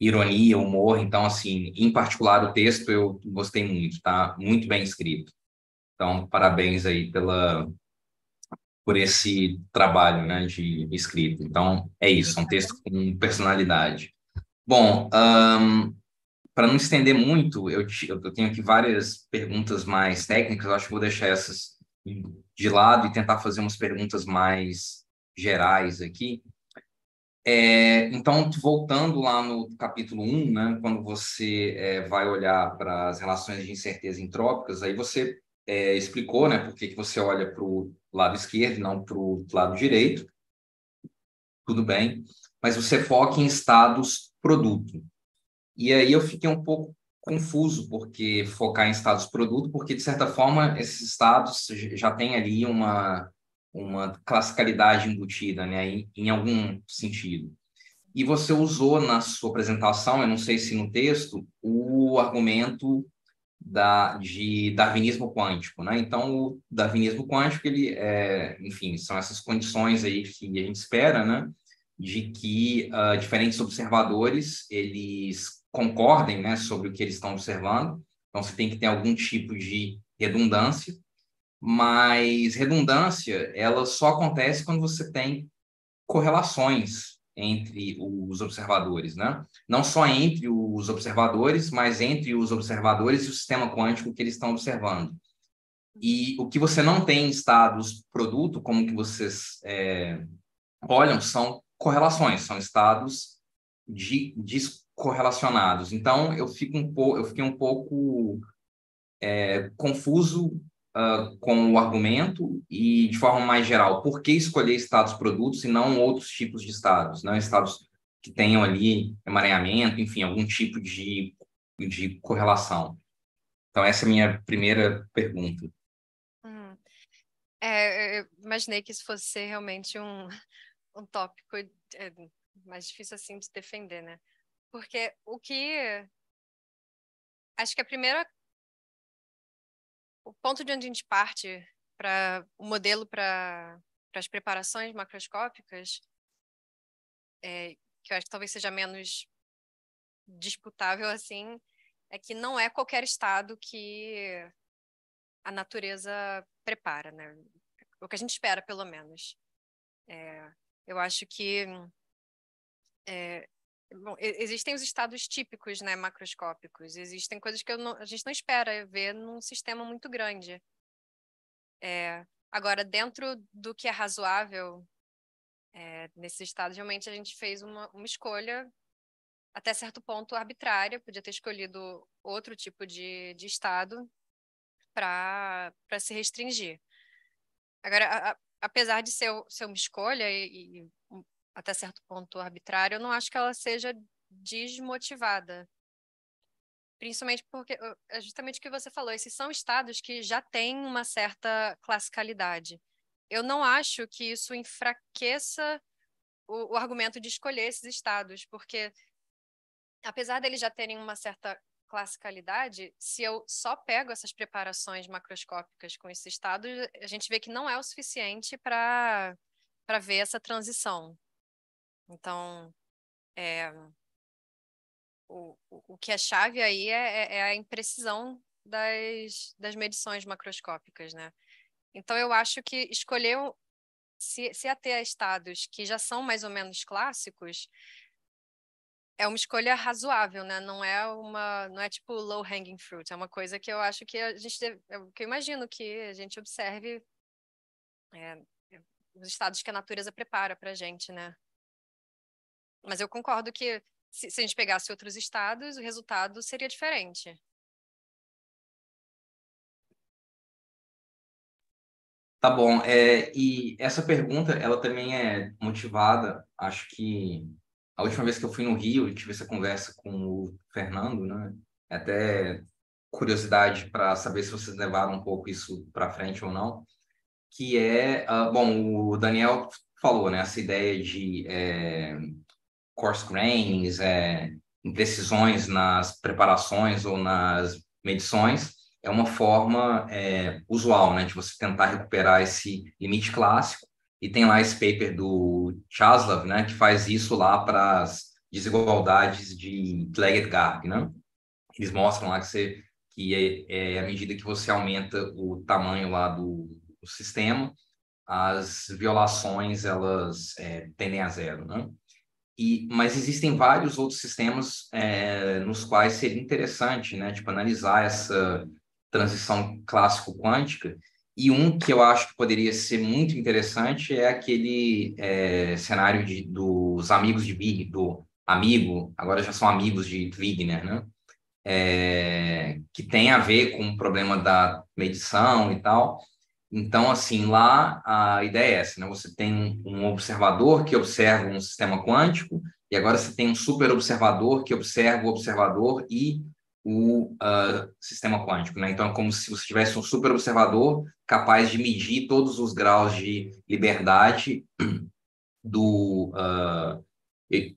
ironia, humor, então assim, em particular o texto eu gostei muito, tá? Muito bem escrito. Então, parabéns aí pela por esse trabalho né, de escrito. Então, é isso, é um texto com personalidade. Bom, um, para não estender muito, eu, eu, tenho aqui várias perguntas mais técnicas, eu acho que vou deixar essas de lado e tentar fazer umas perguntas mais gerais aqui. É, então, voltando lá no capítulo 1, né, quando você é, vai olhar para as relações de incerteza entrópicas, aí você é, explicou né, por que, que você olha para o lado esquerdo, não para o lado direito, tudo bem, mas você foca em estados produto. E aí eu fiquei um pouco confuso porque focar em estados produto, porque de certa forma esses estados já tem ali uma uma classicalidade embutida, né, em, em algum sentido. E você usou na sua apresentação, eu não sei se no texto, o argumento da, de darwinismo quântico, né? Então, o darwinismo quântico, ele, é, enfim, são essas condições aí que a gente espera, né? De que uh, diferentes observadores, eles concordem, né? Sobre o que eles estão observando. Então, você tem que ter algum tipo de redundância, mas redundância, ela só acontece quando você tem correlações entre os observadores, né? Não só entre os observadores, mas entre os observadores e o sistema quântico que eles estão observando. E o que você não tem em estados produto, como que vocês é, olham, são correlações, são estados de, descorrelacionados. Então eu fico um pouco, eu fiquei um pouco é, confuso uh, com o argumento e de forma mais geral, por que escolher estados produtos e não outros tipos de estados, não né? estados que tenham ali emaranhamento, enfim, algum tipo de, de correlação? Então, essa é a minha primeira pergunta. Hum. É, é eu imaginei que isso fosse ser realmente um, um tópico é, mais difícil assim de defender, né? Porque o que acho que a primeira o ponto de onde a gente parte para o modelo para as preparações macroscópicas, é, que eu acho que talvez seja menos disputável assim, é que não é qualquer estado que a natureza prepara, né? O que a gente espera, pelo menos. É, eu acho que é, Bom, existem os estados típicos, né, macroscópicos. Existem coisas que não, a gente não espera ver num sistema muito grande. É, agora, dentro do que é razoável, é, nesse estado, realmente a gente fez uma, uma escolha até certo ponto arbitrária, podia ter escolhido outro tipo de, de estado para se restringir. Agora, a, apesar de ser, ser uma escolha e, e até certo ponto arbitrária, eu não acho que ela seja desmotivada. Principalmente porque, é justamente o que você falou, esses são estados que já têm uma certa classicalidade. Eu não acho que isso enfraqueça o, o argumento de escolher esses estados, porque apesar deles já terem uma certa classicalidade, se eu só pego essas preparações macroscópicas com esses estados, a gente vê que não é o suficiente para ver essa transição. Então, é, o, o que é chave aí é, é, é a imprecisão das, das medições macroscópicas, né? Então, eu acho que escolher se, se ater a estados que já são mais ou menos clássicos é uma escolha razoável, né? Não é uma, não é tipo low hanging fruit, é uma coisa que eu acho que a gente, deve, é que eu imagino que a gente observe é, os estados que a natureza prepara para gente, né? Mas eu concordo que se, se a gente pegasse outros estados, o resultado seria diferente. Tá bom. É, e essa pergunta, ela também é motivada. Acho que a última vez que eu fui no Rio, eu tive essa conversa com o Fernando, né? É até curiosidade para saber se vocês levaram um pouco isso para frente ou não. Que é, uh, bom, o Daniel falou, né? Essa ideia de é, coarse grains, é, nas preparações ou nas medições, é uma forma é, usual né, de você tentar recuperar esse limite clássico. E tem lá esse paper do Chaslav, né, que faz isso lá para as desigualdades de Leggett garg Né? Eles mostram lá que, você, que é, é, é, à medida que você aumenta o tamanho lá do, do sistema, as violações elas é, tendem a zero. Né? E, mas existem vários outros sistemas é, nos quais seria interessante, né, tipo, analisar essa transição clássico-quântica. E um que eu acho que poderia ser muito interessante é aquele é, cenário de, dos amigos de Big, do amigo, agora já são amigos de Wigner, né? É, que tem a ver com o problema da medição e tal, então, assim, lá a ideia é essa, né? Você tem um observador que observa um sistema quântico, e agora você tem um super observador que observa o observador e o uh, sistema quântico, né? Então, é como se você tivesse um super observador capaz de medir todos os graus de liberdade do... Uh,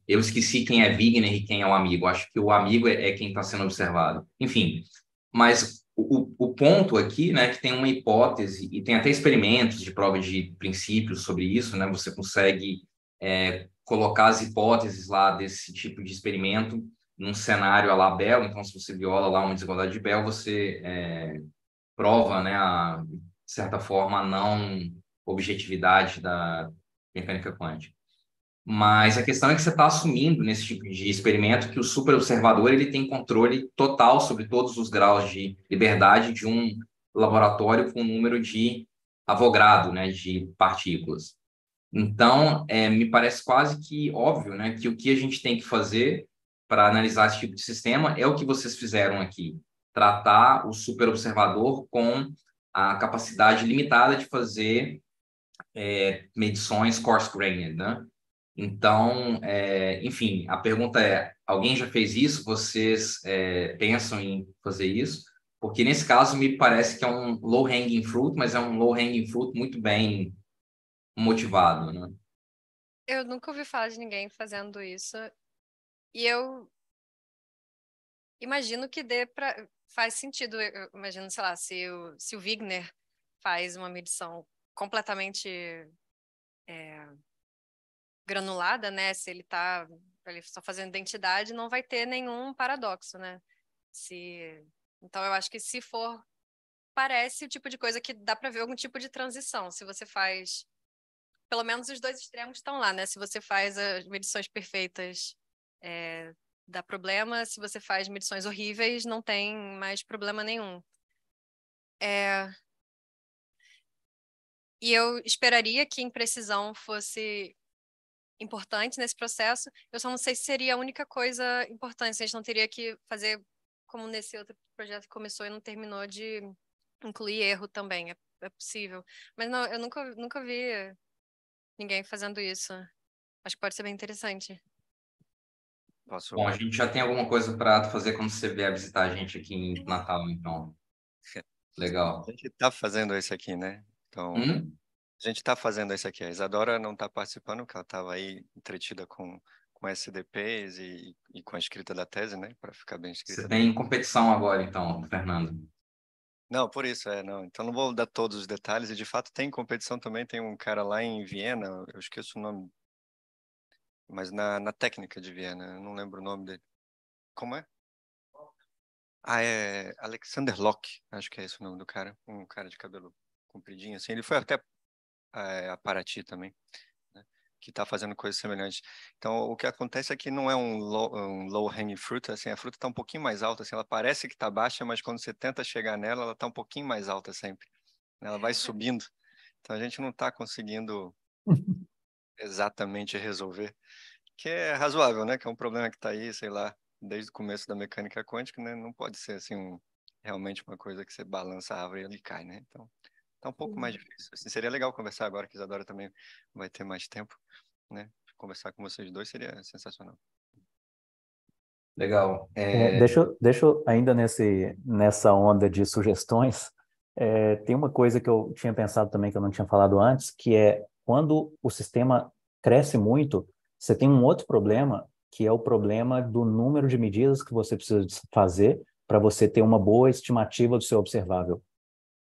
eu esqueci quem é Wigner e quem é o amigo. Acho que o amigo é, é quem está sendo observado. Enfim, mas o, o, ponto aqui, né, que tem uma hipótese e tem até experimentos de prova de princípios sobre isso, né? Você consegue é, colocar as hipóteses lá desse tipo de experimento num cenário a lá Bell. Então, se você viola lá uma desigualdade de Bell, você é, prova, né, a, de certa forma, a não objetividade da mecânica quântica. Mas a questão é que você está assumindo nesse tipo de experimento que o superobservador ele tem controle total sobre todos os graus de liberdade de um laboratório com um número de avogrado, né, de partículas. Então, é, me parece quase que óbvio, né, que o que a gente tem que fazer para analisar esse tipo de sistema é o que vocês fizeram aqui, tratar o superobservador com a capacidade limitada de fazer é, medições coarse-grained, né? Então, é, enfim, a pergunta é: alguém já fez isso? Vocês é, pensam em fazer isso? Porque nesse caso me parece que é um low hanging fruit, mas é um low hanging fruit muito bem motivado, né? Eu nunca ouvi falar de ninguém fazendo isso. E eu imagino que dê para faz sentido, eu imagino, sei lá, se o, se o Wigner faz uma medição completamente é, granulada, né? Se ele está ele só fazendo identidade, não vai ter nenhum paradoxo, né? Se... Então, eu acho que se for, parece o tipo de coisa que dá para ver algum tipo de transição. Se você faz. Pelo menos os dois extremos estão lá, né? Se você faz as medições perfeitas, é, dá problema. Se você faz medições horríveis, não tem mais problema nenhum. É... E eu esperaria que imprecisão fosse importante nesse processo. Eu só não sei se seria a única coisa importante, se a gente não teria que fazer como nesse outro projeto que começou e não terminou de incluir erro também, é, é possível. Mas não, eu nunca, nunca vi ninguém fazendo isso. Acho que pode ser bem interessante. Posso... Bom, a gente já tem alguma coisa para fazer quando você vier visitar a gente aqui em é. Natal, então. Legal. A gente está fazendo isso aqui, né? Então, hum? A gente está fazendo isso aqui. A Isadora não está participando, porque ela estava aí entretida com, com SDPs e, e com a escrita da tese, né? Para ficar bem escrita. Você tem competição agora, então, Fernando. Não, por isso, é, não. Então não vou dar todos os detalhes, e de fato tem competição também, tem um cara lá em Viena, eu esqueço o nome, mas na, na técnica de Viena, eu não lembro o nome dele. Como é? Ah, é Alexander Locke, acho que é esse o nome do cara, um cara de cabelo compridinho assim, ele foi até é, a Paraty também, né? que está fazendo coisas semelhantes. Então, o que acontece é que não é um low, um low hanging fruit, assim, a fruta está um pouquinho mais alta, assim, ela parece que está baixa, mas quando você tenta chegar nela, ela está um pouquinho mais alta sempre. Né? Ela vai é. subindo. Então, a gente não está conseguindo exatamente resolver, que é razoável, né? Que é um problema que está aí, sei lá, desde o começo da mecânica quântica, né? Não pode ser assim um, realmente uma coisa que você balança a árvore e ele cai, né? Então, Tá um pouco mais difícil. Assim, seria legal conversar agora, que a Isadora também vai ter mais tempo, né? Conversar com vocês dois seria sensacional. Legal. É... É, deixa, deixa eu, ainda nesse, nessa onda de sugestões, é, tem uma coisa que eu tinha pensado também, que eu não tinha falado antes, que é quando o sistema cresce muito, você tem um outro problema, que é o problema do número de medidas que você precisa fazer para você ter uma boa estimativa do seu observável.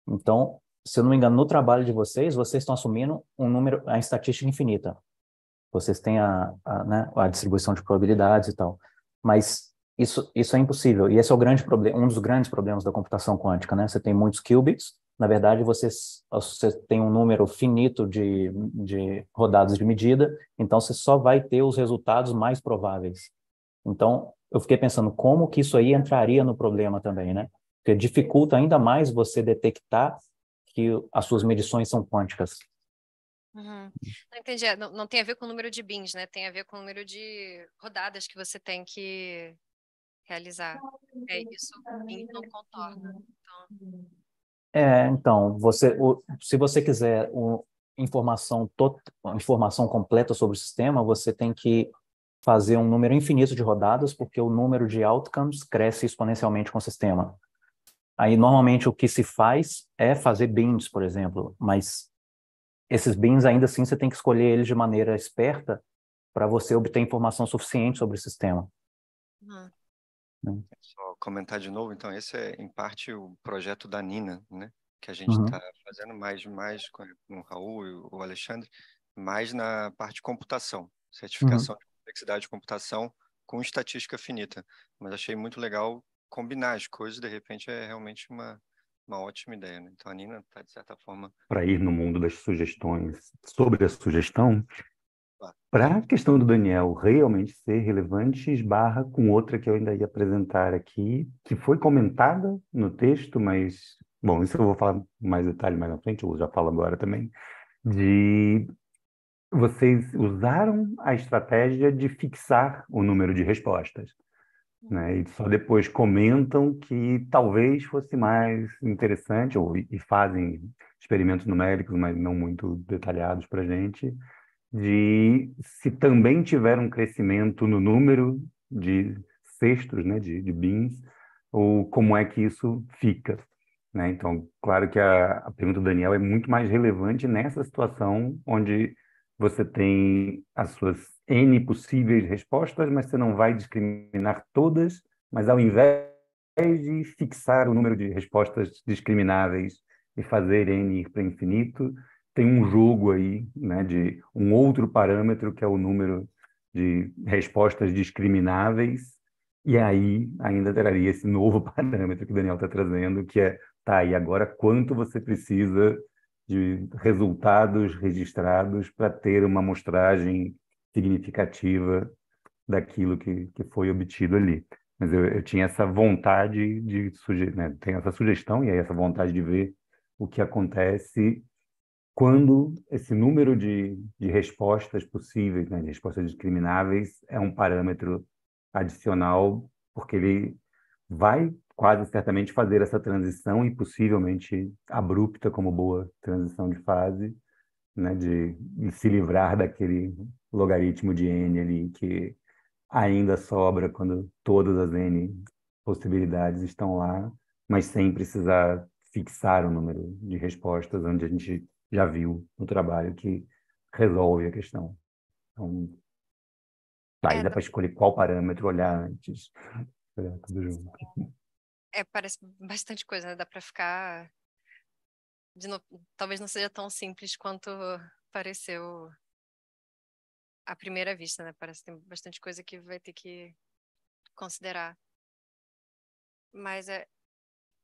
Então, se eu não me engano, no trabalho de vocês, vocês estão assumindo um número, a estatística é infinita. Vocês têm a, a, né, a distribuição de probabilidades e tal. Mas isso, isso é impossível. E esse é o grande problema, um dos grandes problemas da computação quântica, né? Você tem muitos qubits, na verdade, você, você tem um número finito de, de rodadas de medida, então você só vai ter os resultados mais prováveis. Então, eu fiquei pensando como que isso aí entraria no problema também, né? Porque dificulta ainda mais você detectar que as suas medições são quânticas. Uhum. Não entendi. É, não, não, tem a ver com o número de bins, né? Tem a ver com o número de rodadas que você tem que realizar. É isso bin não contorna. Então... É, então você, o, se você quiser o, informação tot, informação completa sobre o sistema, você tem que fazer um número infinito de rodadas, porque o número de outcomes cresce exponencialmente com o sistema. Aí, normalmente, o que se faz é fazer bins, por exemplo, mas esses bins, ainda assim, você tem que escolher eles de maneira esperta para você obter informação suficiente sobre o sistema. Né? É só comentar de novo, então, esse é, em parte, o projeto da Nina, né? Que a gente está uhum. Tá fazendo mais, mais com o Raul e o Alexandre, mais na parte de computação, certificação uhum. de complexidade de computação com estatística finita. Mas achei muito legal combinar as coisas, de repente, é realmente uma, uma ótima ideia. Né? Então, a Nina está, de certa forma. Para ir no mundo das sugestões, sobre a sugestão, para a questão do Daniel realmente ser relevante, esbarra com outra que eu ainda ia apresentar aqui, que foi comentada no texto, mas. Bom, isso eu vou falar mais detalhe mais na frente, ou já falo agora também, de vocês usaram a estratégia de fixar o número de respostas né? E só depois comentam que talvez fosse mais interessante, ou e fazem experimentos numéricos, mas não muito detalhados para a gente, de se também tiver um crescimento no número de cestos, né, de, de bins, ou como é que isso fica. Né? Então, claro que a, a pergunta do Daniel é muito mais relevante nessa situação onde você tem as suas N possíveis respostas, mas você não vai discriminar todas, mas ao invés de fixar o número de respostas discrimináveis e fazer N ir para infinito, tem um jogo aí, né, de um outro parâmetro que é o número de respostas discrimináveis, e aí ainda teria esse novo parâmetro que o Daniel está trazendo, que é, tá, e agora quanto você precisa de resultados registrados para ter uma amostragem significativa daquilo que, que foi obtido ali. Mas eu, eu tinha essa vontade de sugerir, né? tem essa sugestão e aí essa vontade de ver o que acontece quando esse número de, de respostas possíveis, né? de respostas discrimináveis, é um parâmetro adicional, porque ele vai quase certamente fazer essa transição e possivelmente abrupta como boa transição de fase, né, de se livrar daquele logaritmo de n ali que ainda sobra quando todas as n possibilidades estão lá, mas sem precisar fixar o número de respostas, onde a gente já viu no trabalho que resolve a questão. Então, tá, aí é, dá para escolher qual parâmetro olhar antes. É, tudo junto. É, parece bastante coisa, né? dá para ficar. No... Talvez não seja tão simples quanto pareceu à primeira vista, né? Parece que tem bastante coisa que vai ter que considerar. Mas é.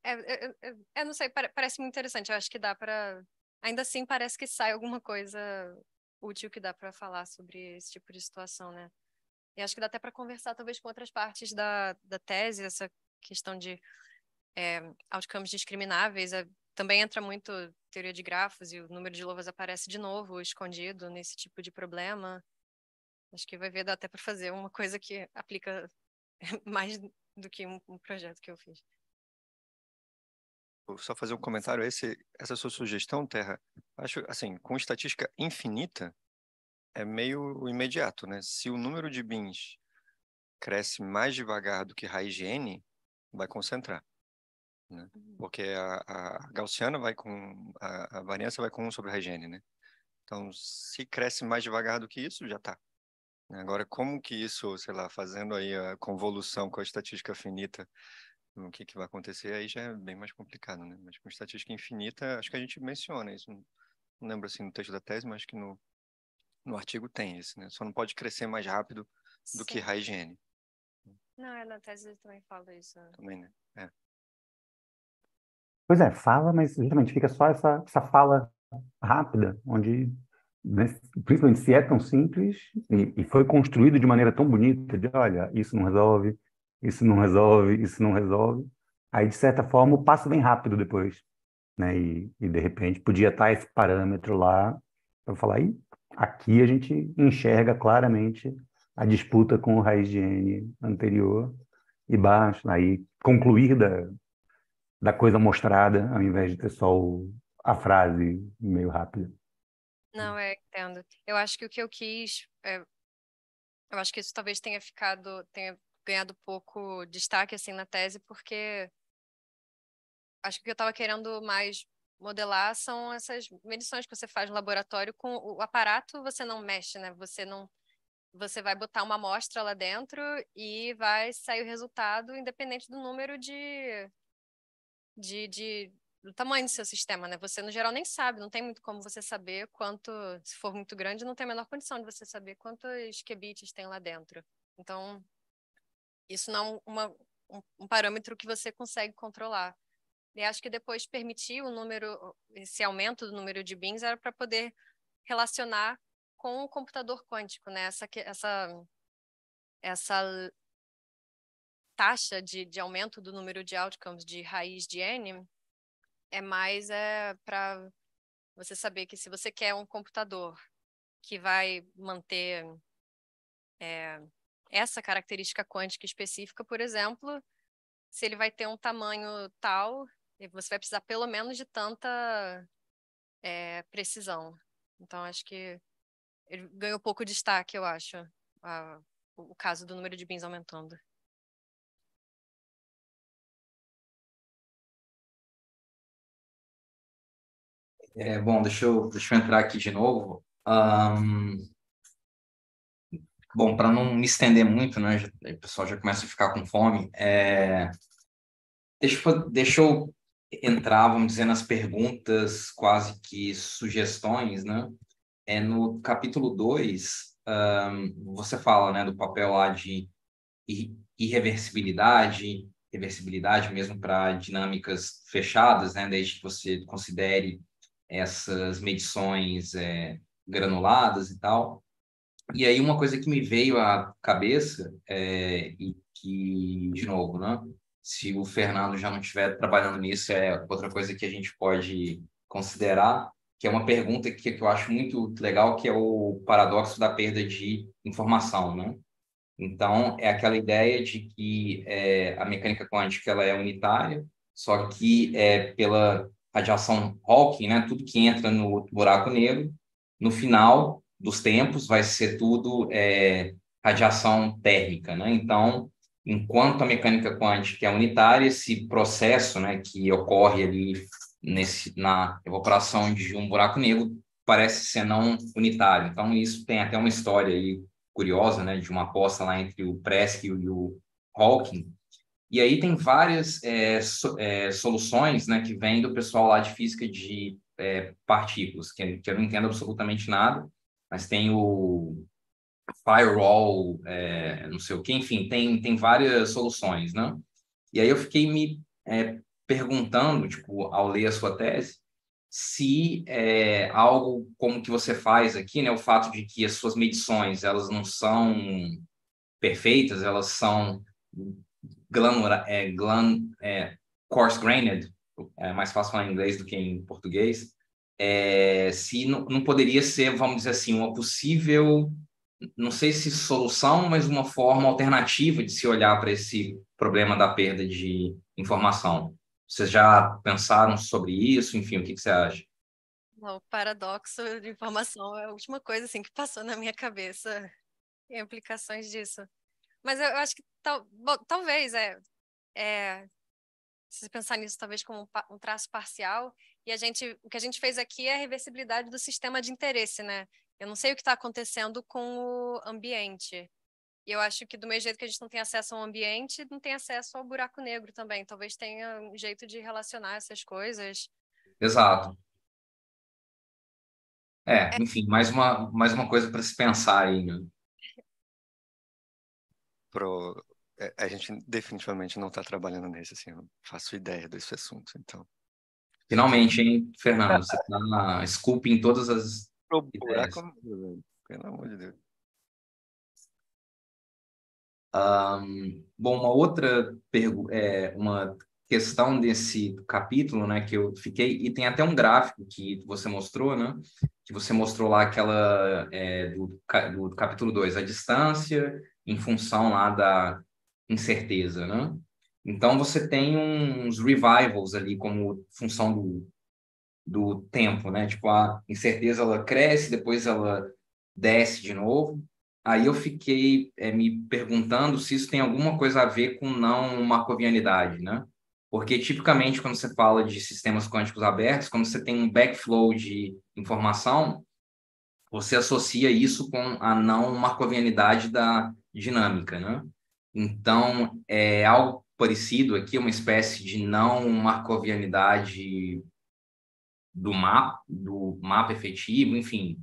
É, é, é, é não sei, parece muito interessante. Eu acho que dá para. Ainda assim, parece que sai alguma coisa útil que dá para falar sobre esse tipo de situação, né? E acho que dá até para conversar, talvez, com outras partes da, da tese, essa questão de é, outcomes discrimináveis. É, também entra muito teoria de grafos e o número de louvas aparece de novo, escondido nesse tipo de problema. Acho que vai ver, dá até para fazer uma coisa que aplica mais do que um, um projeto que eu fiz. Vou só fazer um comentário. Esse, essa sua sugestão, Terra, acho assim, com estatística infinita, é meio imediato, né? Se o número de bins cresce mais devagar do que raiz de n, vai concentrar. Né? Uhum. Porque a, a, gaussiana vai com. A, a variância vai com 1 sobre raiz de n, né? Então, se cresce mais devagar do que isso, já está Agora, como que isso, sei lá, fazendo aí a convolução com a estatística finita, o que, que vai acontecer aí já é bem mais complicado, né? Mas com estatística infinita, acho que a gente menciona isso. Não lembro assim no texto da tese, mas que no, no artigo tem isso, né? Só não pode crescer mais rápido do Sim. que raiz n. Não, é na tese eu também falo isso. Né? Também, né? É. Pois é, fala, mas justamente fica só essa, essa fala rápida, onde né, principalmente se é tão simples e, e, foi construído de maneira tão bonita, de olha, isso não resolve, isso não resolve, isso não resolve, aí de certa forma o passo vem rápido depois, né? E, e de repente podia estar esse parâmetro lá para falar, e aqui a gente enxerga claramente a disputa com o raiz de N anterior e baixo, aí concluir da, da coisa mostrada, ao invés de ter só o, a frase meio rápida. Não, é, entendo. Eu acho que o que eu quis. É, eu acho que isso talvez tenha ficado. tenha ganhado pouco destaque, assim, na tese, porque. Acho que o que eu estava querendo mais modelar são essas medições que você faz no laboratório com o aparato você não mexe né você não você vai botar uma amostra lá dentro e vai sair o resultado independente do número de de, de do tamanho do seu sistema, né? Você, no geral, nem sabe, não tem muito como você saber quanto, se for muito grande, não tem a menor condição de você saber quantos qubits tem lá dentro. Então, isso não é uma, um, um parâmetro que você consegue controlar. E acho que depois permitir o número, esse aumento do número de bins era para poder relacionar com o computador quântico, né? Essa, essa, essa taxa de, de aumento do número de outcomes de raiz de N é mais é eh, para você saber que se você quer um computador que vai manter é, essa característica quântica específica, por exemplo, se ele vai ter um tamanho tal, você vai precisar pelo menos de tanta é, precisão. Então, acho que ele ganhou pouco destaque, eu acho, a, o caso do número de bins aumentando. É, bom, deixa eu, deixa eu entrar aqui de novo. Um, bom, para não me estender muito, né? Já, o pessoal já começa a ficar com fome. É, deixa, eu, deixa eu entrar, vamos dizer, nas perguntas, quase que sugestões, né? É no capítulo 2, um, você fala né, do papel lá de irreversibilidade, reversibilidade mesmo para dinâmicas fechadas, né, desde que você considere essas medições é, granuladas e tal. E aí uma coisa que me veio à cabeça é, e que, de novo, né? Se o Fernando já não estiver trabalhando nisso, é outra coisa que a gente pode considerar, que é uma pergunta que, que eu acho muito legal, que é o paradoxo da perda de informação, né? Então, é aquela ideia de que é, a mecânica quântica ela é unitária, só que é, pela radiação Hawking, né, tudo que entra no buraco negro, no final dos tempos vai ser tudo é, radiação térmica, né? Então, enquanto a mecânica quântica é unitária, esse processo, né, que ocorre ali nesse na evaporação de um buraco negro parece ser não unitário. Então, isso tem até uma história aí curiosa, né, de uma aposta lá entre o Presque e o Hawking, e aí tem várias é, so, é, soluções né, que vêm do pessoal lá de física de é, partículas, que, que, eu não entendo absolutamente nada, mas tem o firewall, é, não sei o que, enfim, tem, tem várias soluções, né? E aí eu fiquei me é, perguntando, tipo, ao ler a sua tese, se é, algo como que você faz aqui, né, o fato de que as suas medições elas não são perfeitas, elas são glamura, é, glam, é, coarse-grained, é mais fácil falar em inglês do que em português, é, se não, não poderia ser, vamos dizer assim, uma possível, não sei se solução, mas uma forma alternativa de se olhar para esse problema da perda de informação. Vocês já pensaram sobre isso? Enfim, o que, que você acha? o paradoxo de informação é a última coisa assim, que passou na minha cabeça e implicações disso. Mas eu, acho que tal, bom, talvez, é, é, se pensar nisso talvez como um, um traço parcial, e a gente, o que a gente fez aqui é a reversibilidade do sistema de interesse, né? Eu não sei o que está acontecendo com o ambiente. E eu acho que do mesmo jeito que a gente não tem acesso ao ambiente, não tem acesso ao buraco negro também. Talvez tenha um jeito de relacionar essas coisas. Exato. É, é. enfim, mais uma, mais uma coisa para se pensar aí, né? pro é, a gente definitivamente não está trabalhando nesse, assim, eu não faço ideia desse assunto, então. Finalmente, hein, Fernando? Você está na Scoop em todas as. Pro é Pelo amor de Deus. Um, bom, uma outra pergunta, é, uma questão desse capítulo, né, que eu fiquei, e tem até um gráfico que você mostrou, né, que você mostrou lá aquela, é, do, do capítulo 2, a distância, em função lá da incerteza, né? Então você tem uns revivals ali como função do, do tempo, né? Tipo a incerteza ela cresce, depois ela desce de novo. Aí eu fiquei é, me perguntando se isso tem alguma coisa a ver com não marcovianidade, né? Porque tipicamente quando você fala de sistemas quânticos abertos, quando você tem um backflow de informação, você associa isso com a não marcovianidade da dinâmica, né? Então, é algo parecido aqui, uma espécie de não marcovianidade do mapa, do mapa efetivo, enfim.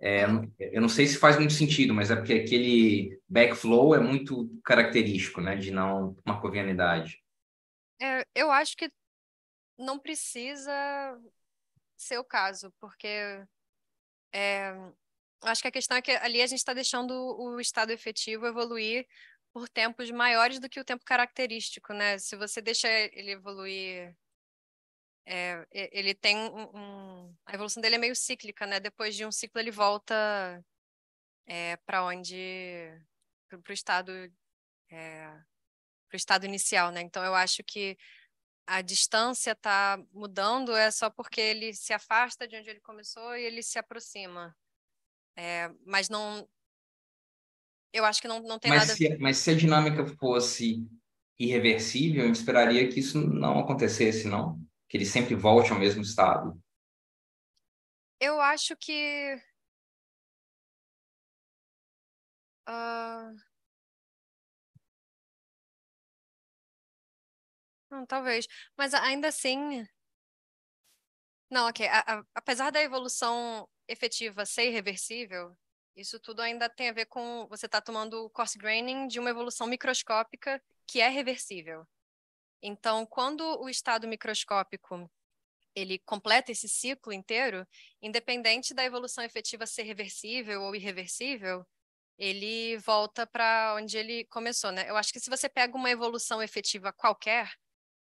É, eu não sei se faz muito sentido, mas é porque aquele backflow é muito característico, né, de não marcovianidade. É, eu acho que não precisa ser o caso, porque é, acho que a questão é que ali a gente está deixando o estado efetivo evoluir por tempos maiores do que o tempo característico, né? Se você deixa ele evoluir, é, ele tem um, um, a evolução dele é meio cíclica, né? Depois de um ciclo ele volta é, para onde para o estado é, para o estado inicial, né? Então eu acho que a distância está mudando é só porque ele se afasta de onde ele começou e ele se aproxima. É, mas não. Eu acho que não, não tem mas nada. Se, mas se a dinâmica fosse irreversível, eu esperaria que isso não acontecesse, não? Que ele sempre volte ao mesmo estado. Eu acho que. Uh... Não, talvez. Mas ainda assim. Não, ok. A, a, apesar da evolução efetiva ser irreversível, isso tudo ainda tem a ver com você estar tá tomando coarse graining de uma evolução microscópica que é reversível. Então, quando o estado microscópico ele completa esse ciclo inteiro, independente da evolução efetiva ser reversível ou irreversível, ele volta para onde ele começou, né? Eu acho que se você pega uma evolução efetiva qualquer,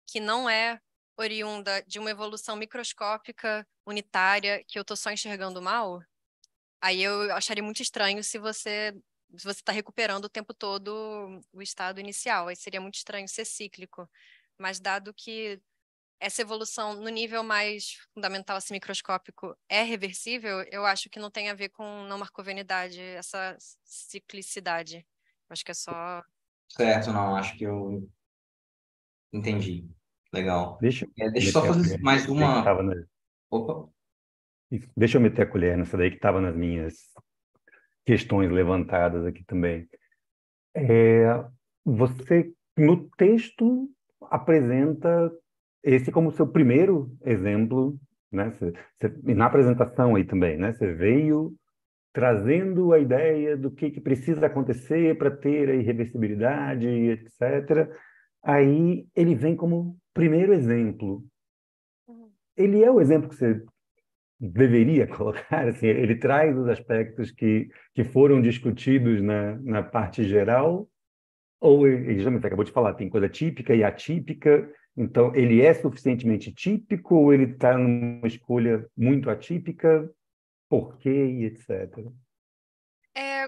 que não é oriunda de uma evolução microscópica, unitária, que eu estou só enxergando mal, aí eu acharia muito estranho se você se você está recuperando o tempo todo o estado inicial. Aí seria muito estranho ser cíclico. Mas dado que essa evolução no nível mais fundamental, assim, microscópico, é reversível, eu acho que não tem a ver com não marcovenidade, essa ciclicidade. Eu acho que é só. Certo, não, acho que eu entendi. Legal. Deixa, é, deixa eu só fazer mais uma. Na... Opa. Deixa eu meter a colher nessa daí que estava nas minhas questões levantadas aqui também. É, você, no texto, apresenta esse como seu primeiro exemplo, né? na apresentação aí também, né? Você veio trazendo a ideia do que, que precisa acontecer para ter a irreversibilidade, etc. Aí ele vem como primeiro exemplo, uhum. ele é o exemplo que você deveria colocar, assim, ele traz os aspectos que, que foram discutidos na, na parte geral, ou, ele já me acabou de falar, tem coisa típica e atípica, então ele é suficientemente típico ou ele está numa escolha muito atípica, por quê e etc. É...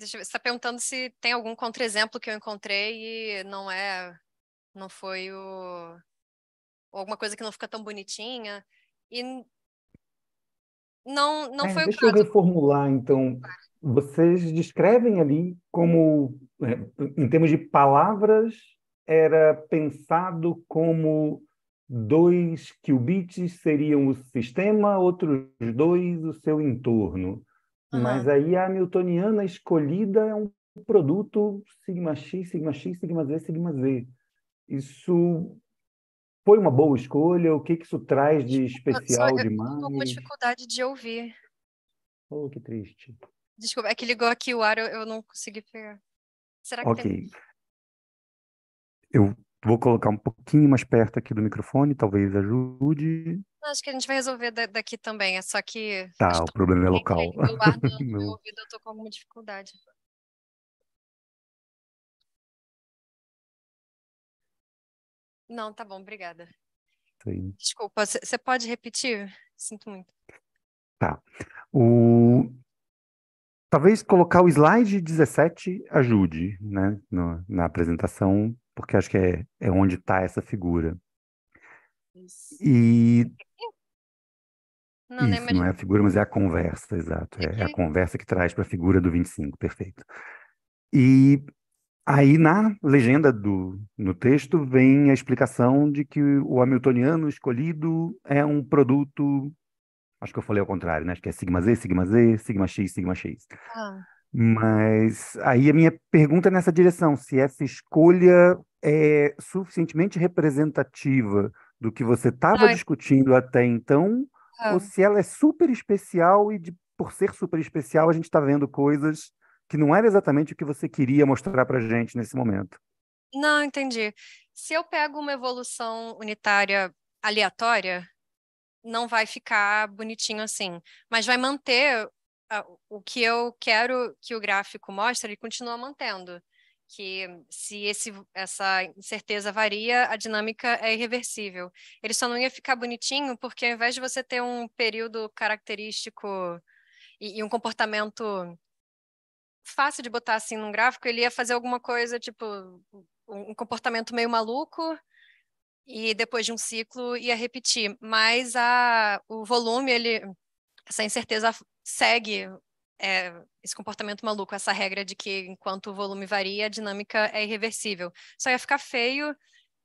Deixa eu ver, você está perguntando se tem algum contra-exemplo que eu encontrei e não é, não foi o alguma coisa que não fica tão bonitinha e não não é, foi deixa o eu reformular então. Vocês descrevem ali como, é, em termos de palavras, era pensado como dois qubits seriam o sistema, outros dois o seu entorno. Mas aí a Hamiltoniana escolhida é um produto sigma x, sigma x, sigma z, sigma z. Isso foi uma boa escolha? O que, que isso traz de especial Só, demais? Eu tô com dificuldade de ouvir. Oh, que triste. Desculpa, é que ligou aqui o ar, eu, eu não consegui pegar. Será que Ok. Tem... Eu vou colocar um pouquinho mais perto aqui do microfone, talvez ajude. Acho que a gente vai resolver daqui também, é só que. Tá, o problema é local. Eu guardo no ouvido, eu tô com alguma dificuldade. Não, tá bom, obrigada. Sim. Desculpa, você pode repetir? Sinto muito. Tá. O... Talvez colocar o slide 17 ajude né, no, na apresentação, porque acho que é, é onde está essa figura. E. Não, né, Isso, não é a figura, mas é a conversa, exato. É, é a conversa que traz para a figura do 25, perfeito. E aí, na legenda do no texto, vem a explicação de que o Hamiltoniano escolhido é um produto. Acho que eu falei ao contrário, né? Acho que é sigma Z, sigma Z, sigma X, sigma X. Ah. Mas aí a minha pergunta é nessa direção: se essa escolha é suficientemente representativa do que você estava discutindo até então, ou ah. se ela é super especial e de, por ser super especial a gente está vendo coisas que não era exatamente o que você queria mostrar para gente nesse momento. Não, entendi. Se eu pego uma evolução unitária aleatória, não vai ficar bonitinho assim, mas vai manter o que eu quero que o gráfico mostre, ele continua mantendo que se esse, essa incerteza varia, a dinâmica é irreversível. Ele só não ia ficar bonitinho porque ao invés de você ter um período característico e, e um comportamento fácil de botar assim num gráfico, ele ia fazer alguma coisa tipo um comportamento meio maluco e depois de um ciclo ia repetir. Mas a, o volume, ele, essa incerteza segue é, esse comportamento maluco, essa regra de que enquanto o volume varia, a dinâmica é irreversível. Só ia ficar feio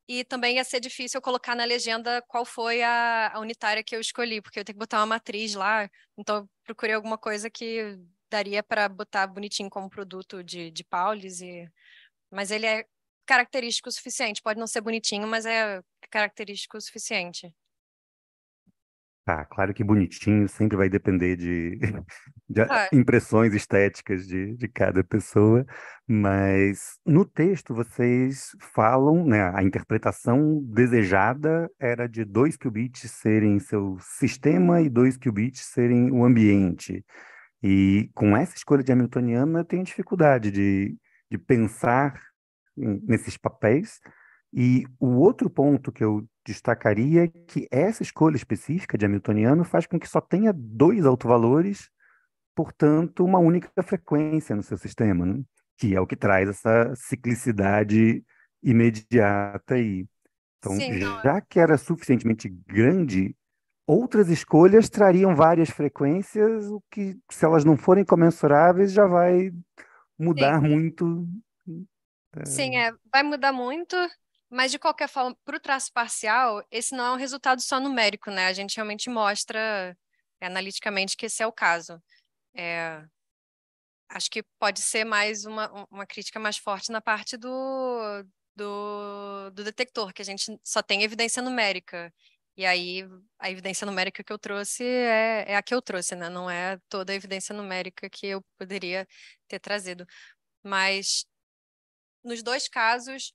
e também ia ser difícil eu colocar na legenda qual foi a, a unitária que eu escolhi, porque eu tenho que botar uma matriz lá, então eu procurei alguma coisa que daria para botar bonitinho como produto de, de Paulis, e... mas ele é característico o suficiente, pode não ser bonitinho, mas é, é característico o suficiente. Tá, claro que bonitinho sempre vai depender de, de ah. impressões estéticas de, de cada pessoa, mas no texto vocês falam, né, a interpretação desejada era de dois qubits serem seu sistema e dois qubits serem o ambiente. E com essa escolha de Hamiltoniana eu tenho dificuldade de, de pensar hum, nesses papéis, e o outro ponto que eu destacaria é que essa escolha específica de Hamiltoniano faz com que só tenha dois autovalores, portanto, uma única frequência no seu sistema, né? que é o que traz essa ciclicidade imediata aí. Então, Sim, já que era suficientemente grande, outras escolhas trariam várias frequências, o que, se elas não forem comensuráveis, já vai mudar Sim. muito. Sim, é, é vai mudar muito. Mas, de qualquer forma, para o traço parcial, esse não é um resultado só numérico, né? A gente realmente mostra é, analiticamente que esse é o caso. É, acho que pode ser mais uma, uma crítica mais forte na parte do, do, do detector, que a gente só tem evidência numérica. E aí, a evidência numérica que eu trouxe é, é a que eu trouxe, né? Não é toda a evidência numérica que eu poderia ter trazido. Mas, nos dois casos,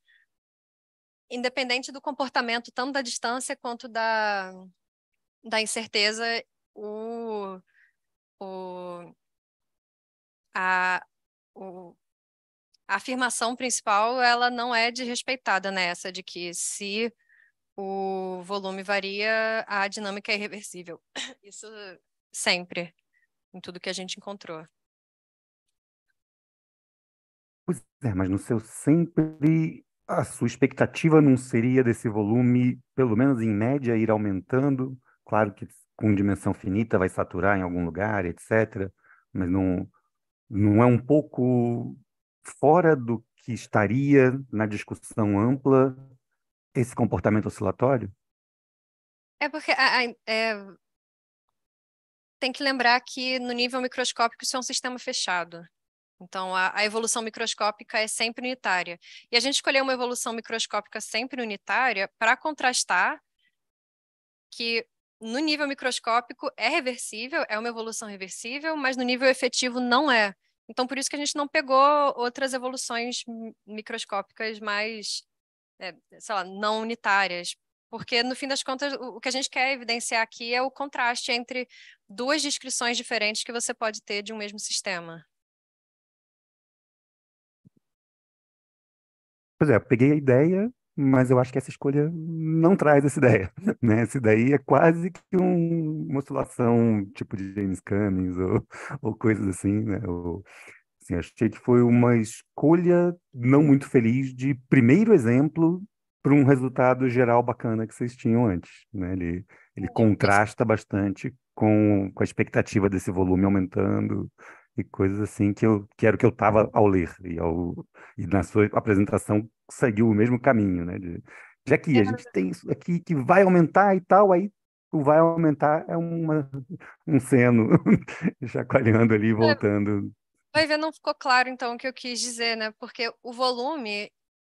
independente do comportamento, tanto da distância quanto da, da incerteza, o, o, a, o, a afirmação principal ela não é desrespeitada nessa né? de que se o volume varia, a dinâmica é irreversível. Isso sempre, em tudo que a gente encontrou. Pois é, mas no seu sempre a sua expectativa não seria desse volume, pelo menos em média, ir aumentando? Claro que com dimensão finita vai saturar em algum lugar, etc. Mas não, não é um pouco fora do que estaria na discussão ampla esse comportamento oscilatório? É porque a, a, é... tem que lembrar que no nível microscópico isso é um sistema fechado. Então, a, a, evolução microscópica é sempre unitária. E a gente escolheu uma evolução microscópica sempre unitária para contrastar que, no nível microscópico, é reversível, é uma evolução reversível, mas no nível efetivo não é. Então, por isso que a gente não pegou outras evoluções microscópicas mais, é, sei lá, não unitárias, porque no fim das contas o que a gente quer evidenciar aqui é o contraste entre duas descrições diferentes que você pode ter de um mesmo sistema. Pois é, peguei a ideia, mas eu acho que essa escolha não traz essa ideia, né? Essa ideia é quase que um, uma oscilação tipo de James Cummings ou, ou coisas assim, né? Ou, assim, achei que foi uma escolha não muito feliz de primeiro exemplo para um resultado geral bacana que vocês tinham antes, né? Ele, ele contrasta bastante com, com a expectativa desse volume aumentando, e coisas assim que eu quero era o que eu estava ao ler e, ao, e na sua apresentação seguiu o mesmo caminho, né? De, já que a gente tem isso aqui que vai aumentar e tal, aí o vai aumentar é uma, um seno chacoalhando ali, é. voltando. Vai ver, não ficou claro então o que eu quis dizer, né? Porque o volume,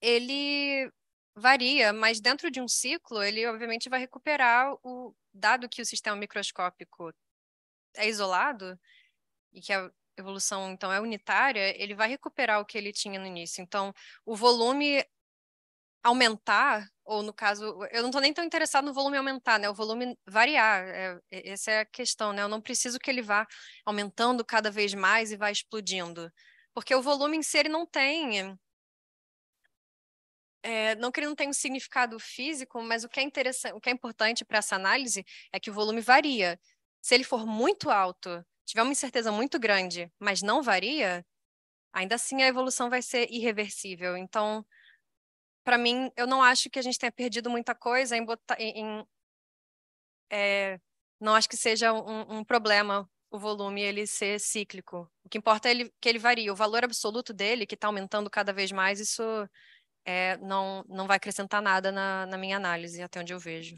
ele varia, mas dentro de um ciclo, ele obviamente vai recuperar o dado que o sistema microscópico é isolado e que é evolução então é unitária, ele vai recuperar o que ele tinha no início. Então, o volume aumentar, ou no caso, eu não estou nem tão interessado no volume aumentar, né? O volume variar, é, essa é a questão, né? Eu não preciso que ele vá aumentando cada vez mais e vá explodindo, porque o volume em si ele não tem é, não que ele não tenha um significado físico, mas o que é interessante, o que é importante para essa análise é que o volume varia. Se ele for muito alto, tiver uma incerteza muito grande, mas não varia, ainda assim a evolução vai ser irreversível. Então, para mim, eu não acho que a gente tenha perdido muita coisa em botar. Em, é, não acho que seja um, um, problema o volume ele ser cíclico. O que importa é ele, que ele varia. O valor absoluto dele, que está aumentando cada vez mais, isso é, não, não vai acrescentar nada na, na minha análise, até onde eu vejo.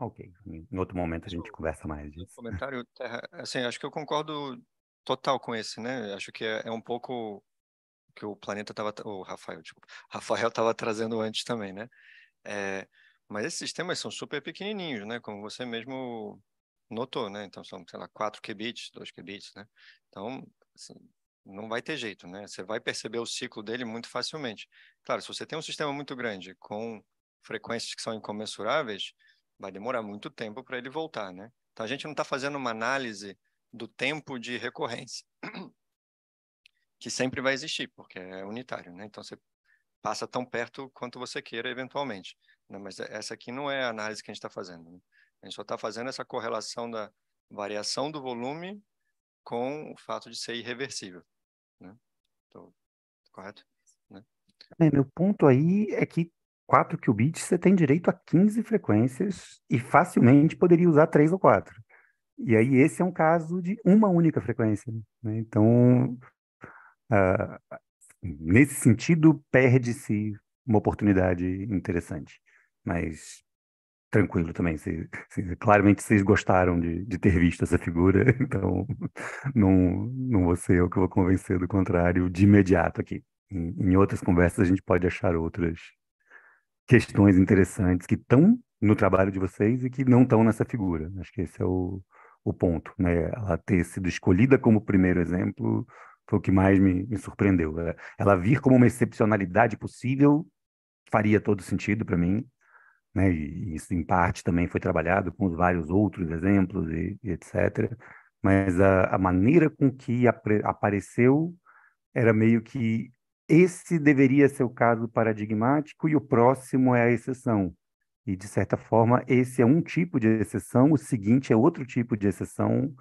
Ok, em outro momento a gente então, conversa mais disso. Comentário, Terra, é, assim, acho que eu concordo total com esse, né? Acho que é, é um pouco que o planeta estava, o Rafael, tipo, Rafael estava trazendo antes também, né? É, mas esses sistemas são super pequenininhos, né? Como você mesmo notou, né? Então são, sei lá, 4 qubits, 2 qubits, né? Então, assim, não vai ter jeito, né? Você vai perceber o ciclo dele muito facilmente. Claro, se você tem um sistema muito grande com frequências que são incomensuráveis, vai demorar muito tempo para ele voltar, né? Então a gente não está fazendo uma análise do tempo de recorrência, que sempre vai existir, porque é unitário, né? Então você passa tão perto quanto você queira eventualmente. Né? Mas é, essa aqui não é a análise que a gente está fazendo. Né? A gente só está fazendo essa correlação da variação do volume com o fato de ser irreversível. Né? Então, correto? Né? É, meu ponto aí é que 4 qubits, você tem direito a 15 frequências e facilmente poderia usar 3 ou 4. E aí esse é um caso de uma única frequência. Né? Então, uh, nesse sentido, perde-se uma oportunidade interessante. Mas tranquilo também. se claramente vocês gostaram de, de, ter visto essa figura, então não, não vou ser eu que vou convencer do contrário de imediato aqui. Em, em outras conversas a gente pode achar outras questões interessantes que estão no trabalho de vocês e que não estão nessa figura. Acho que esse é o, o ponto. Né? Ela ter sido escolhida como primeiro exemplo foi o que mais me, me surpreendeu. É, ela vir como uma excepcionalidade possível faria todo sentido para mim. Né? E isso, em parte, também foi trabalhado com os vários outros exemplos e, e etc. Mas a, a, maneira com que apareceu era meio que esse deveria ser o caso paradigmático e o próximo é a exceção. E, de certa forma, esse é um tipo de exceção, o seguinte é outro tipo de exceção,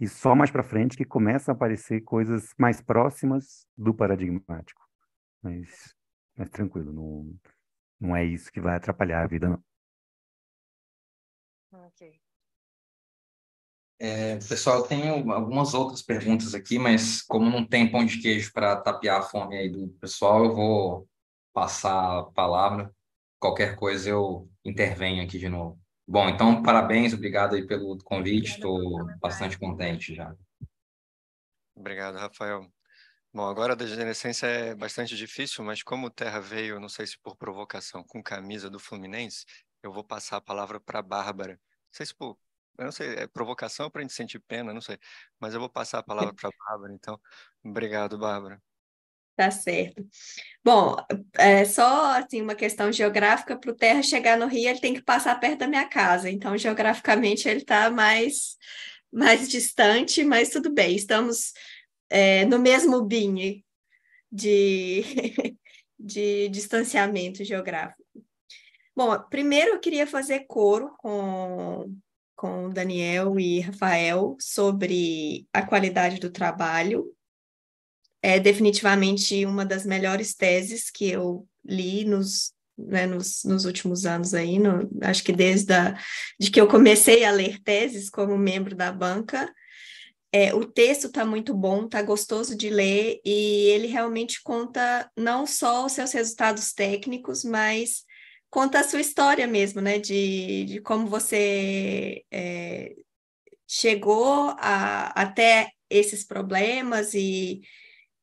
e só mais para frente que começam a aparecer coisas mais próximas do paradigmático. Mas, mas tranquilo, não, não é isso que vai atrapalhar a vida, não. Ok. É, pessoal, eu tenho algumas outras perguntas aqui, mas como não tem pão de queijo para tapear a fome aí do pessoal, eu vou passar a palavra. Qualquer coisa eu intervenho aqui de novo. Bom, então, parabéns, obrigado aí pelo convite, estou bastante contente já. Obrigado, Rafael. Bom, agora a degenerescência é bastante difícil, mas como o Terra veio, não sei se por provocação, com camisa do Fluminense, eu vou passar a palavra para a Bárbara. Não sei se por eu não sei, é provocação para a gente sentir pena, não sei. Mas eu vou passar a palavra para a Bárbara, então. Obrigado, Bárbara. Tá certo. Bom, é só assim, uma questão geográfica, para o Terra chegar no Rio, ele tem que passar perto da minha casa. Então, geograficamente, ele está mais, mais distante, mas tudo bem. Estamos é, no mesmo BIM de, de distanciamento geográfico. Bom, primeiro eu queria fazer coro com com Daniel e Rafael sobre a qualidade do trabalho. É definitivamente uma das melhores teses que eu li nos, né, nos, nos, últimos anos aí, no, acho que desde a, de que eu comecei a ler teses como membro da banca. É, o texto está muito bom, está gostoso de ler e ele realmente conta não só os seus resultados técnicos, mas conta a sua história mesmo, né? De, de como você é, chegou a, até esses problemas e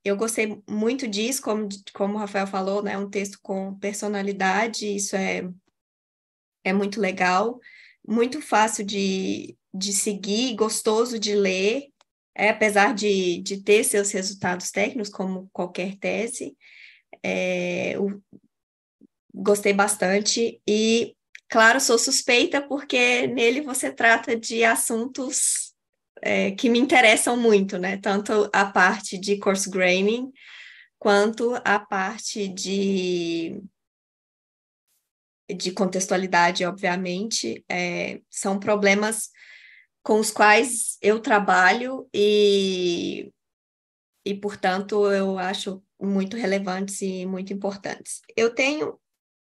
eu gostei muito disso, como, como o Rafael falou, né? Um texto com personalidade, isso é, é muito legal, muito fácil de, de seguir, gostoso de ler, é, apesar de, de ter seus resultados técnicos, como qualquer tese. É, o, gostei bastante. E, claro, sou suspeita, porque nele você trata de assuntos é, que me interessam muito, né? Tanto a parte de course graining, quanto a parte de de contextualidade, obviamente, é, são problemas com os quais eu trabalho e, e, portanto, eu acho muito relevantes e muito importantes. Eu tenho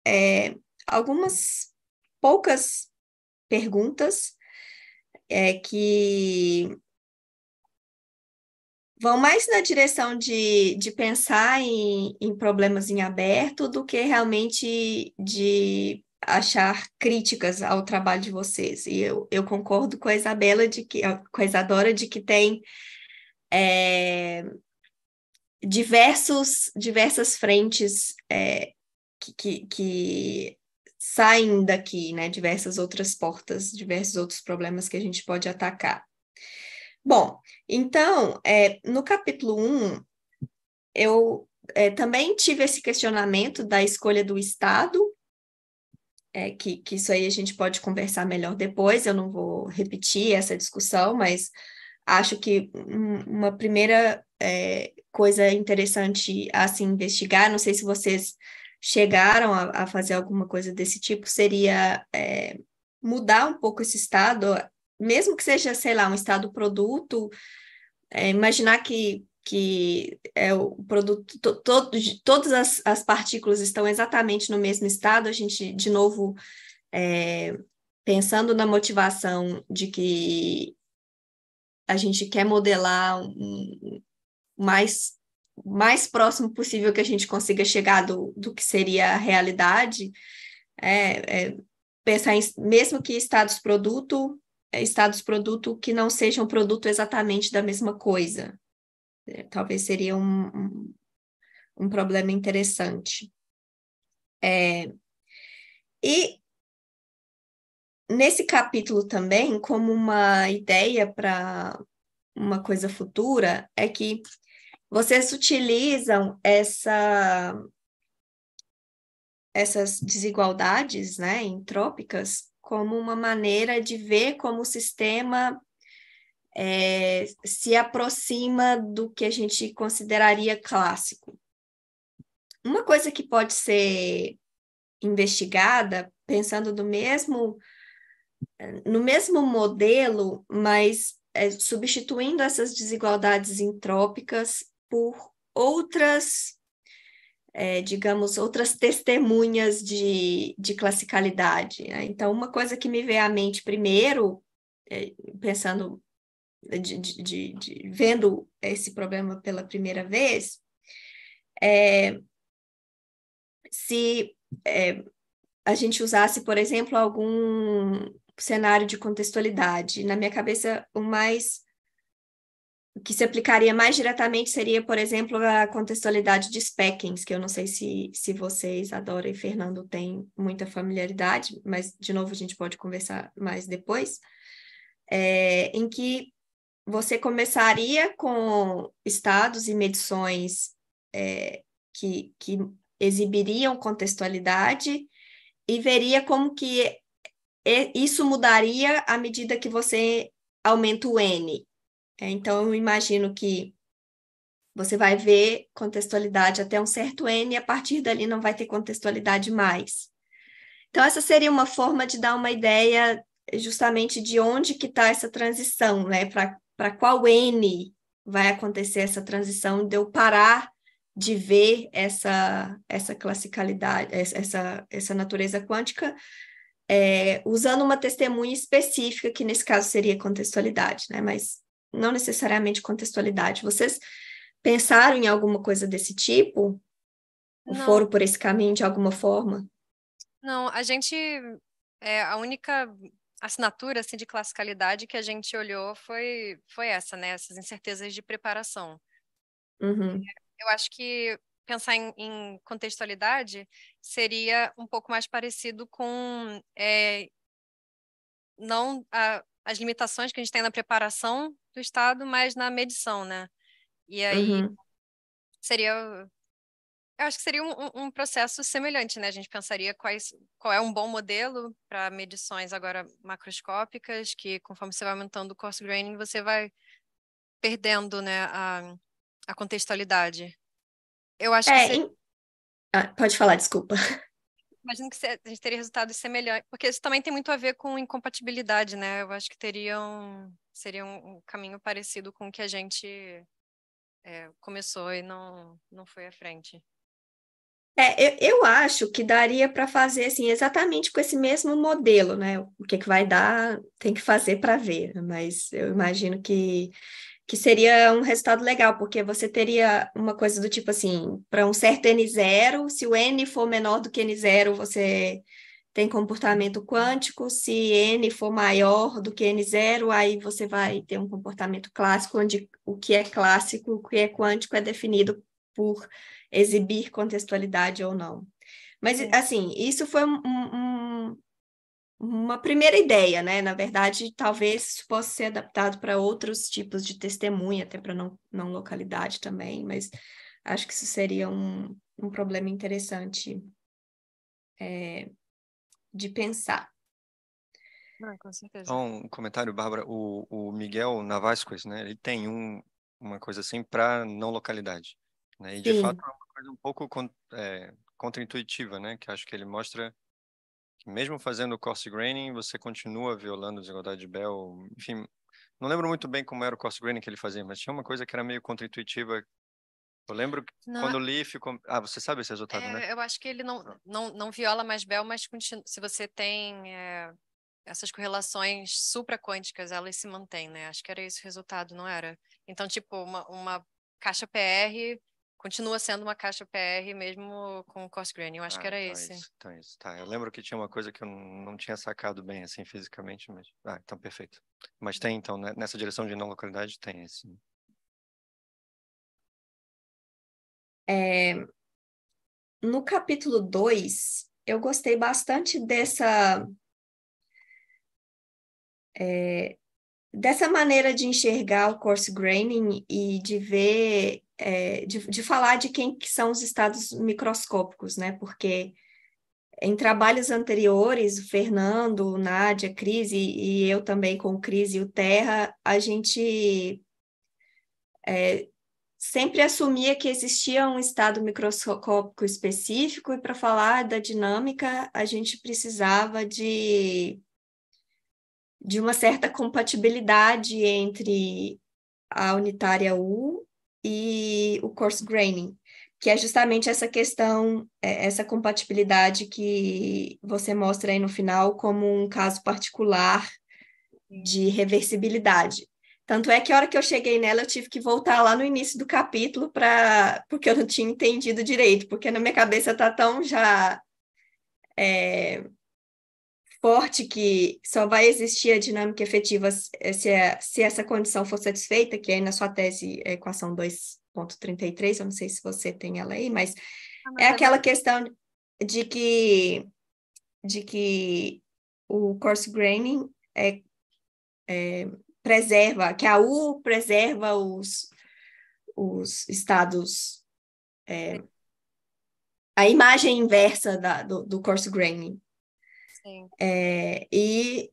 é, algumas poucas perguntas é, que vão mais na direção de, de pensar em, em problemas em aberto do que realmente de achar críticas ao trabalho de vocês. E eu, eu concordo com a Isabela de que com a Isadora de que tem é, diversos diversas frentes é, que, que, saem daqui, né? Diversas outras portas, diversos outros problemas que a gente pode atacar. Bom, então, é, no capítulo 1, eu é, também tive esse questionamento da escolha do Estado, é, que, que isso aí a gente pode conversar melhor depois, eu não vou repetir essa discussão, mas acho que uma primeira é, coisa interessante a se investigar, não sei se vocês chegaram a, a fazer alguma coisa desse tipo seria é, mudar um pouco esse estado, mesmo que seja, sei lá, um estado produto, é, imaginar que que é o produto, to, to, todas as, as partículas estão exatamente no mesmo estado, a gente, de novo, é, pensando na motivação de que a gente quer modelar um, mais mais próximo possível que a gente consiga chegar do, do que seria a realidade, é, é pensar em, mesmo que estados produto, é, estados produto que não sejam produto exatamente da mesma coisa. É, talvez seria um, um, um problema interessante. É, e nesse capítulo também, como uma ideia para uma coisa futura, é que vocês utilizam essa, essas desigualdades né, entrópicas como uma maneira de ver como o sistema é, se aproxima do que a gente consideraria clássico. Uma coisa que pode ser investigada, pensando no mesmo no mesmo modelo, mas é, substituindo essas desigualdades entrópicas por outras, é, digamos, outras testemunhas de, de classicalidade. Né? Então, uma coisa que me veio à mente primeiro, é, pensando, de, de, de, vendo esse problema pela primeira vez, é se é, a gente usasse, por exemplo, algum cenário de contextualidade. Na minha cabeça, o mais o que se aplicaria mais diretamente seria, por exemplo, a contextualidade de Speckens, que eu não sei se, se vocês, Adora e Fernando, têm muita familiaridade, mas, de novo, a gente pode conversar mais depois, é, em que você começaria com estados e medições é, que, que exibiriam contextualidade e veria como que isso mudaria à medida que você aumenta o N. É, então, eu imagino que você vai ver contextualidade até um certo N e a partir dali não vai ter contextualidade mais. Então, essa seria uma forma de dar uma ideia eh, justamente de onde que está essa transição, né? Para qual N vai acontecer essa transição de eu parar de ver essa, essa classicalidade, essa, essa natureza quântica, é, usando uma testemunha específica, que nesse caso seria contextualidade, né? Mas não necessariamente contextualidade. Vocês pensaram em alguma coisa desse tipo? não. foram por esse caminho de alguma forma? Não, a gente. É, a única assinatura assim, de classicalidade que a gente olhou foi, foi essa, né? Essas incertezas de preparação. Uhum. Eu acho que pensar em, em, contextualidade seria um pouco mais parecido com é, não a, as limitações que a gente tem na preparação do Estado, mas na medição, né? E aí uhum. seria. Eu acho que seria um, um, processo semelhante, né? A gente pensaria quais, qual é um bom modelo para medições agora macroscópicas, que conforme você vai aumentando o coarse graining, você vai perdendo né, a, a contextualidade. Eu acho é, que. Seria... Ah, pode falar, desculpa. imagino que a gente teria resultados semelhantes, porque isso também tem muito a ver com incompatibilidade, né? Eu acho que teriam seria um, caminho parecido com o que a gente é, começou e não não foi à frente. É, eu, eu acho que daria para fazer assim exatamente com esse mesmo modelo, né? O que, é que vai dar, tem que fazer para ver, mas eu imagino que, que seria um resultado legal, porque você teria uma coisa do tipo assim, para um certo N0, se o N for menor do que N0, você tem comportamento quântico, se N for maior do que N0, aí você vai ter um comportamento clássico, onde o que é clássico, o que é quântico é definido por exibir contextualidade ou não. Mas, assim, isso foi um, um, uma primeira ideia, né? Na verdade, talvez isso possa ser adaptado para outros tipos de testemunha, até para não, não localidade também, mas acho que isso seria um, um problema interessante é, de pensar. Ah, com certeza. Um comentário, Bárbara. O, o Miguel Navasquez, né? Ele tem um, uma coisa assim para não localidade. Né? E de Sim. fato é uma coisa um pouco é, contraintuitiva, né? Que acho que ele mostra que mesmo fazendo o coarse graining, você continua violando a desigualdade de Bell. Enfim, não lembro muito bem como era o coarse graining que ele fazia, mas tinha uma coisa que era meio contraintuitiva. Eu lembro que não, quando é li, ficou... Ah, você sabe esse resultado, é, né? Eu acho que ele não, não, não viola mais Bell, mas continu... se você tem é... essas correlações supraquânticas, elas se mantêm, né? Acho que era esse o resultado, não era? Então, tipo, uma, uma caixa PR Continua sendo uma caixa PR mesmo com o cost grain, eu acho ah, que era então é esse. Isso, então é isso, tá. Eu lembro que tinha uma coisa que eu não tinha sacado bem assim fisicamente, mas ah, então perfeito. Mas tem então né, nessa direção de não localidade tem esse. Né? É... no capítulo 2, eu gostei bastante dessa é, dessa maneira de enxergar o coarse graining e de ver é, de, de, falar de quem que são os estados microscópicos, né? Porque em trabalhos anteriores, o Fernando, o Nádia, Cris e, eu também com o Cris e o Terra, a gente é, sempre assumia que existia um estado microscópico específico e para falar da dinâmica a gente precisava de de uma certa compatibilidade entre a unitária U e o coarse graining, que é justamente essa questão, é, essa compatibilidade que você mostra aí no final como um caso particular de reversibilidade. Tanto é que a hora que eu cheguei nela, eu tive que voltar lá no início do capítulo para porque eu não tinha entendido direito, porque na minha cabeça está tão já é, forte que só vai existir a dinâmica efetiva eh, se, é, se essa condição for satisfeita, que aí na sua tese é equação 2.33, eu não sei se você tem ela aí, mas ah, é tá aquela questão de que, de que o coarse graining é, é, preserva, que a U preserva os, os estados, é, a imagem inversa da, do, do coarse graining. É, e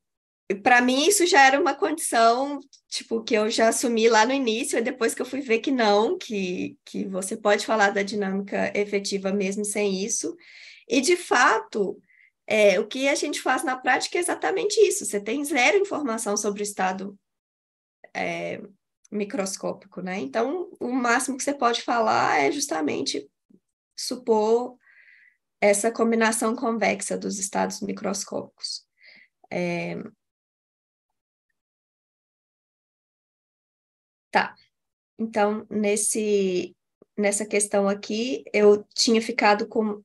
para mim isso já era uma condição tipo que eu já assumi lá no início e depois que eu fui ver que não que que você pode falar da dinâmica efetiva mesmo sem isso e de fato é, o que a gente faz na prática é exatamente isso você tem zero informação sobre o estado é, microscópico né então o máximo que você pode falar é justamente supor essa combinação convexa dos estados microscópicos. É... Tá. Então, nesse, nessa questão aqui, eu tinha ficado com,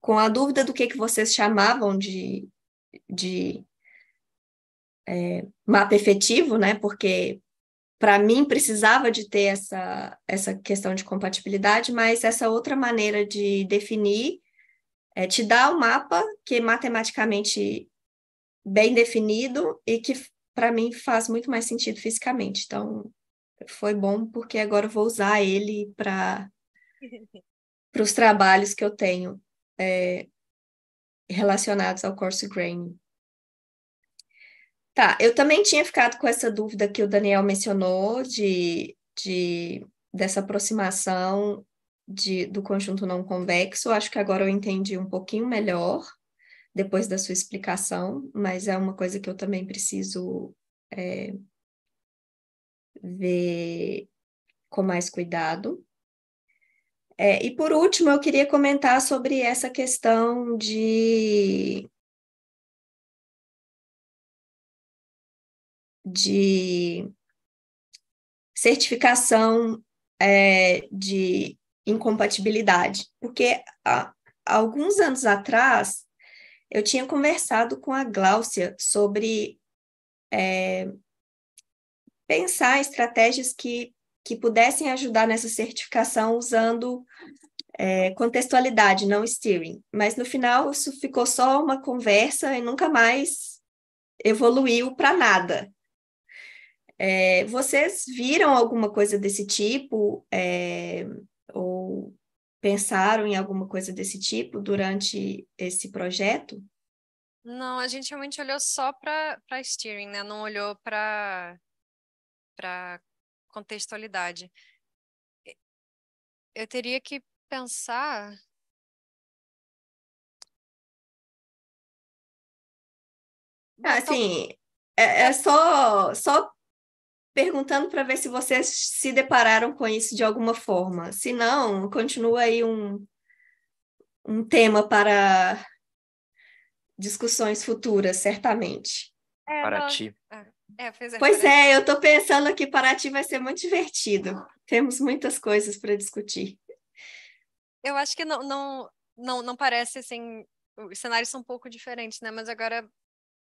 com a dúvida do que, que vocês chamavam de, de é, mapa efetivo, né? Porque para mim precisava de ter essa, essa questão de compatibilidade, mas essa outra maneira de definir é, te dá o um mapa que é matematicamente bem definido e que, para mim, faz muito mais sentido fisicamente. Então, foi bom porque agora eu vou usar ele para os trabalhos que eu tenho é, relacionados ao coarse Grain. Tá, eu também tinha ficado com essa dúvida que o Daniel mencionou de, de dessa aproximação de, do conjunto não convexo. Acho que agora eu entendi um pouquinho melhor depois da sua explicação, mas é uma coisa que eu também preciso é, ver com mais cuidado. É, e por último, eu queria comentar sobre essa questão de. de certificação é, de incompatibilidade, porque há, alguns anos atrás eu tinha conversado com a Gláucia sobre é, pensar estratégias que, que pudessem ajudar nessa certificação usando é, contextualidade, não steering. Mas no final isso ficou só uma conversa e nunca mais evoluiu para nada. É, vocês viram alguma coisa desse tipo? É, ou pensaram em alguma coisa desse tipo durante esse projeto? Não, a gente realmente olhou só para steering, né? Não olhou para contextualidade. Eu teria que pensar Ah, assim, é, é, só, só perguntando para ver se vocês se depararam com isso de alguma forma. Se não, continua aí um, um tema para discussões futuras, certamente. É, Paraty. É, é pois é, eu estou pensando que Paraty vai ser muito divertido. Temos muitas coisas para discutir. Eu acho que não, não, não, não parece assim. Os cenários são um pouco diferentes, né? Mas agora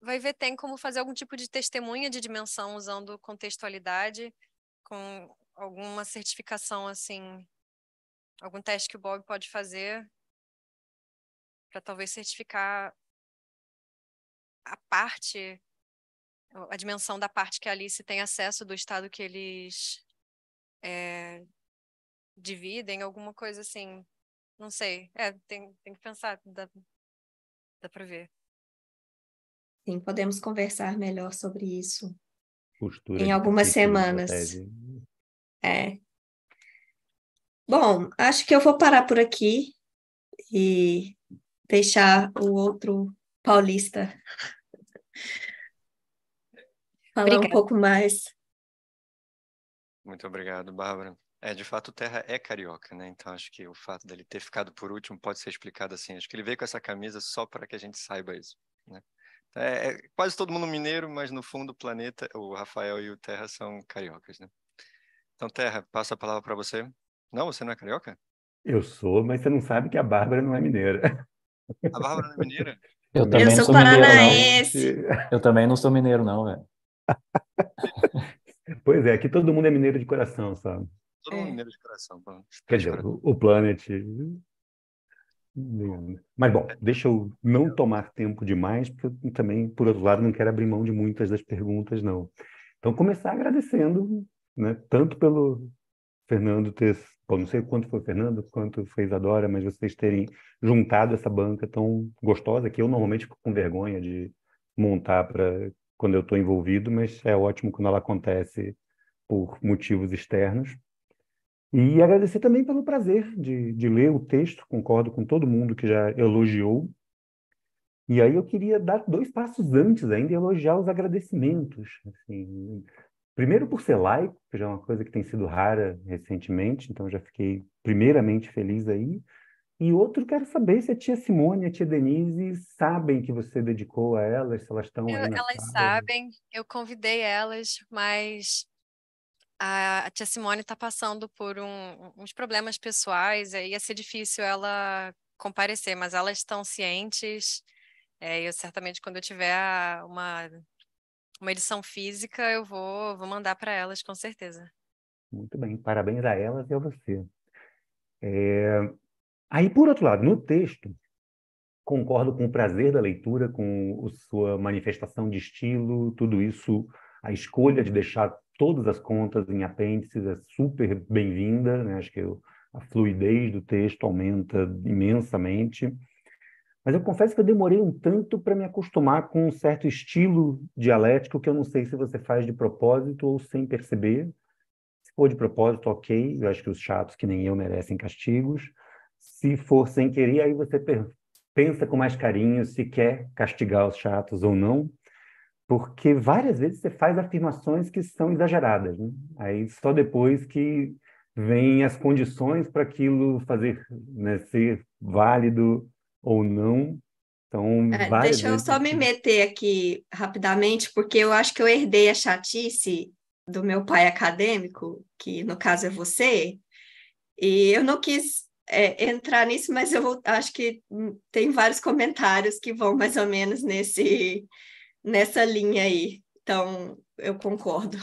vai ver tem como fazer algum tipo de testemunha de dimensão usando contextualidade com alguma certificação assim, algum teste que o Bob pode fazer para talvez certificar a parte a dimensão da parte que a Alice tem acesso do estado que eles é, dividem, alguma coisa assim. Não sei. É, tem, tem que pensar, dá, dá para ver. Sim, podemos conversar melhor sobre isso Postura em algumas semanas. É. Bom, acho que eu vou parar por aqui e deixar o outro paulista falar Obrigada. um pouco mais. Muito obrigado, Bárbara. É, de fato, o Terra é carioca, né? Então acho que o fato dele ter ficado por último pode ser explicado assim. Acho que ele veio com essa camisa só para que a gente saiba isso, né? É, é, quase todo mundo mineiro, mas no fundo o planeta, o Rafael e o Terra são cariocas, né? Então, Terra, passo a palavra para você. Não, você não é carioca? Eu sou, mas você não sabe que a Bárbara não é mineira. A Bárbara não é mineira? Eu, também eu sou, sou Mineiro, não. Eu também não sou mineiro, não, velho. pois é, aqui todo mundo é mineiro de coração, sabe? Todo mundo é, é. mineiro de coração. vamos Quer dizer, o, o Planet mas bom, deixa eu não tomar tempo demais, porque eu também, por outro lado, não quero abrir mão de muitas das perguntas, não. Então, começar agradecendo, né, tanto pelo Fernando ter, bom, não sei quanto foi o Fernando, quanto foi a Isadora, mas vocês terem juntado essa banca tão gostosa, que eu normalmente fico com vergonha de montar para quando eu estou envolvido, mas é ótimo quando ela acontece por motivos externos. E agradecer também pelo prazer de, de ler o texto, concordo com todo mundo que já elogiou. E aí eu queria dar dois passos antes ainda e elogiar os agradecimentos. Assim, primeiro por ser laico, que já é uma coisa que tem sido rara recentemente, então já fiquei primeiramente feliz aí. E outro, quero saber se a tia Simone e a tia Denise sabem que você dedicou a elas, se elas estão elas sabem, eu convidei elas, mas a tia Simone está passando por um, uns problemas pessoais, aí ia ser difícil ela comparecer, mas elas estão cientes. É, eu certamente, quando eu tiver uma, uma edição física, eu vou, vou mandar para elas, com certeza. Muito bem, parabéns a elas e a você. É... Aí, por outro lado, no texto, concordo com o prazer da leitura, com a sua manifestação de estilo, tudo isso, a escolha de deixar todas as contas em apêndices, é super bem-vinda, né? acho que eu, a fluidez do texto aumenta imensamente. Mas eu confesso que eu demorei um tanto para me acostumar com um certo estilo dialético que eu não sei se você faz de propósito ou sem perceber. Se for de propósito, ok, eu acho que os chatos que nem eu merecem castigos. Se for sem querer, aí você pensa com mais carinho se quer castigar os chatos ou não porque várias vezes você faz afirmações que são exageradas. Né? Aí só depois que vem as condições para aquilo fazer né, ser válido ou não. Então, é, deixa eu só me assim. meter aqui rapidamente, porque eu acho que eu herdei a chatice do meu pai acadêmico, que no caso é você, e eu não quis é, entrar nisso, mas eu vou, acho que tem vários comentários que vão mais ou menos nesse nessa linha aí. Então, eu concordo.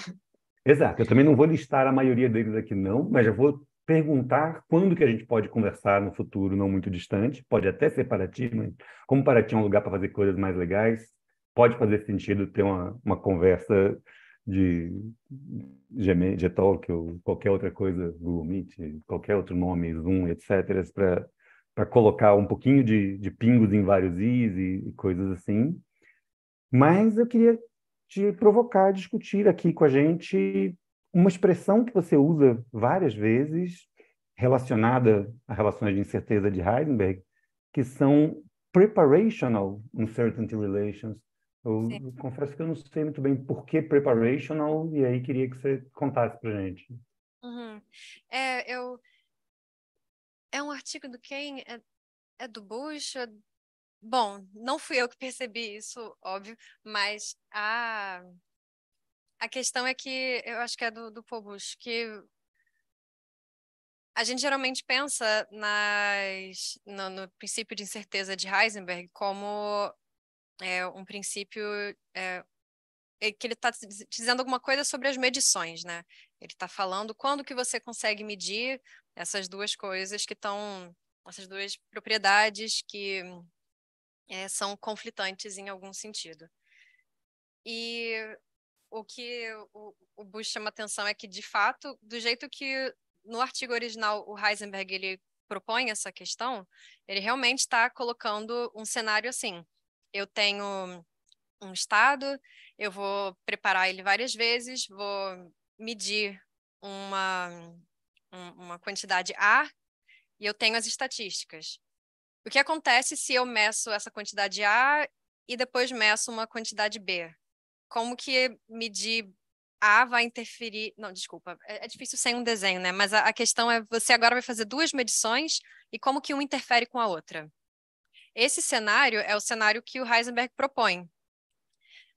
Exato. Eu também não vou listar a maioria deles aqui, não, mas eu vou perguntar quando que a gente pode conversar no futuro não muito distante. Pode até ser Paraty, mas como Paraty é um lugar para fazer coisas mais legais, pode fazer sentido ter uma, uma conversa de talk ou qualquer outra coisa, Google Meet, qualquer outro nome, Zoom, etc., para colocar um pouquinho de, de pingos em vários is e, e coisas assim. Mas eu queria te provocar, discutir aqui com a gente uma expressão que você usa várias vezes, relacionada a relações de incerteza de Heisenberg, que são preparational uncertainty relations. Eu Sim. confesso que eu não sei muito bem por que preparational, e aí queria que você contasse para a gente. Uhum. É, eu... é um artigo do quem é, é do Bush, é Bom, não fui eu que percebi isso, óbvio, mas a, a questão é que eu acho que é do, do Pobus, que a gente geralmente pensa nas, no, no princípio de incerteza de Heisenberg como é, um princípio é, que ele está dizendo alguma coisa sobre as medições, né? Ele está falando quando que você consegue medir essas duas coisas que estão, essas duas propriedades que é, são conflitantes em algum sentido. E o que o, o Bush chama atenção é que, de fato, do jeito que no artigo original o Heisenberg ele propõe essa questão, ele realmente está colocando um cenário assim: eu tenho um estado, eu vou preparar ele várias vezes, vou medir uma, uma quantidade A e eu tenho as estatísticas. O que acontece se eu meço essa quantidade A e depois meço uma quantidade B? Como que medir A vai interferir? Não, desculpa, é, é, difícil sem um desenho, né? Mas a, a questão é você agora vai fazer duas medições e como que uma interfere com a outra. Esse cenário é o cenário que o Heisenberg propõe.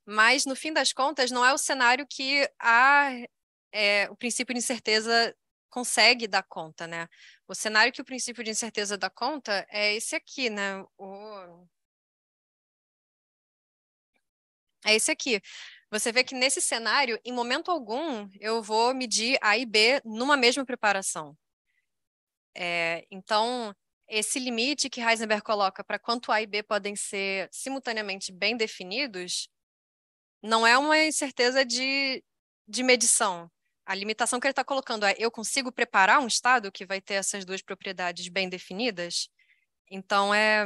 Mas, no fim das contas, não é o cenário que a, é, o princípio de incerteza consegue dar conta, né? O cenário que o princípio de incerteza dá conta é esse aqui, né? O... É esse aqui. Você vê que nesse cenário, em momento algum, eu vou medir A e B numa mesma preparação. É, então, esse limite que Heisenberg coloca para quanto A e B podem ser simultaneamente bem definidos não é uma incerteza de, de medição, a limitação que ele está colocando é: eu consigo preparar um estado que vai ter essas duas propriedades bem definidas? Então, é,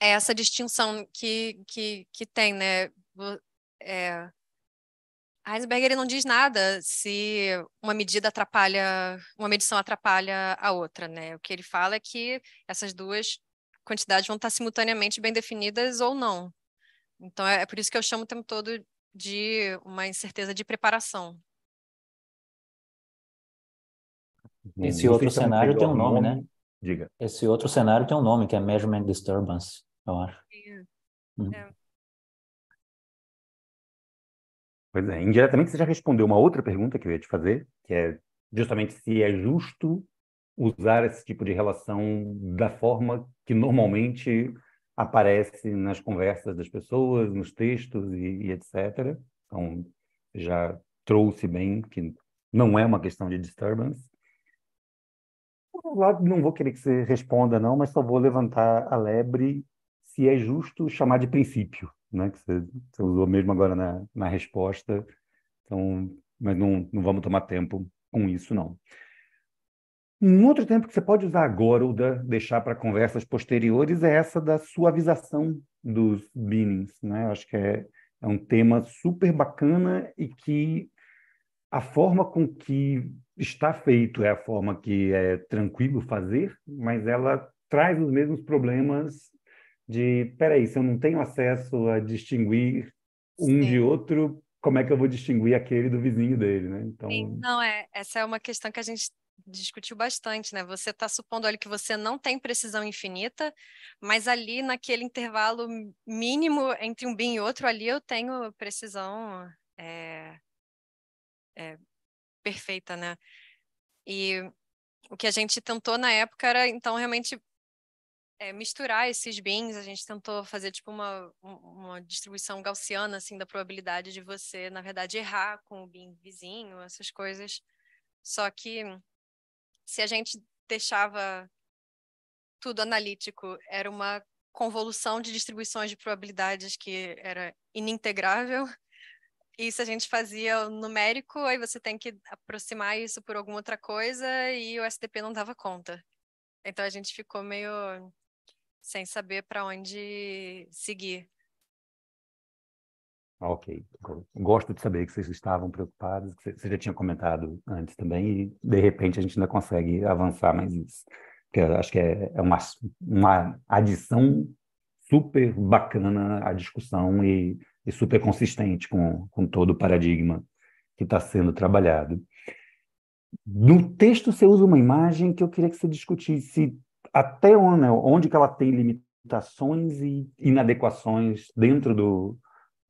é essa distinção que, que, que tem, né? É, Heisenberg ele não diz nada se uma medida atrapalha, uma medição atrapalha a outra, né? O que ele fala é que essas duas quantidades vão estar tá simultaneamente bem definidas ou não. Então é, é, por isso que eu chamo o tempo todo de uma incerteza de preparação. Esse outro cenário tem um nome, nome, né? Diga. Esse outro cenário tem um nome, que é Measurement Disturbance, eu acho. Hum. é. Pois é, indiretamente você já respondeu uma outra pergunta que eu ia te fazer, que é justamente se é justo usar esse tipo de relação da forma que normalmente aparece nas conversas das pessoas, nos textos e, e etc. Então, já trouxe bem que não é uma questão de disturbance lá não vou querer que você responda, não, mas só vou levantar a lebre se é justo chamar de princípio, né? que você, você usou mesmo agora na, na resposta. Então, mas não, não vamos tomar tempo com isso, não. Um outro tempo que você pode usar agora ou da, deixar para conversas posteriores é essa da suavização dos meanings. Né? Eu acho que é, é um tema super bacana e que a forma com que está feito é a forma que é tranquilo fazer, mas ela traz os mesmos problemas de, peraí, se eu não tenho acesso a distinguir um Sim. de outro, como é que eu vou distinguir aquele do vizinho dele, né? Então... Sim, não, é, essa é uma questão que a gente discutiu bastante, né? Você está supondo, ali que você não tem precisão infinita, mas ali naquele intervalo mínimo entre um bem e outro, ali eu tenho precisão é, é, perfeita, né? E o que a gente tentou na época era, então, realmente é, misturar esses bins. A gente tentou fazer, tipo, uma, uma distribuição gaussiana, assim, da probabilidade de você, na verdade, errar com o bin vizinho, essas coisas. Só que se a gente deixava tudo analítico, era uma convolução de distribuições de probabilidades que era inintegrável. Isso a gente fazia numérico, aí você tem que aproximar isso por alguma outra coisa e o STP não dava conta. Então a gente ficou meio sem saber para onde seguir. Ah, ok. Gosto de saber que vocês estavam preocupados, que você já tinha comentado antes também, e de repente a gente ainda consegue avançar mais isso. Que acho que é, é, uma, uma adição super bacana à discussão e e super consistente com, com todo o paradigma que está sendo trabalhado. No texto você usa uma imagem que eu queria que você discutisse até onde, né, onde que ela tem limitações e inadequações dentro do,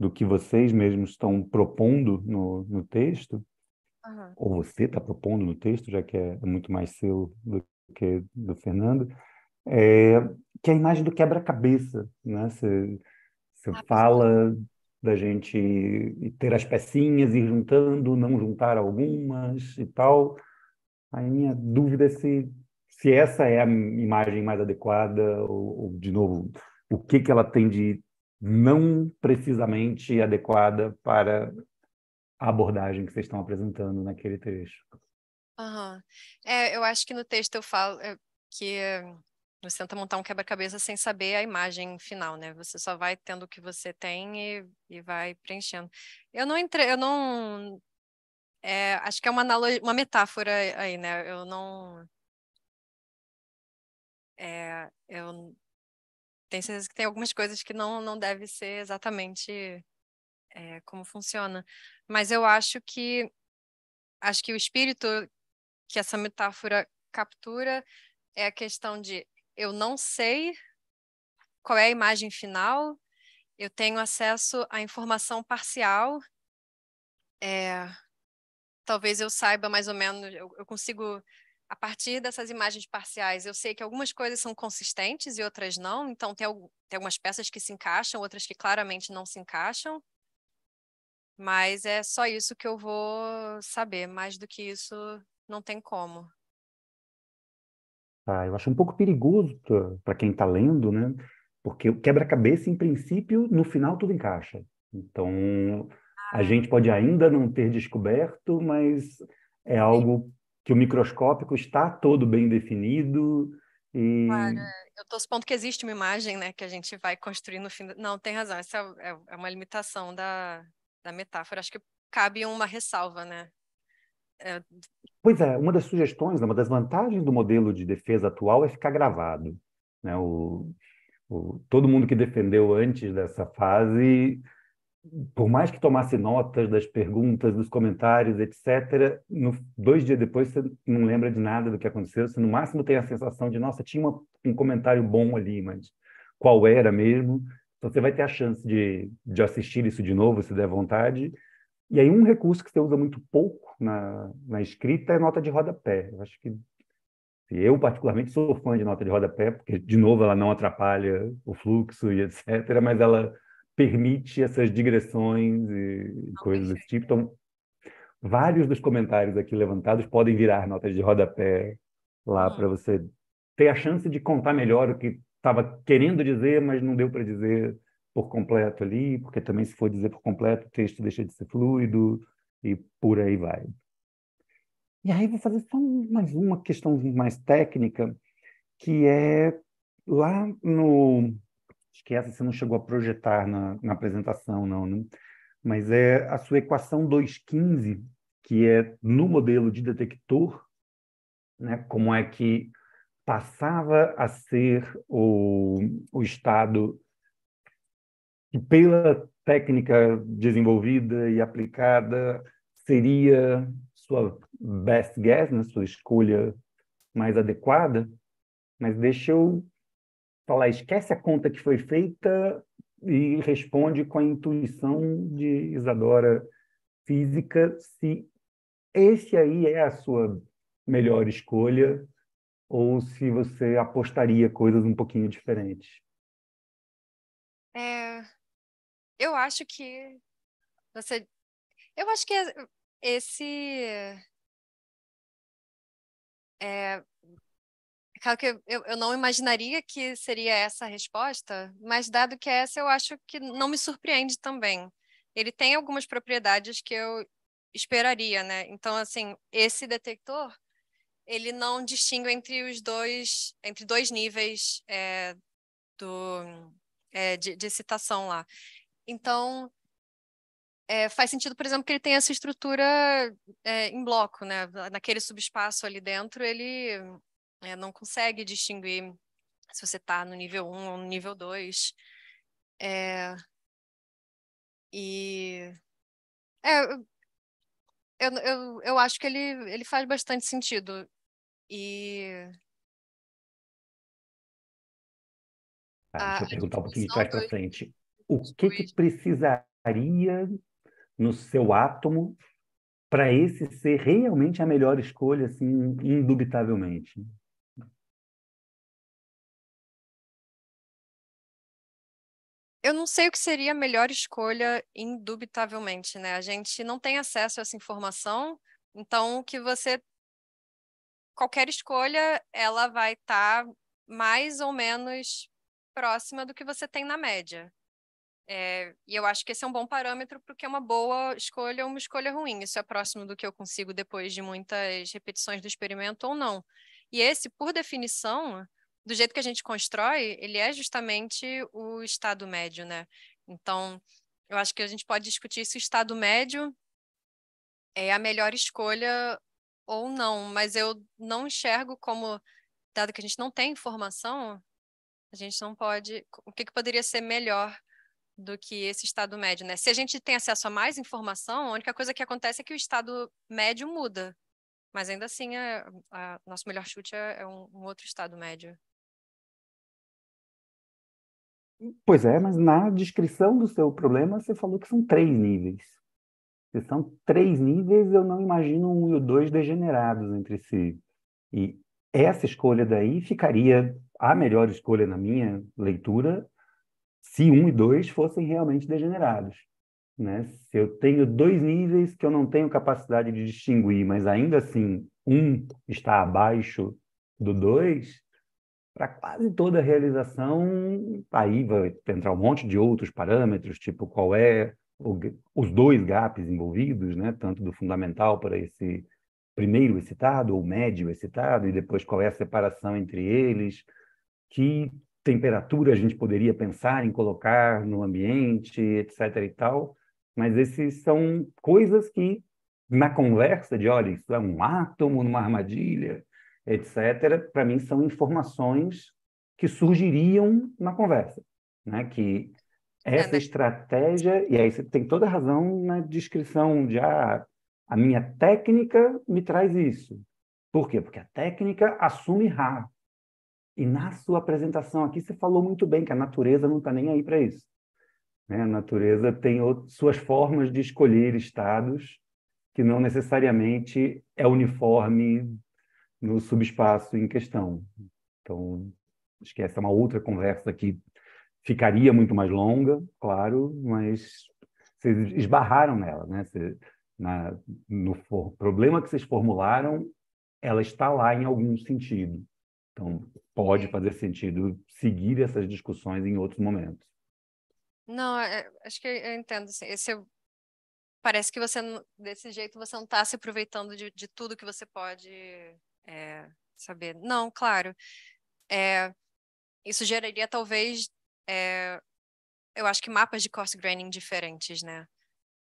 do que vocês mesmos estão propondo no, no texto, uhum. ou você está propondo no texto, já que é, é muito mais seu do que do Fernando, é, que é a imagem do quebra-cabeça. Né? Você, você ah, fala da gente ter as pecinhas, ir juntando, não juntar algumas e tal. A minha dúvida é se, se essa é a imagem mais adequada, ou, ou de novo, o que, que ela tem de não precisamente adequada para a abordagem que vocês estão apresentando naquele trecho. Uhum. É, eu acho que no texto eu falo é, que você tenta montar um quebra-cabeça sem saber a imagem final, né? Você só vai tendo o que você tem e, e vai preenchendo. Eu não entrei, eu não. É, acho que é uma analogia, uma metáfora aí, né? Eu não. É, eu tenho certeza que tem algumas coisas que não, não deve ser exatamente é, como funciona. Mas eu acho que acho que o espírito que essa metáfora captura é a questão de eu não sei qual é a imagem final, eu tenho acesso à informação parcial, é, talvez eu saiba mais ou menos, eu, eu consigo a partir dessas imagens parciais, eu sei que algumas coisas são consistentes e outras não, então tem, tem, algumas peças que se encaixam, outras que claramente não se encaixam, mas é só isso que eu vou saber, mais do que isso não tem como. Tá, eu acho um pouco perigoso para quem está lendo, né? Porque o quebra-cabeça, em princípio, no final tudo encaixa. Então, a ah. gente pode ainda não ter descoberto, mas é algo que o microscópico está todo bem definido. E... Claro, eu estou supondo que existe uma imagem né, que a gente vai construir no fim. Do... Não, tem razão, essa é, é, é uma limitação da, da metáfora. Acho que cabe uma ressalva, né? É... Pois é, uma das sugestões, né, uma das vantagens do modelo de defesa atual é ficar gravado. Né? O, o, todo mundo que defendeu antes dessa fase, por mais que tomasse notas das perguntas, dos comentários, etc., no, dois dias depois você não lembra de nada do que aconteceu, você no máximo tem a sensação de, nossa, tinha uma, um comentário bom ali, mas qual era mesmo? Então, você vai ter a chance de, de assistir isso de novo, se der vontade, e aí um recurso que você usa muito pouco na, na escrita é nota de rodapé. Eu acho que eu particularmente sou fã de nota de rodapé, porque de novo ela não atrapalha o fluxo e etc, mas ela permite essas digressões e coisas desse tipo. Né? Então, vários dos comentários aqui levantados podem virar notas de rodapé lá hum. para você ter a chance de contar melhor o que estava querendo dizer, mas não deu para dizer por completo ali, porque também se for dizer por completo, o texto deixa de ser fluido e por aí vai. E aí vou fazer só mais uma questão mais técnica, que é lá no... Acho que essa você não chegou a projetar na, na apresentação, não, né? Mas é a sua equação 215, que é no modelo de detector, né? como é que passava a ser o, o estado que pela técnica desenvolvida e aplicada seria sua best guess, né, sua escolha mais adequada, mas deixa eu falar, esquece a conta que foi feita e responde com a intuição de Isadora física se esse aí é a sua melhor escolha ou se você apostaria coisas um pouquinho diferentes. É, eu acho que você. Eu acho que esse. É, claro que eu, eu não imaginaria que seria essa a resposta, mas dado que é essa, eu acho que não me surpreende também. Ele tem algumas propriedades que eu esperaria, né? Então, assim, esse detector, ele não distingue entre os dois, entre dois níveis é, do, é, de, de, citação lá. Então, é, faz sentido, por exemplo, que ele tenha essa estrutura é, em bloco, né? Naquele subespaço ali dentro, ele é, não consegue distinguir se você está no nível 1 ou no nível 2. É, e. É, eu, eu, eu acho que ele, ele faz bastante sentido. E. Ah, deixa eu perguntar um pouquinho mais para frente o que, que precisaria no seu átomo para esse ser realmente a melhor escolha, assim, indubitavelmente? Eu não sei o que seria a melhor escolha, indubitavelmente, né? A gente não tem acesso a essa informação, então que você qualquer escolha ela vai estar tá mais ou menos próxima do que você tem na média. É, e eu acho que esse é um bom parâmetro para o que é uma boa escolha ou uma escolha ruim. Isso é próximo do que eu consigo depois de muitas repetições do experimento ou não. E esse, por definição, do jeito que a gente constrói, ele é justamente o estado médio, né? Então, eu acho que a gente pode discutir se o estado médio é a melhor escolha ou não, mas eu não enxergo como, dado que a gente não tem informação, a gente não pode. O que, que poderia ser melhor do que esse Estado médio, né? Se a gente tem acesso a mais informação, a única coisa que acontece é que o Estado médio muda. Mas ainda assim, é, a, nosso melhor chute é, é um, um, outro Estado médio. Pois é, mas na descrição do seu problema você falou que são três níveis. Se são três níveis, eu não imagino um e o dois degenerados entre si. E essa escolha daí ficaria a melhor escolha na minha leitura se um e dois fossem realmente degenerados. Né? Se eu tenho dois níveis que eu não tenho capacidade de distinguir, mas ainda assim um está abaixo do dois, para quase toda a realização, aí vai entrar um monte de outros parâmetros, tipo qual é o, os dois gaps envolvidos, né? tanto do fundamental para esse primeiro excitado ou médio excitado, e depois qual é a separação entre eles, que temperatura a gente poderia pensar em colocar no ambiente, etc. e tal. Mas esses são coisas que, na conversa de, olha, isso é um átomo numa armadilha, etc., para mim são informações que surgiriam na conversa, né? Que é, né? essa estratégia, e aí você tem toda a razão na descrição de ah, a minha técnica me traz isso. Por quê? Porque a técnica assume rápido. E na sua apresentação aqui, você falou muito bem que a natureza não está nem aí para isso. Né? A natureza tem outras, suas formas de escolher estados que não necessariamente é uniforme no subespaço em questão. Então, acho que essa é uma outra conversa que ficaria muito mais longa, claro, mas vocês esbarraram nela, né? Você, na, no for, problema que vocês formularam, ela está lá em algum sentido. Então, pode fazer sentido seguir essas discussões em outros momentos. Não, é, é, acho que eu entendo. Assim, esse, é parece que você, desse jeito, você não está se aproveitando de, de, tudo que você pode é, saber. Não, claro. É, isso geraria, talvez, eu acho que mapas de cost graining diferentes, né?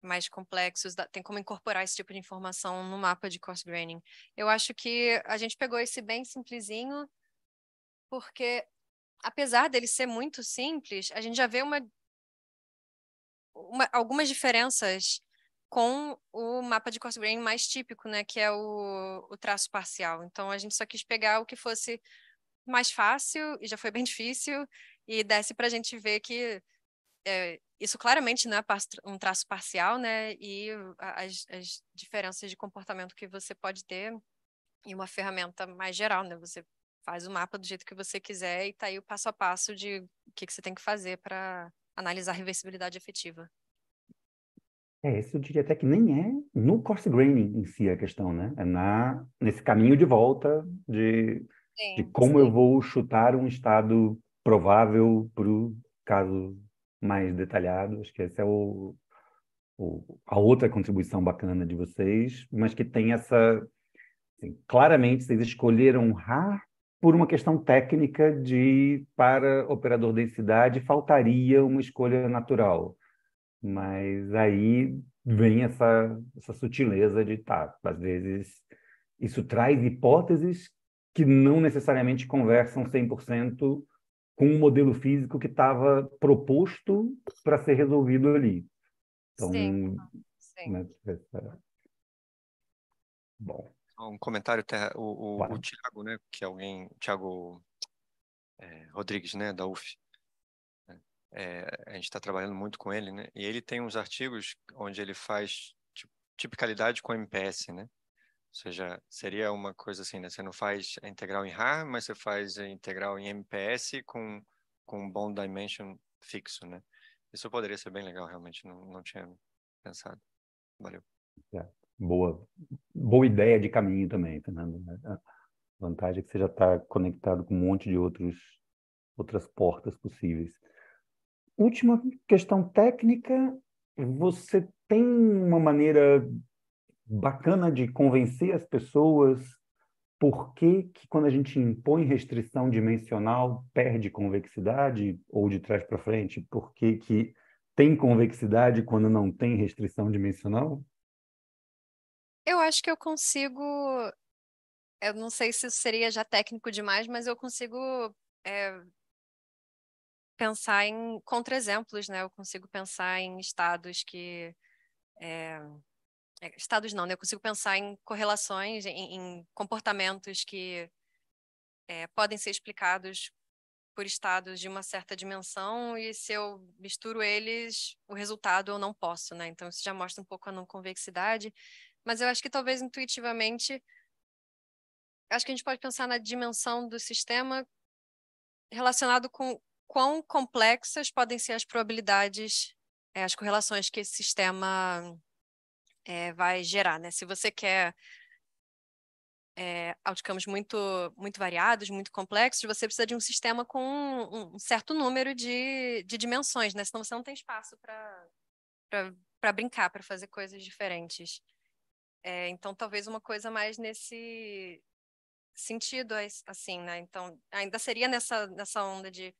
mais complexos, tem como incorporar esse tipo de informação no mapa de cost graining. Eu acho que a gente pegou esse bem simplesinho porque apesar dele ser muito simples, a gente já vê uma, uma algumas diferenças com o mapa de Corse Grain mais típico, né, que é o, o traço parcial. Então a gente só quis pegar o que fosse mais fácil e já foi bem difícil e desce para a gente ver que é, isso claramente não é um traço parcial, né? E as, as diferenças de comportamento que você pode ter e uma ferramenta mais geral, né? Você faz o mapa do jeito que você quiser e tá aí o passo a passo de o que, que você tem que fazer para analisar a reversibilidade efetiva. É, isso eu diria até que nem é no course graining em si a questão, né? É na, nesse caminho de volta de, sim, de como sim. eu vou chutar um estado provável para o caso mais detalhado. Acho que essa é o, o, a outra contribuição bacana de vocês, mas que tem essa. Assim, claramente, vocês escolheram honrar por uma questão técnica de para operador densidade faltaria uma escolha natural. Mas aí vem essa, essa sutileza de tá, às vezes isso traz hipóteses que não necessariamente conversam 100% com o modelo físico que estava proposto para ser resolvido ali. Então, sim, né, sim. Né? Bom um comentário, o, o, o Tiago, né, que é alguém, Tiago é, Rodrigues, né, da UF, né, é, a gente está trabalhando muito com ele, né, e ele tem uns artigos onde ele faz tipicalidade com MPS, né, ou seja, seria uma coisa assim, né, você não faz a integral em RAR, mas você faz a integral em MPS com, com um bond dimension fixo, né, isso poderia ser bem legal, realmente, não, não tinha pensado. Valeu. É boa, boa ideia de caminho também, Fernando. Né? A vantagem é que você já está conectado com um monte de outros, outras portas possíveis. Última questão técnica: você tem uma maneira bacana de convencer as pessoas por que, que quando a gente impõe restrição dimensional perde convexidade ou de trás para frente? Por que, que tem convexidade quando não tem restrição dimensional? Eu acho que eu consigo. Eu não sei se isso seria já técnico demais, mas eu consigo é, pensar em contra-exemplos, né? Eu consigo pensar em estados que. Eh, é, estados não, né? Eu consigo pensar em correlações, em, em comportamentos que é, podem ser explicados por estados de uma certa dimensão e se eu misturo eles, o resultado eu não posso, né? Então isso já mostra um pouco a não convexidade. Mas eu acho que talvez intuitivamente, acho que a gente pode pensar na dimensão do sistema relacionado com quão complexas podem ser as probabilidades, é, as correlações que esse sistema é, vai gerar, né? Se você quer é, outcomes muito, muito variados, muito complexos, você precisa de um sistema com um, um certo número de, de dimensões, né? Senão você não tem espaço para brincar, para fazer coisas diferentes. É, então, talvez uma coisa mais nesse sentido, é assim, né? Então, ainda seria nessa, nessa onda de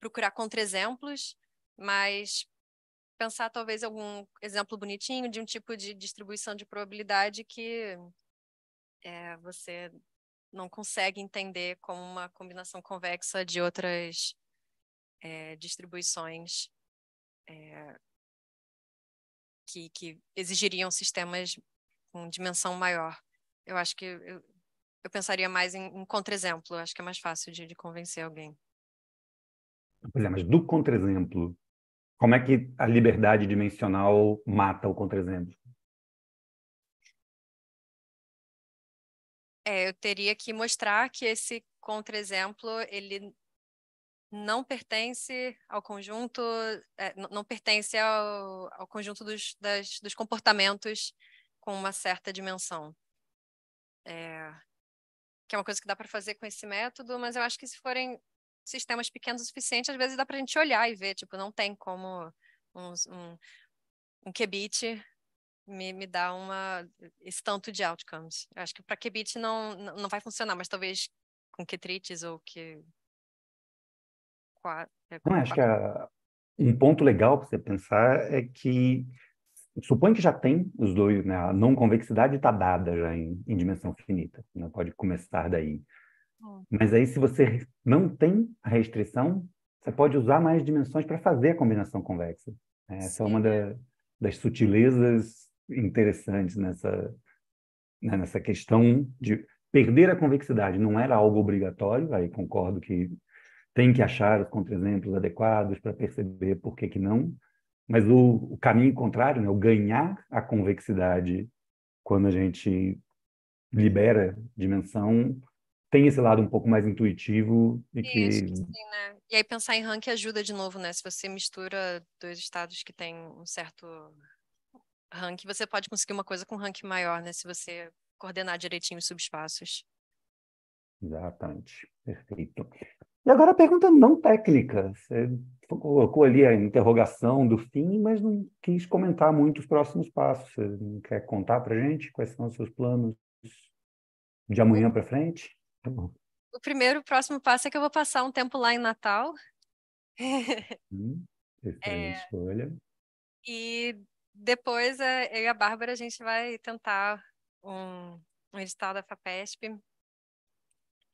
procurar contra-exemplos, mas pensar talvez algum exemplo bonitinho de um tipo de distribuição de probabilidade que é, você não consegue entender como uma combinação convexa de outras é, distribuições é, que, que exigiriam sistemas com dimensão maior. Eu acho que eu, eu pensaria mais em, um contra-exemplo, acho que é mais fácil de, de convencer alguém. Pois é, mas do contra-exemplo, como é que a liberdade dimensional mata o contra-exemplo? É, eu teria que mostrar que esse contra-exemplo ele não pertence ao conjunto, é, não pertence ao, ao conjunto dos, das, dos comportamentos com uma certa dimensão. É, que é uma coisa que dá para fazer com esse método, mas eu acho que se forem sistemas pequenos o suficiente, às vezes dá para a gente olhar e ver, tipo, não tem como um, um, um qubit me, me dar uma, esse tanto de outcomes. Eu acho que para qubit não, não vai funcionar, mas talvez com Qtrites ou que é quatro. acho que a, um ponto legal para você pensar é que supõe que já tem os dois, né? A não convexidade está dada já em, em dimensão finita, né? pode começar daí. Hum. Mas aí, se você não tem a restrição, você pode usar mais dimensões para fazer a combinação convexa. Né? Essa é uma da, das sutilezas interessantes nessa, né? nessa questão de perder a convexidade. Não era algo obrigatório, aí concordo que tem que achar os contra-exemplos adequados para perceber por que, que não, mas o, o caminho contrário, né, o ganhar a convexidade quando a gente libera dimensão, tem esse lado um pouco mais intuitivo e Isso, que... Sim, né? E aí pensar em ranking ajuda de novo, né? Se você mistura dois estados que têm um certo ranking, você pode conseguir uma coisa com ranking maior, né? Se você coordenar direitinho os subespaços. Exatamente, perfeito. E agora a pergunta não técnica. Você colocou ali a interrogação do fim, mas não quis comentar muito os próximos passos. Você não quer contar para gente quais são os seus planos de amanhã para frente? Tá bom. O primeiro, o próximo passo é que eu vou passar um tempo lá em Natal. Hum, é, escolha. E depois eh, eu e a Bárbara a gente vai tentar um, um edital da FAPESP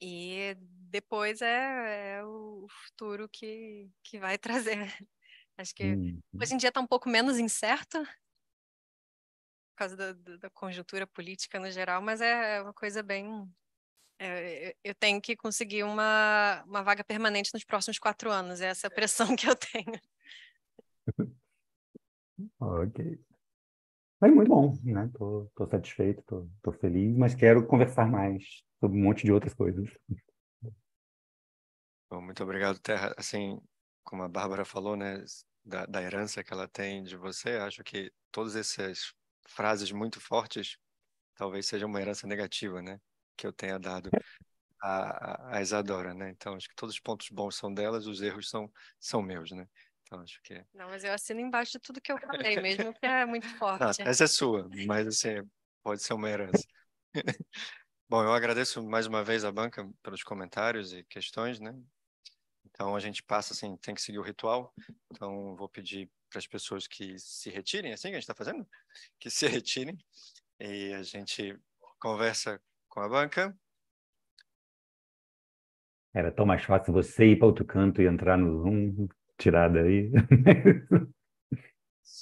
e depois é, é o futuro que, que vai trazer. Acho que hum. hoje em dia está um pouco menos incerto, por causa da, da, conjuntura política no geral, mas é, é uma coisa bem. É, eu tenho que conseguir uma, uma vaga permanente nos próximos quatro anos, é essa a pressão que eu tenho. ok. É muito bom, né? Estou satisfeito, estou feliz, mas quero conversar mais sobre um monte de outras coisas. Bom, muito obrigado, Terra. Assim, como a Bárbara falou, né, da, da herança que ela tem de você, acho que todas essas frases muito fortes talvez seja uma herança negativa, né, que eu tenha dado a, a Isadora, né? Então, acho que todos os pontos bons são delas, os erros são, são meus, né? Então, acho que... Não, mas eu assino embaixo de tudo que eu falei, mesmo que é muito forte. Não, essa é sua, mas, assim, pode ser uma herança. Bom, eu agradeço mais uma vez a banca pelos comentários e questões, né? Então a gente passa assim, tem que seguir o ritual. Então vou pedir para as pessoas que se retirem, é assim que a gente está fazendo, que se retirem e a gente conversa com a banca. Era tão mais fácil você ir para outro canto e entrar no Zoom, tirar daí.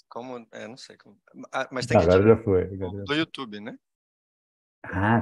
Como, é, não sei como. Ah, mas tem Agora que... já foi. Agora... Do YouTube, né? Ah,